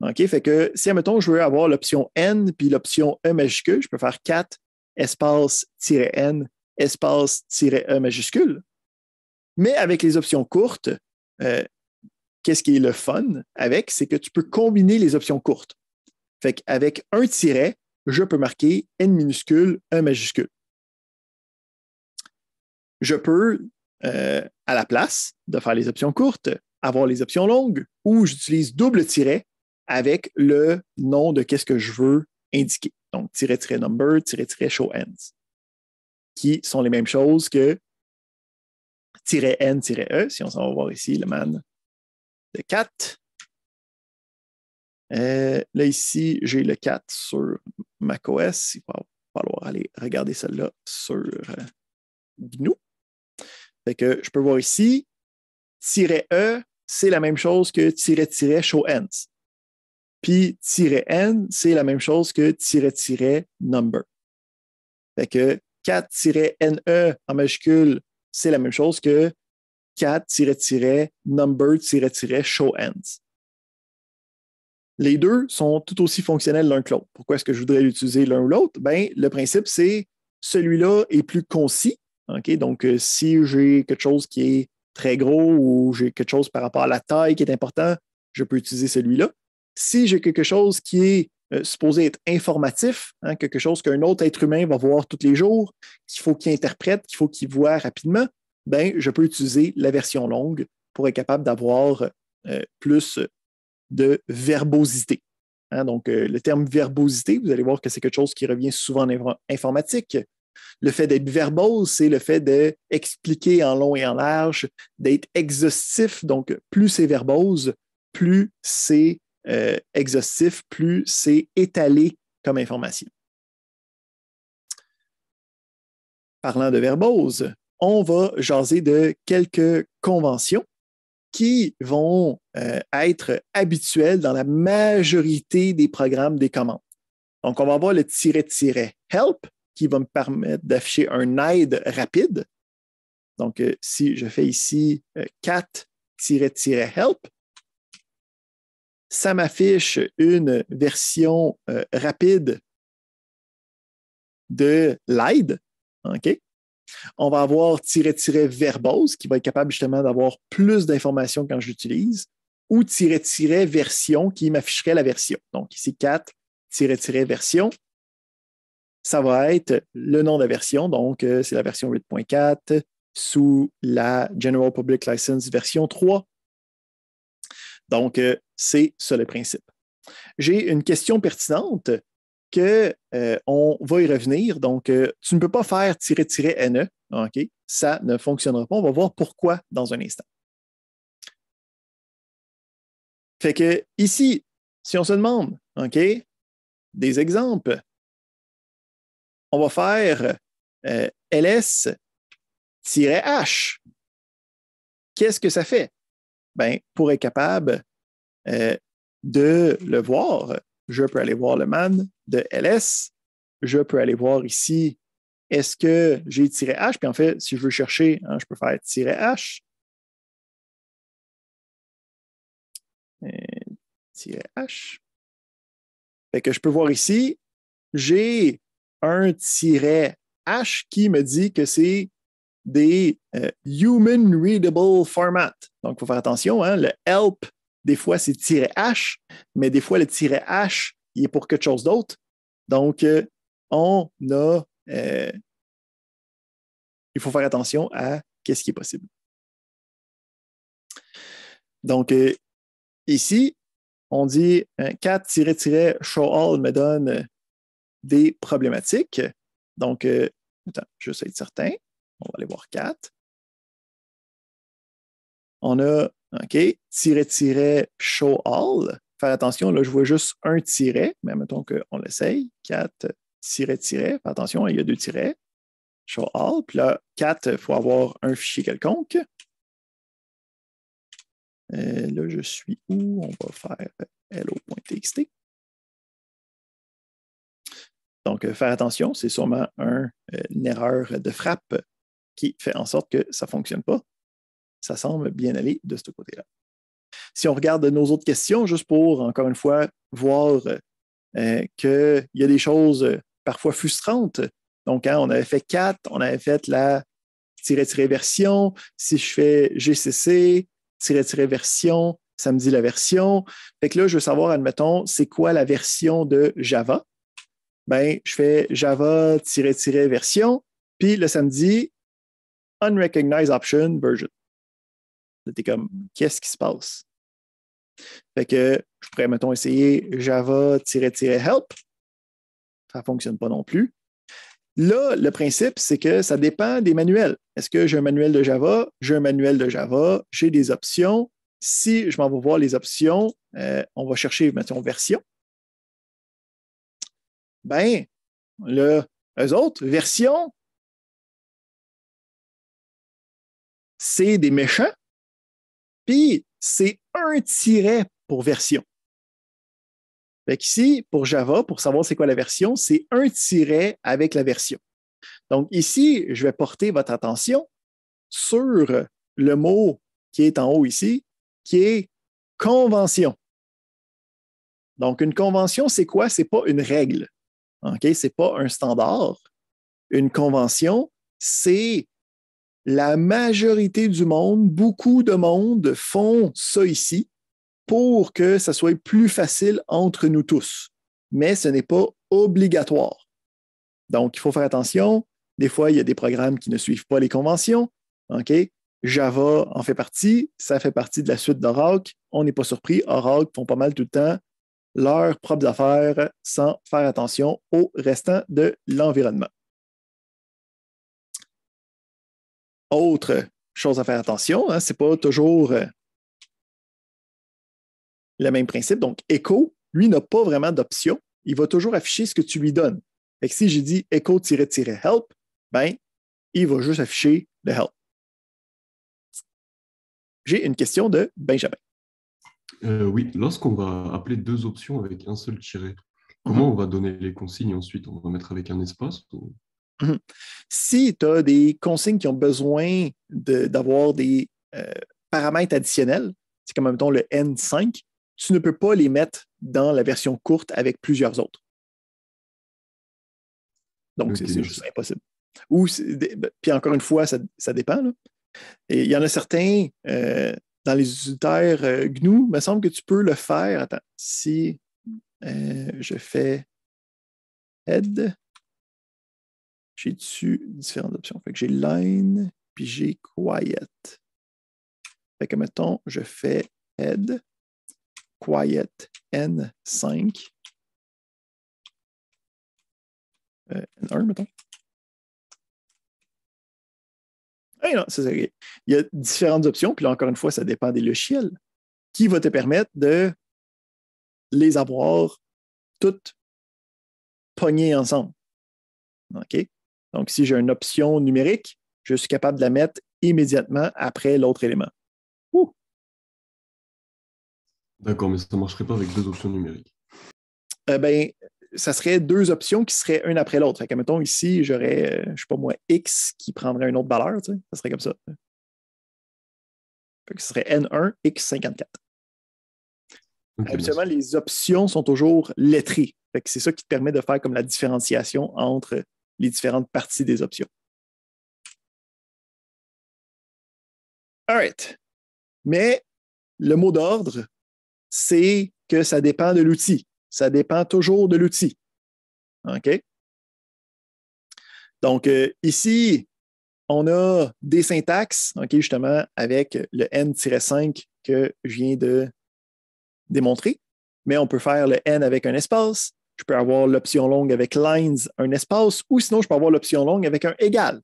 OK? Fait que si, admettons, je veux avoir l'option N puis l'option E je peux faire 4 espace-N espace-e majuscule. Mais avec les options courtes, euh, qu'est-ce qui est le fun avec? C'est que tu peux combiner les options courtes. Fait qu'avec un tiret, je peux marquer N minuscule, un e majuscule. Je peux, euh, à la place de faire les options courtes, avoir les options longues ou j'utilise double tiret avec le nom de qu'est-ce que je veux indiquer. Donc, tiret, number, tiret, tiret show ends qui sont les mêmes choses que -n-e, si on s'en va voir ici, le man de 4. Euh, là, ici, j'ai le 4 sur macOS. Il va falloir aller regarder celle-là sur euh, GNU. Fait que je peux voir ici, -e, c'est la même chose que -show ends. Puis -n, c'est la même chose que -number. Fait que 4-NE en majuscule, c'est la même chose que 4-number-show e ends. Les deux sont tout aussi fonctionnels l'un que l'autre. Pourquoi est-ce que je voudrais utiliser l'un ou l'autre? Ben, le principe, c'est celui-là est plus concis. Donc, euh, si j'ai quelque chose qui est très gros ou j'ai quelque chose par rapport à la taille qui est important, je peux utiliser celui-là. Si j'ai quelque chose qui est euh, supposé être informatif, hein, quelque chose qu'un autre être humain va voir tous les jours, qu'il faut qu'il interprète, qu'il faut qu'il voit rapidement, ben, je peux utiliser la version longue pour être capable d'avoir euh, plus de verbosité. Hein, donc, euh, le terme verbosité, vous allez voir que c'est quelque chose qui revient souvent en informatique. Le fait d'être verbose, c'est le fait d'expliquer en long et en large, d'être exhaustif. Donc, plus c'est verbose, plus c'est euh, exhaustif, plus c'est étalé comme information. Parlant de verbose, on va jaser de quelques conventions qui vont euh, être habituelles dans la majorité des programmes des commandes. Donc, on va avoir le tiret-tiret help qui va me permettre d'afficher un aide rapide. Donc, euh, si je fais ici cat-help, ça m'affiche une version euh, rapide de l'aide. On va avoir tiret verbose qui va être capable justement d'avoir plus d'informations quand j'utilise ou version qui m'afficherait la version. Donc ici 4 version. Ça va être le nom de la version, donc euh, c'est la version 8.4 sous la General Public License version 3 donc, euh, c'est ça le principe. J'ai une question pertinente que euh, on va y revenir. Donc, euh, tu ne peux pas faire tirer tirer NE. Ça ne fonctionnera pas. On va voir pourquoi dans un instant. Fait que ici, si on se demande, des exemples, on va faire ls, ls-h. Qu'est-ce que ça fait? Ben, pour être capable euh, de le voir, je peux aller voir le man de LS,
je peux aller voir ici, est-ce que j'ai tiré H? Puis en fait, si je veux chercher, hein, je peux faire tirer H. Euh, tirer H. Fait que je peux voir ici,
j'ai un tiret H qui me dit que c'est des euh, Human Readable Format. Donc, il faut faire attention. Hein, le help, des fois, c'est -h, mais des fois, le -h, il est pour quelque chose d'autre.
Donc, euh, on a. Euh, il faut faire attention à qu'est-ce qui est possible. Donc,
ici, on dit 4-show all me donne des problématiques. Donc, attends, je vais être certain. On va aller voir 4. On a, OK, tiret, tiret, show all. Faire attention, là, je vois juste un tiret, mais mettons qu'on l'essaye. 4, tiret, tiret. Faire attention, il y a deux tirets. Show all. Puis là, 4, il faut
avoir un fichier quelconque. Euh, là, je suis où? On va faire hello.txt.
Donc, euh, faire attention, c'est sûrement euh, une erreur de frappe qui fait en sorte que ça ne fonctionne pas. Ça semble bien aller de ce côté-là. Si on regarde nos autres questions, juste pour, encore une fois, voir euh, qu'il y a des choses euh, parfois frustrantes. Donc, hein, on avait fait 4, on avait fait la version. Si je fais GCC, version, ça me dit la version. Fait que là, je veux savoir, admettons, c'est quoi la version de Java? Ben, je fais Java-version, puis le samedi, unrecognized option version. C'était comme, mm. qu'est-ce qui se passe? Fait que je pourrais, mettons, essayer java-help. Ça ne fonctionne pas non plus. Là, le principe, c'est que ça dépend des manuels. Est-ce que j'ai un manuel de Java? J'ai un manuel de Java, j'ai des options. Si je m'en vais voir les
options, euh, on va chercher, mettons, version. Ben, là, eux autres, version, c'est des méchants, puis c'est un tiret
pour version. Fait ici, pour Java, pour savoir c'est quoi la version, c'est un tiret avec la version. Donc ici, je vais porter votre attention sur le mot qui est en haut ici, qui est convention. Donc, une convention, c'est quoi? Ce n'est pas une règle. OK? Ce n'est pas un standard. Une convention, c'est la majorité du monde, beaucoup de monde font ça ici pour que ça soit plus facile entre nous tous. Mais ce n'est pas obligatoire. Donc, il faut faire attention. Des fois, il y a des programmes qui ne suivent pas les conventions. OK? Java en fait partie. Ça fait partie de la suite d'Oracle. On n'est pas surpris. Oracle font pas mal tout le temps leurs propres affaires sans faire attention au
restant de l'environnement. Autre chose à faire attention, hein, ce n'est pas toujours euh,
le même principe. Donc, Echo, lui, n'a pas vraiment d'option. Il va toujours afficher ce que tu lui donnes. et si j'ai dit Echo-help, ben, il va juste afficher le help. J'ai une question de Benjamin.
Euh, oui, lorsqu'on va appeler deux options avec un seul tiret, mhm. comment on va donner les consignes
ensuite on va mettre avec un espace Mhm. Si tu as des consignes qui ont besoin d'avoir des euh, paramètres additionnels, c'est comme, mettons, le N5, tu ne peux pas les mettre dans la version courte avec plusieurs autres. Donc, c'est juste impossible. Ou, ben, puis encore une fois, ça, dépend. il y en a certains, euh, dans les utilitaires euh, GNU, il me semble que tu peux le faire. Attends, si je fais head, j'ai dessus différentes options. que j'ai line, puis j'ai quiet. Fait que, mettons, je fais head,
quiet, N5. Euh, N1, mettons.
non, ça, Il y a différentes options, puis là, encore une fois, ça dépend des logiciels. Qui va te permettre
de les avoir toutes pognées ensemble? OK? Donc, si j'ai une option numérique, je suis capable de la
mettre immédiatement après l'autre élément.
D'accord, mais ça ne marcherait pas avec deux options numériques.
Eh ben, ça serait deux options qui seraient une après l'autre. Fait que, mettons, ici, j'aurais, euh, je ne sais pas moi, X qui prendrait une autre valeur. ça serait comme ça. Fait que ce serait N1, X54. Habituellement, les options sont toujours lettrées. c'est ça qui te permet de faire comme la
différenciation entre les différentes parties des options. All right. Mais le mot d'ordre, c'est que ça dépend de l'outil. Ça dépend toujours de l'outil.
OK? Donc, euh, ici, on a des syntaxes, justement, avec le n-5 que je viens de démontrer, mais on peut faire le n avec un espace, je peux avoir l'option longue avec lines, un espace, ou sinon je peux avoir l'option longue avec un égal.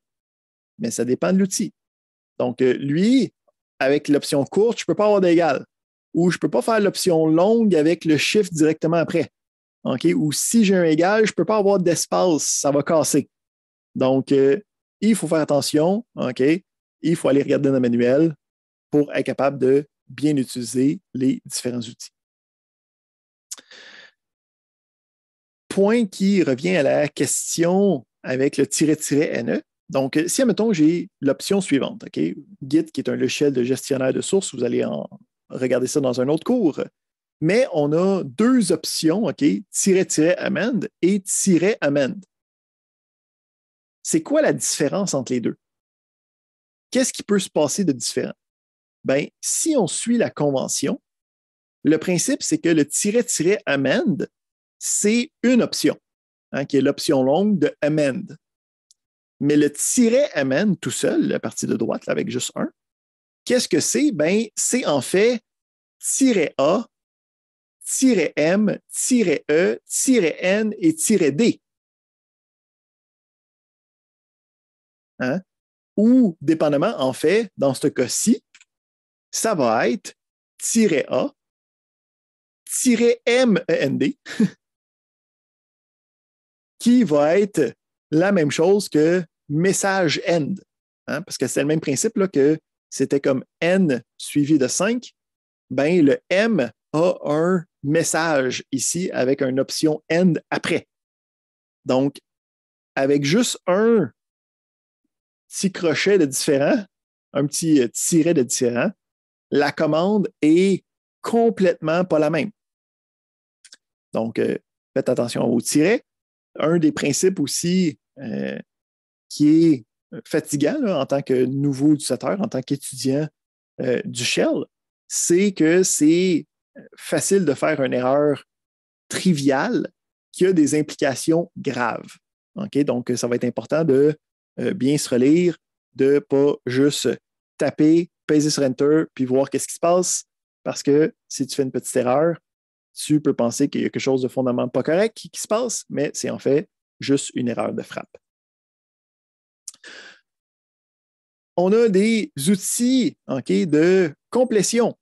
Mais ça dépend de l'outil. Donc, euh, lui, avec l'option courte, je ne peux pas avoir d'égal. Ou je ne peux pas faire l'option longue avec le shift directement après. Ok Ou si j'ai un égal, je ne peux pas avoir d'espace, ça va casser. Donc, euh, il faut faire attention, OK? Il faut aller regarder dans le manuel pour être capable de bien utiliser les différents outils point qui revient à la question avec le tiret-tiret NE. Donc, euh, si, admettons, j'ai l'option suivante, OK? Git, qui est un logiciel de gestionnaire de sources, vous allez en regarder ça dans un autre cours. Mais on a deux options, OK? Tiret-amend et tiret-amend.
C'est quoi la différence entre les deux? Qu'est-ce qui peut se passer de différent? Bien, si on suit la convention,
le principe, c'est que le tiret-amend c'est une option, hein, qui est l'option longue de amend. Mais le tiret amend tout seul, la partie de droite, avec juste un, qu'est-ce que c'est? Ben, c'est en fait tiret A,
tiret M, tiret E, tiret N et tiret D. Hein? Ou, dépendamment, en fait, dans ce cas-ci, ça va être tiret A, tiret M, e
qui va être la même chose que message end. Hein? parce que c'est le même principe que c'était comme n suivi de 5. Ben, le m a un message ici avec une option end après. Donc, avec juste un petit crochet de différent, un petit euh, tiret de différent, la commande est complètement pas la même. Donc, euh, faites attention aux tirets un des principes aussi euh, qui est fatigant en tant que nouveau utilisateur, en tant qu'étudiant euh, du shell, c'est que c'est euh, facile de faire une erreur triviale qui a des implications graves. Donc, ça va être important de bien se relire, de ne pas juste taper, peser sur Enter, puis voir qu'est-ce qui se passe, parce que si tu fais une petite erreur, tu peux penser qu'il y a quelque chose de fondamentalement pas correct qui, se passe, mais c'est en fait juste une erreur de frappe. On a des outils de complétion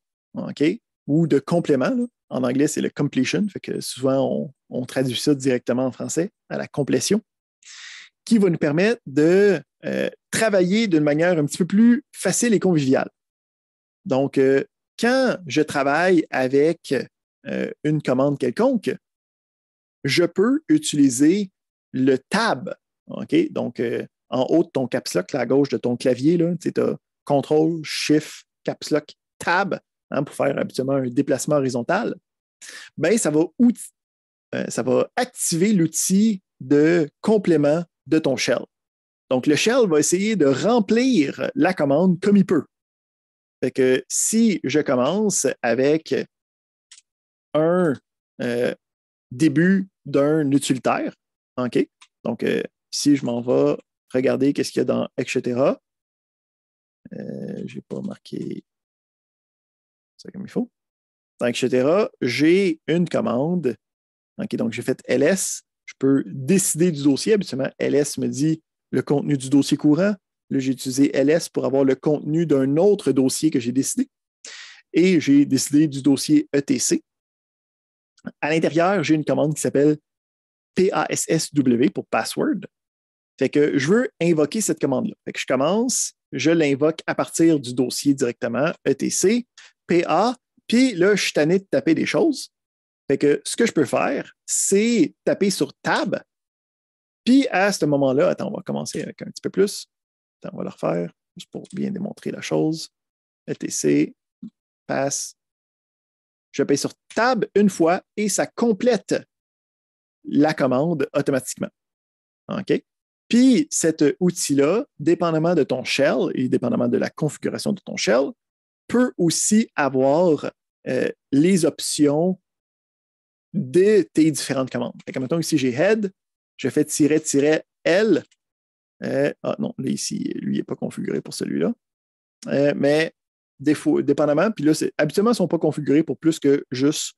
ou de complément. En anglais, c'est le completion, fait que souvent on, traduit ça directement en français à la complétion, qui va nous permettre de euh, travailler d'une manière un petit peu plus facile et conviviale. Donc, euh, quand je travaille avec euh, une commande quelconque, je peux utiliser le tab. Donc, euh, en haut de ton caps lock, à gauche de ton clavier, tu as CTRL, shift, caps lock, tab, hein, pour faire habituellement un déplacement horizontal. Bien, ça va, euh, ça va activer l'outil de complément de ton shell. Donc, le shell va essayer de remplir la commande comme il peut. Fait que si je commence avec un euh, début d'un utilitaire. OK? Donc, si euh, je m'en vais regarder qu'est-ce qu'il y a dans etc., euh, je n'ai pas marqué ça comme il faut. Dans etc., j'ai une commande. OK? Donc, j'ai fait ls. Je peux décider du dossier. Habituellement, ls me dit le contenu du dossier courant. Là, j'ai utilisé ls pour avoir le contenu d'un autre dossier que j'ai décidé. Et j'ai décidé du dossier ETC. À l'intérieur, j'ai une commande qui s'appelle PASSW pour password. que je veux invoquer cette commande-là. je commence, je l'invoque à partir du dossier directement, ETC, PA, puis là, je suis tanné de taper des choses. que ce que je peux faire, c'est taper sur Tab. Puis à ce moment-là, attends, on va commencer avec un petit peu plus. Attends, on va le refaire, juste pour bien démontrer la chose. ETC, pass, je paye sur Tab » une fois et ça complète la commande automatiquement. OK? Puis cet outil-là, dépendamment de ton shell et dépendamment de la configuration de ton shell, peut aussi avoir euh, les options de tes différentes commandes. Fait que, ici, j'ai head, je fais tirer, tirer, L. Euh, ah non, là, ici, lui, il n'est pas configuré pour celui-là. Euh, mais dépendamment. Puis là, habituellement, ils ne sont pas configurés pour plus que juste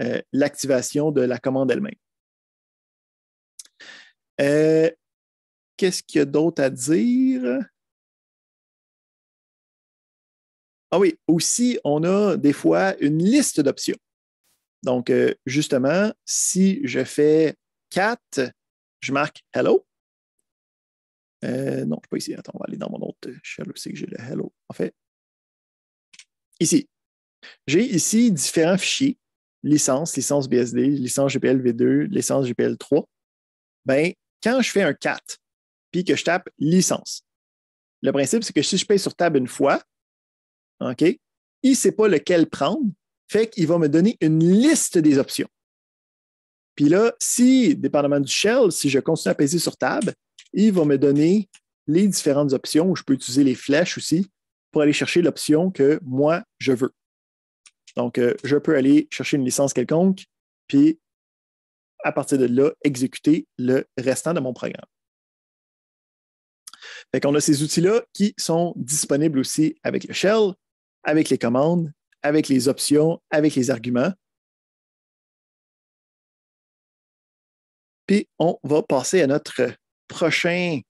euh, l'activation de la commande elle-même. Euh, qu'est-ce qu'il y a d'autre à dire? Ah oui, aussi, on a des fois une liste d'options. Donc, euh, justement, si je fais 4, je marque Hello. non, je ne suis pas ici. Attends, on va aller dans mon autre shell aussi que j'ai le Hello. En fait, ici. J'ai ici différents fichiers, licence, licence BSD, licence GPL V2, licence GPL 3. Ben, quand je fais un cat, puis que je tape licence, le principe, c'est que si je paye sur table une fois, OK, il ne sait pas lequel prendre, fait qu'il va me donner une liste des options. Puis là, si, dépendamment du shell, si je continue à peser sur table, il va me donner les différentes options où je peux utiliser les flèches aussi pour aller chercher l'option que moi, je veux. Donc, euh, je peux aller chercher une licence quelconque, puis à partir de là, exécuter le restant de mon programme. On qu'on a ces outils-là qui sont disponibles
aussi avec le shell, avec les commandes, avec les options, avec les arguments. Puis on va passer à notre prochain,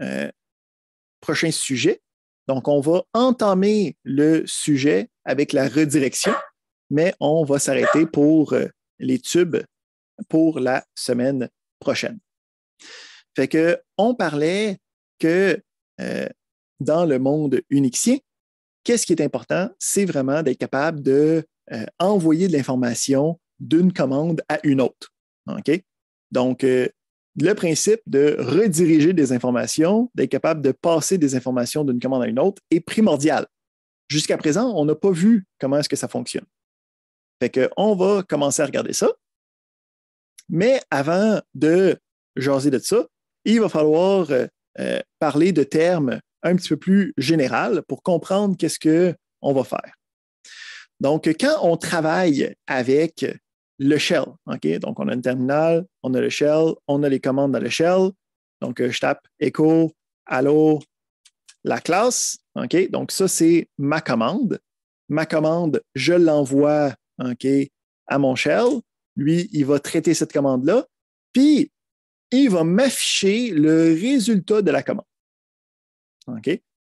euh, prochain sujet donc, on
va entamer le sujet avec la redirection, mais on va s'arrêter pour euh, les tubes pour la semaine prochaine. Fait que on parlait que euh, dans le monde unixien, qu'est-ce qui est important? C'est vraiment d'être capable de euh, envoyer de l'information d'une commande à une autre. Ok Donc, le principe de rediriger des informations, d'être capable de passer des informations d'une commande à une autre est primordial. Jusqu'à présent, on n'a pas vu comment est-ce que ça fonctionne. Fait on va commencer à regarder ça. Mais avant de jaser de ça, il va falloir euh, euh, parler de termes un petit peu plus généraux pour comprendre qu'est-ce qu'on va faire. Donc, quand on travaille avec le shell. Donc, on a une terminal, on a le shell, on a les commandes dans le shell. Donc, euh, je tape echo, allo, la classe. Donc, ça, c'est ma commande. Ma commande, je l'envoie à mon shell. Lui, il va traiter cette commande-là. Puis, il va m'afficher le résultat de la commande.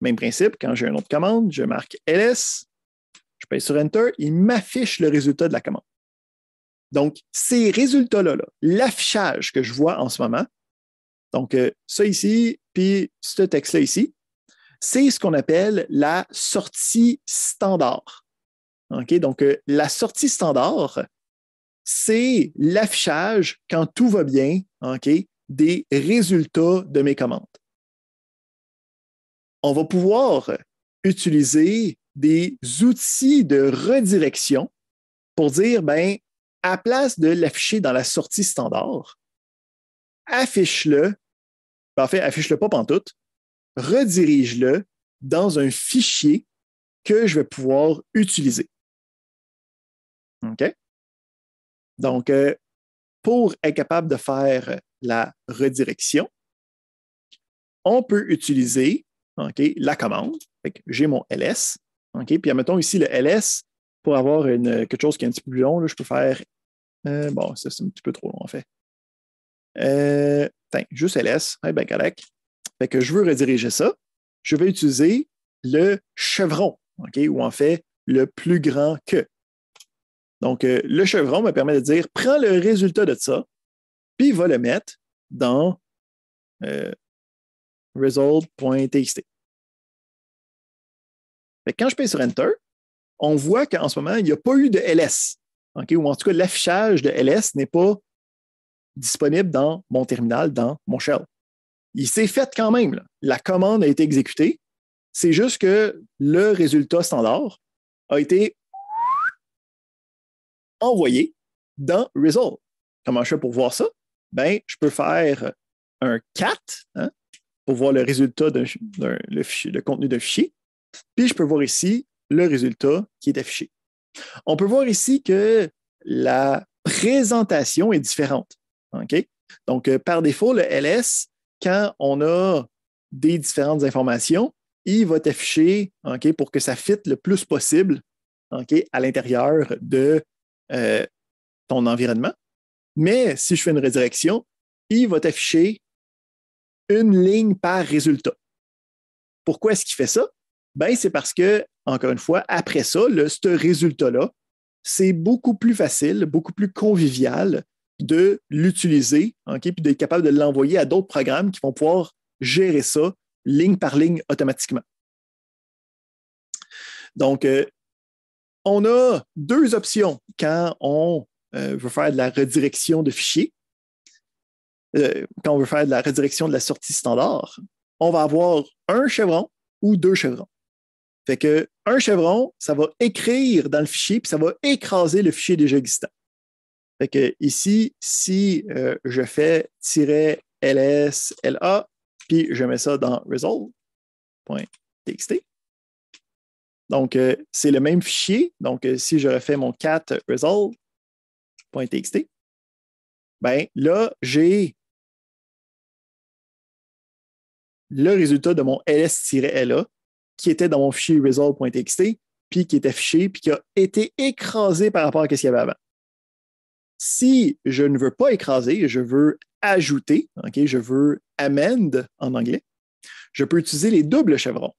Même principe, quand j'ai une autre commande, je marque ls, je paye sur Enter, il m'affiche le résultat de la commande. Donc, ces résultats-là, l'affichage que je vois en ce moment, donc euh, ça ici, puis ce texte-là ici, c'est ce qu'on appelle la sortie standard. Donc, euh, la sortie standard, c'est l'affichage, quand tout va bien, ok, des résultats de mes commandes. On va pouvoir utiliser des outils de redirection pour dire, ben, à place de l'afficher dans la sortie standard, affiche-le, enfin, affiche-le pas pantoute, redirige-le dans un
fichier que je vais pouvoir utiliser. OK? Donc, euh, pour être capable de faire la
redirection, on peut utiliser la commande. J'ai mon ls. Okay, puis, admettons ici, le ls, pour avoir euh, quelque chose qui est un petit peu plus long, je peux faire. Euh, bon, ça, c'est un petit peu trop long, en fait. Euh, juste LS. Hey, ben, correct. Fait que je veux rediriger ça. Je vais utiliser le chevron, OK, ou en fait, le plus grand que. Donc, le chevron me permet de dire prends le résultat de ça, puis va le mettre dans
result.txt. quand je paye sur Enter, on voit qu'en ce moment, il n'y a pas eu de LS.
Ou en tout cas, l'affichage de LS n'est pas disponible dans mon terminal, dans mon shell. Il s'est fait quand même. La commande a été exécutée. C'est juste que le résultat standard a été envoyé dans result. Comment je fais pour voir ça? Ben, je peux faire un cat hein, pour voir le résultat de le, le contenu de fichier. Puis je peux voir ici le résultat qui est affiché. On peut voir ici que la présentation est différente. Donc, euh, par défaut, le LS, quand on a des différentes informations, il va t'afficher pour que ça fitte le plus possible à l'intérieur de euh, ton environnement. Mais si je fais une redirection, il va t'afficher une ligne par résultat. Pourquoi est-ce qu'il fait ça? Ben, c'est parce que encore une fois, après ça, le, ce résultat-là, c'est beaucoup plus facile, beaucoup plus convivial de l'utiliser, OK, puis d'être capable de l'envoyer à d'autres programmes qui vont pouvoir gérer ça ligne par ligne automatiquement. Donc, euh, on a deux options quand on euh, veut faire de la redirection de fichiers. Euh, quand on veut faire de la redirection de la sortie standard, on va avoir un chevron ou deux chevrons. Fait que un chevron, ça va écrire dans le fichier, puis ça va écraser le fichier déjà existant. Fait ici, si euh, je fais ls la, puis je mets ça dans result.txt, donc euh, c'est le même fichier. Donc euh, si je refais mon cat
result.txt, ben là, j'ai le résultat de mon ls-la qui était dans mon
fichier result.txt, puis qui est affiché, puis qui a été écrasé par rapport à ce qu'il y avait avant. Si je ne veux pas écraser, je veux ajouter, ok, je
veux amend en anglais, je peux utiliser les doubles chevrons.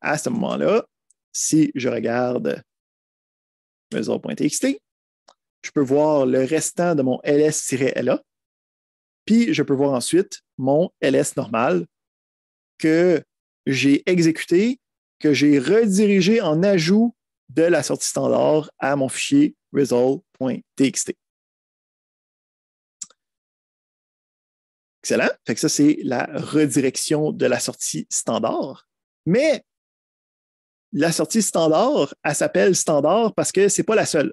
à ce moment-là, si je regarde result.txt,
je peux voir le restant de mon ls-la puis je peux voir ensuite mon LS normal que j'ai exécuté, que j'ai redirigé en ajout de la sortie standard à mon fichier
result.txt. Excellent. Fait ça, c'est la redirection de la sortie standard. Mais
la sortie standard, elle s'appelle standard parce que ce n'est pas la seule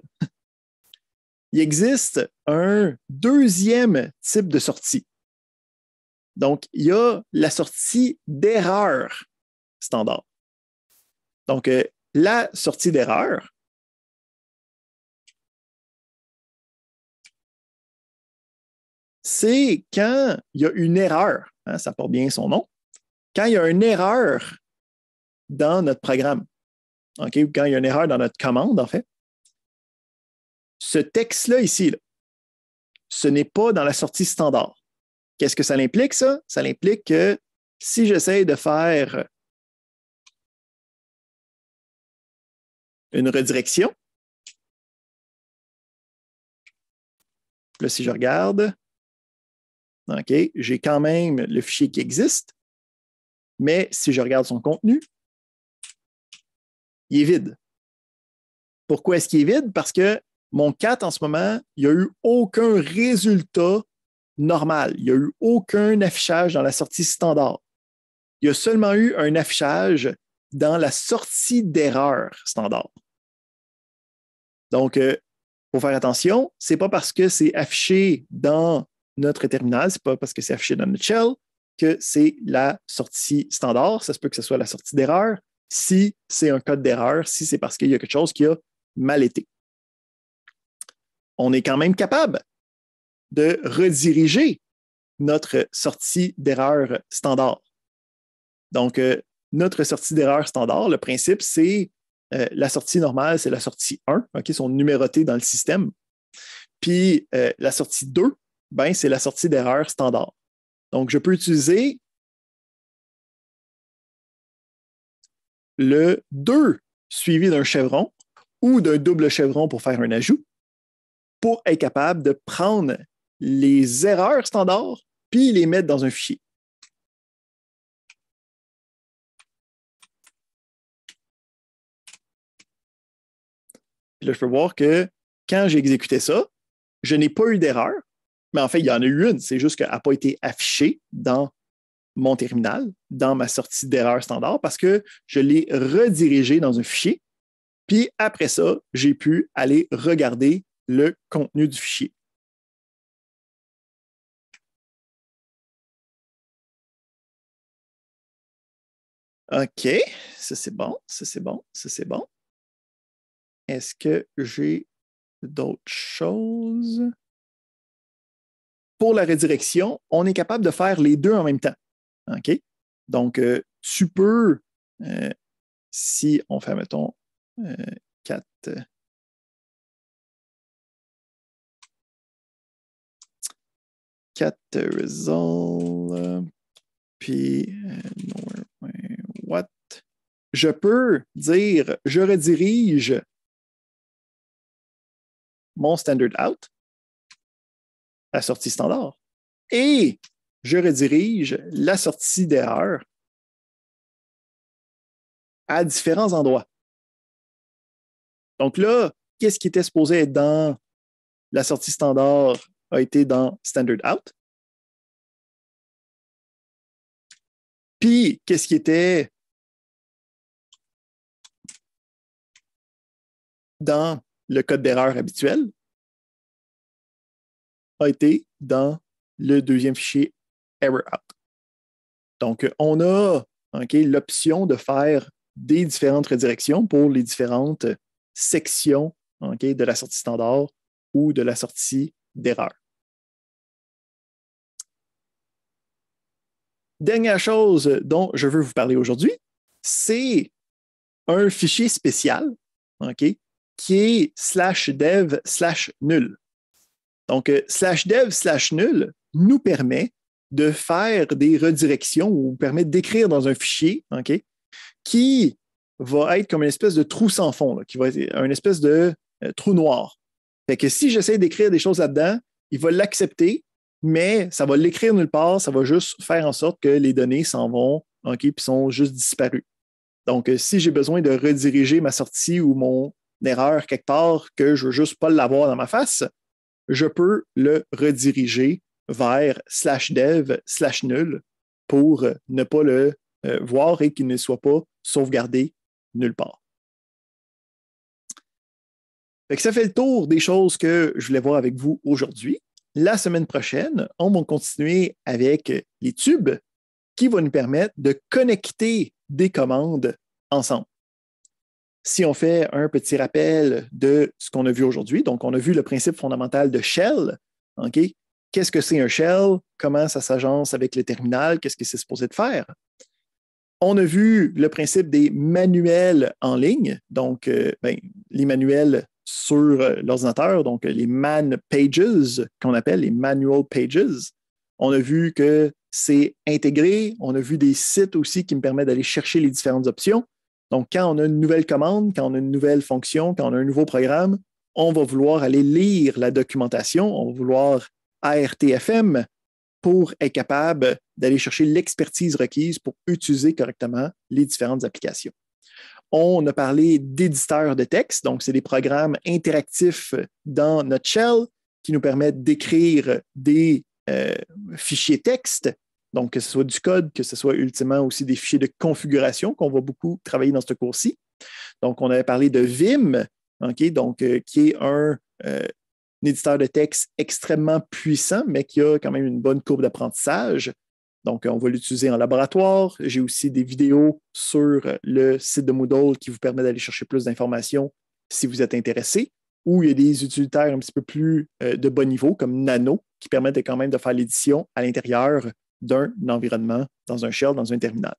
il existe un deuxième type de sortie. Donc, il y a la sortie d'erreur standard.
Donc, euh, la sortie d'erreur, c'est quand il y a une erreur, hein, ça porte bien son nom, quand il y a une erreur dans
notre programme, ou quand il y a une erreur dans notre commande, en fait, ce texte-là ici, ce n'est pas dans la sortie standard. Qu'est-ce que ça
implique, ça? Ça implique que si j'essaye de faire une redirection, là, si je regarde, OK, j'ai quand même le fichier qui existe, mais si je regarde son contenu,
il est vide. Pourquoi est-ce qu'il est vide? Parce que mon 4 en ce moment, il n'y a eu aucun résultat normal. Il n'y a eu aucun affichage dans la sortie standard. Il y a seulement eu un affichage dans la sortie d'erreur standard. Donc, il euh, faut faire attention, ce n'est pas parce que c'est affiché dans notre terminal, ce n'est pas parce que c'est affiché dans notre shell que c'est la sortie standard. Ça se peut que ce soit la sortie d'erreur si c'est un code d'erreur, si c'est parce qu'il y a quelque chose qui a mal été on est quand même capable de rediriger notre sortie d'erreur standard. Donc, euh, notre sortie d'erreur standard, le principe, c'est euh, la sortie normale, c'est la sortie 1, qui sont numérotées dans le système.
Puis euh, la sortie 2, ben, c'est la sortie d'erreur standard. Donc, je peux utiliser le 2 suivi d'un chevron ou d'un double chevron pour faire un ajout pour être capable de prendre les erreurs standards puis les mettre dans un fichier. là, je peux voir que quand j'ai
exécuté ça, je n'ai pas eu d'erreur, mais en fait, il y en a eu une. C'est juste qu'elle n'a pas été affichée dans mon terminal, dans ma sortie d'erreur standard, parce que je l'ai
redirigée dans un fichier. Puis après ça, j'ai pu aller regarder le contenu du fichier. OK, ça c'est bon, ça c'est bon, ça c'est bon. Est-ce que j'ai d'autres
choses? Pour la redirection, on est capable de faire
les deux en même temps. OK? Donc, euh, tu peux, euh, si on fait, mettons, 4, euh, Euh, puis, euh, what? Je peux dire, je redirige mon standard out, la sortie standard, et je redirige la sortie d'erreur à différents endroits. Donc là, qu'est-ce qui était supposé être dans la sortie standard a été dans Standard Out. Puis, qu'est-ce qui était dans le code d'erreur habituel a été dans le deuxième fichier
error out. Donc, on a l'option de faire des différentes redirections pour les différentes sections de la sortie standard ou de la sortie d'erreur. Dernière chose dont je veux vous parler aujourd'hui, c'est un fichier spécial, OK, qui est slash dev slash nul. Donc, euh, slash dev slash nul nous permet de faire des redirections ou permet d'écrire dans un fichier, qui va être comme une espèce de trou sans fond, qui va être une espèce de euh, trou noir. Fait que si j'essaie d'écrire des choses là-dedans, il va l'accepter, mais ça va l'écrire nulle part, ça va juste faire en sorte que les données s'en vont, OK, puis sont juste disparues. Donc, euh, si j'ai besoin de rediriger ma sortie ou mon erreur quelque part, que je veux juste pas l'avoir dans ma face, je peux le rediriger vers slash dev slash nul pour ne pas le euh, voir et qu'il ne soit pas sauvegardé nulle part. ça fait le tour des choses que je voulais voir avec vous aujourd'hui la semaine prochaine, on va continuer avec les tubes qui vont nous permettre de connecter des commandes ensemble. Si on fait un petit rappel de ce qu'on a vu aujourd'hui, donc on a vu le principe fondamental de shell, OK? Qu'est-ce que c'est un shell? Comment ça s'agence avec le terminal? Qu'est-ce que c'est supposé de faire? On a vu le principe des manuels en ligne, donc euh, ben, les manuels sur euh, l'ordinateur, donc les man pages, qu'on appelle les manual pages. On a vu que c'est intégré. On a vu des sites aussi qui me permettent d'aller chercher les différentes options. Donc, quand on a une nouvelle commande, quand on a une nouvelle fonction, quand on a un nouveau programme, on va vouloir aller lire la documentation, on va vouloir ARTFM pour être capable d'aller chercher l'expertise requise pour utiliser correctement les différentes applications. On a parlé d'éditeurs de texte, donc c'est des programmes interactifs dans notre shell qui nous permettent d'écrire des euh, fichiers texte, donc que ce soit du code, que ce soit ultimement aussi des fichiers de configuration qu'on va beaucoup travailler dans ce cours-ci. Donc, on avait parlé de Vim, donc, euh, qui est un, euh, éditeur de texte extrêmement puissant, mais qui a quand même une bonne courbe d'apprentissage. Donc, on va l'utiliser en laboratoire. J'ai aussi des vidéos sur le site de Moodle qui vous permet d'aller chercher plus d'informations si vous êtes intéressé. Ou il y a des utilitaires un petit peu plus euh, de bon niveau, comme Nano, qui permettent quand même de faire l'édition à l'intérieur d'un environnement, dans un shell, dans un terminal.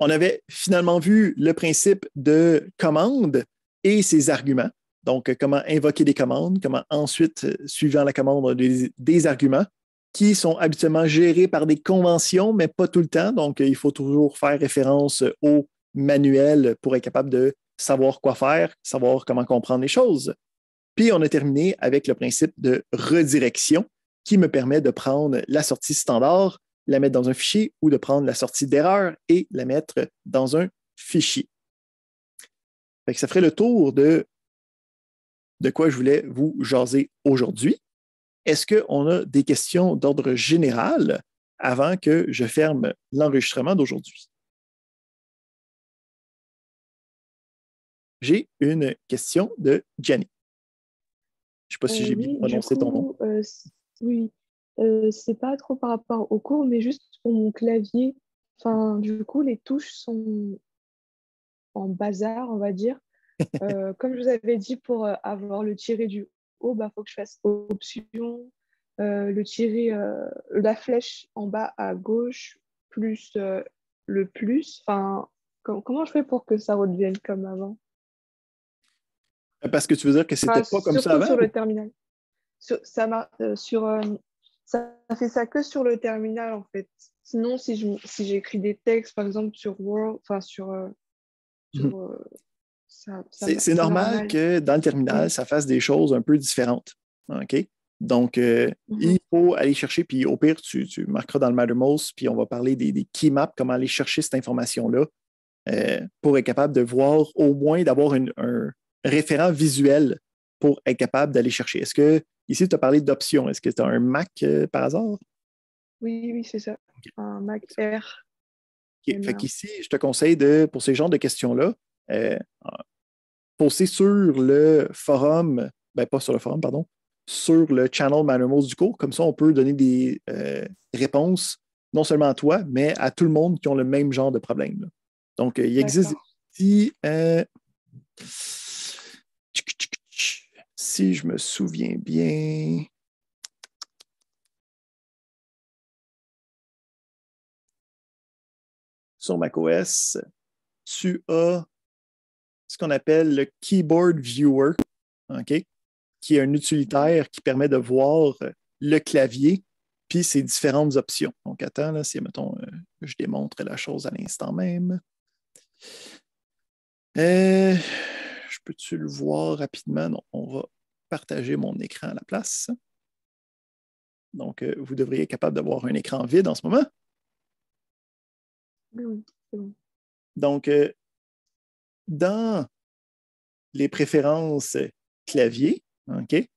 On avait finalement vu le principe de commande et ses arguments. Donc, euh, comment invoquer des commandes, comment ensuite, euh, suivant la commande, des arguments qui sont habituellement gérés par des conventions, mais pas tout le temps. Donc, il faut toujours faire référence au manuel pour être capable de savoir quoi faire, savoir comment comprendre les choses. Puis, on a terminé avec le principe de redirection qui me permet de prendre la sortie standard, la mettre dans un fichier ou de prendre la sortie d'erreur et la mettre dans un fichier. ça ferait le tour de de quoi je voulais vous jaser aujourd'hui. Est-ce qu'on a des questions d'ordre général
avant que je ferme l'enregistrement d'aujourd'hui? J'ai une question de Jenny.
Je ne sais pas si euh, j'ai bien prononcé ton nom.
Euh, oui, ce euh, c'est pas trop par rapport au cours, mais juste pour mon clavier. Enfin, du coup, les touches sont en bazar, on va dire. comme je vous avais dit, pour avoir le tiré du « Oh, bah, faut que je fasse option, euh, le tirer, euh, la flèche en bas à gauche, plus euh, le plus. Enfin, comment je fais pour que ça redevienne comme avant
Parce que tu veux dire que c'était pas comme ça avant sur le
terminal. ça, sur, fait ça que sur le terminal, en fait. Sinon, si j'écris des textes, par exemple, sur Word, enfin, sur. Mhm. C'est normal,
que dans le terminal, ça fasse des choses un peu différentes. OK? Donc, euh, mm-hmm. il faut aller chercher, puis au pire, tu, marqueras dans le Mattermost, puis on va parler des, key maps, comment aller chercher cette information-là euh, pour être capable de voir, au moins d'avoir un référent visuel pour être capable d'aller chercher. Est-ce que, ici, tu as parlé d'options. Est-ce que tu as un Mac euh, par hasard?
Oui, oui, c'est ça. Un Mac R.
Okay. Fait qu'ici, je te conseille de, pour ces genres de questions-là, posté sur le forum, ben pas sur le forum, pardon, sur le channel Manuals du cours. Comme ça, on peut donner des euh, réponses, non seulement à toi, mais à tout le monde qui ont le même genre de problème. Donc, euh, il existe euh, si je me
souviens bien. Sur macOS, tu as ce qu'on appelle le Keyboard Viewer, qui
est un utilitaire qui permet de voir euh, le clavier puis ses différentes options. Donc, attends, là, si, mettons, euh, je démontre la chose à l'instant même. Euh, je peux-tu le voir rapidement? on va partager mon écran à la place. Donc, vous devriez être capable d'avoir un écran vide en ce moment.
Oui, bon.
Donc, dans les préférences clavier, OK?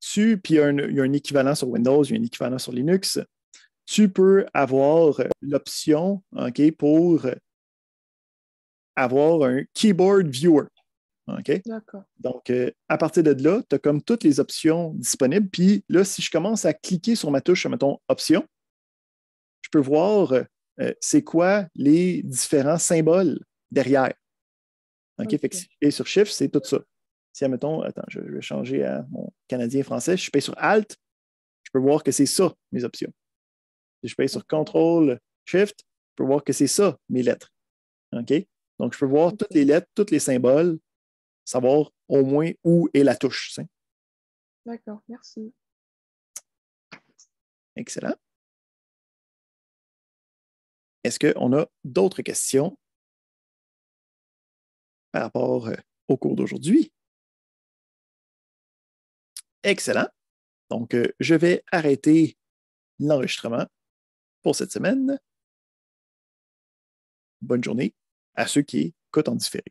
Tu, puis il y, a un, équivalent sur Windows, il y a un équivalent sur Linux, tu peux avoir l'option pour avoir un keyboard viewer. D'accord. Donc, euh, à partir de là, tu as comme toutes les options disponibles. Puis là, si je commence à cliquer sur ma touche, mettons option, je peux voir euh, c'est quoi les différents symboles derrière. Ok, si je paye sur Shift, c'est tout ça. Si, admettons, attends, je, vais changer à mon canadien-français, je paye sur Alt, je peux voir que c'est ça, mes options. Si je paye sur ctrl Shift, je peux voir que c'est ça, mes lettres. OK? Donc, je peux voir
toutes les lettres, tous les symboles, savoir au moins où est la touche. D'accord, merci. Excellent. Est-ce qu'on a d'autres questions? par rapport euh, au cours d'aujourd'hui. Excellent. Donc, euh, je vais arrêter l'enregistrement pour cette semaine. Bonne journée à ceux qui écoutent en différé.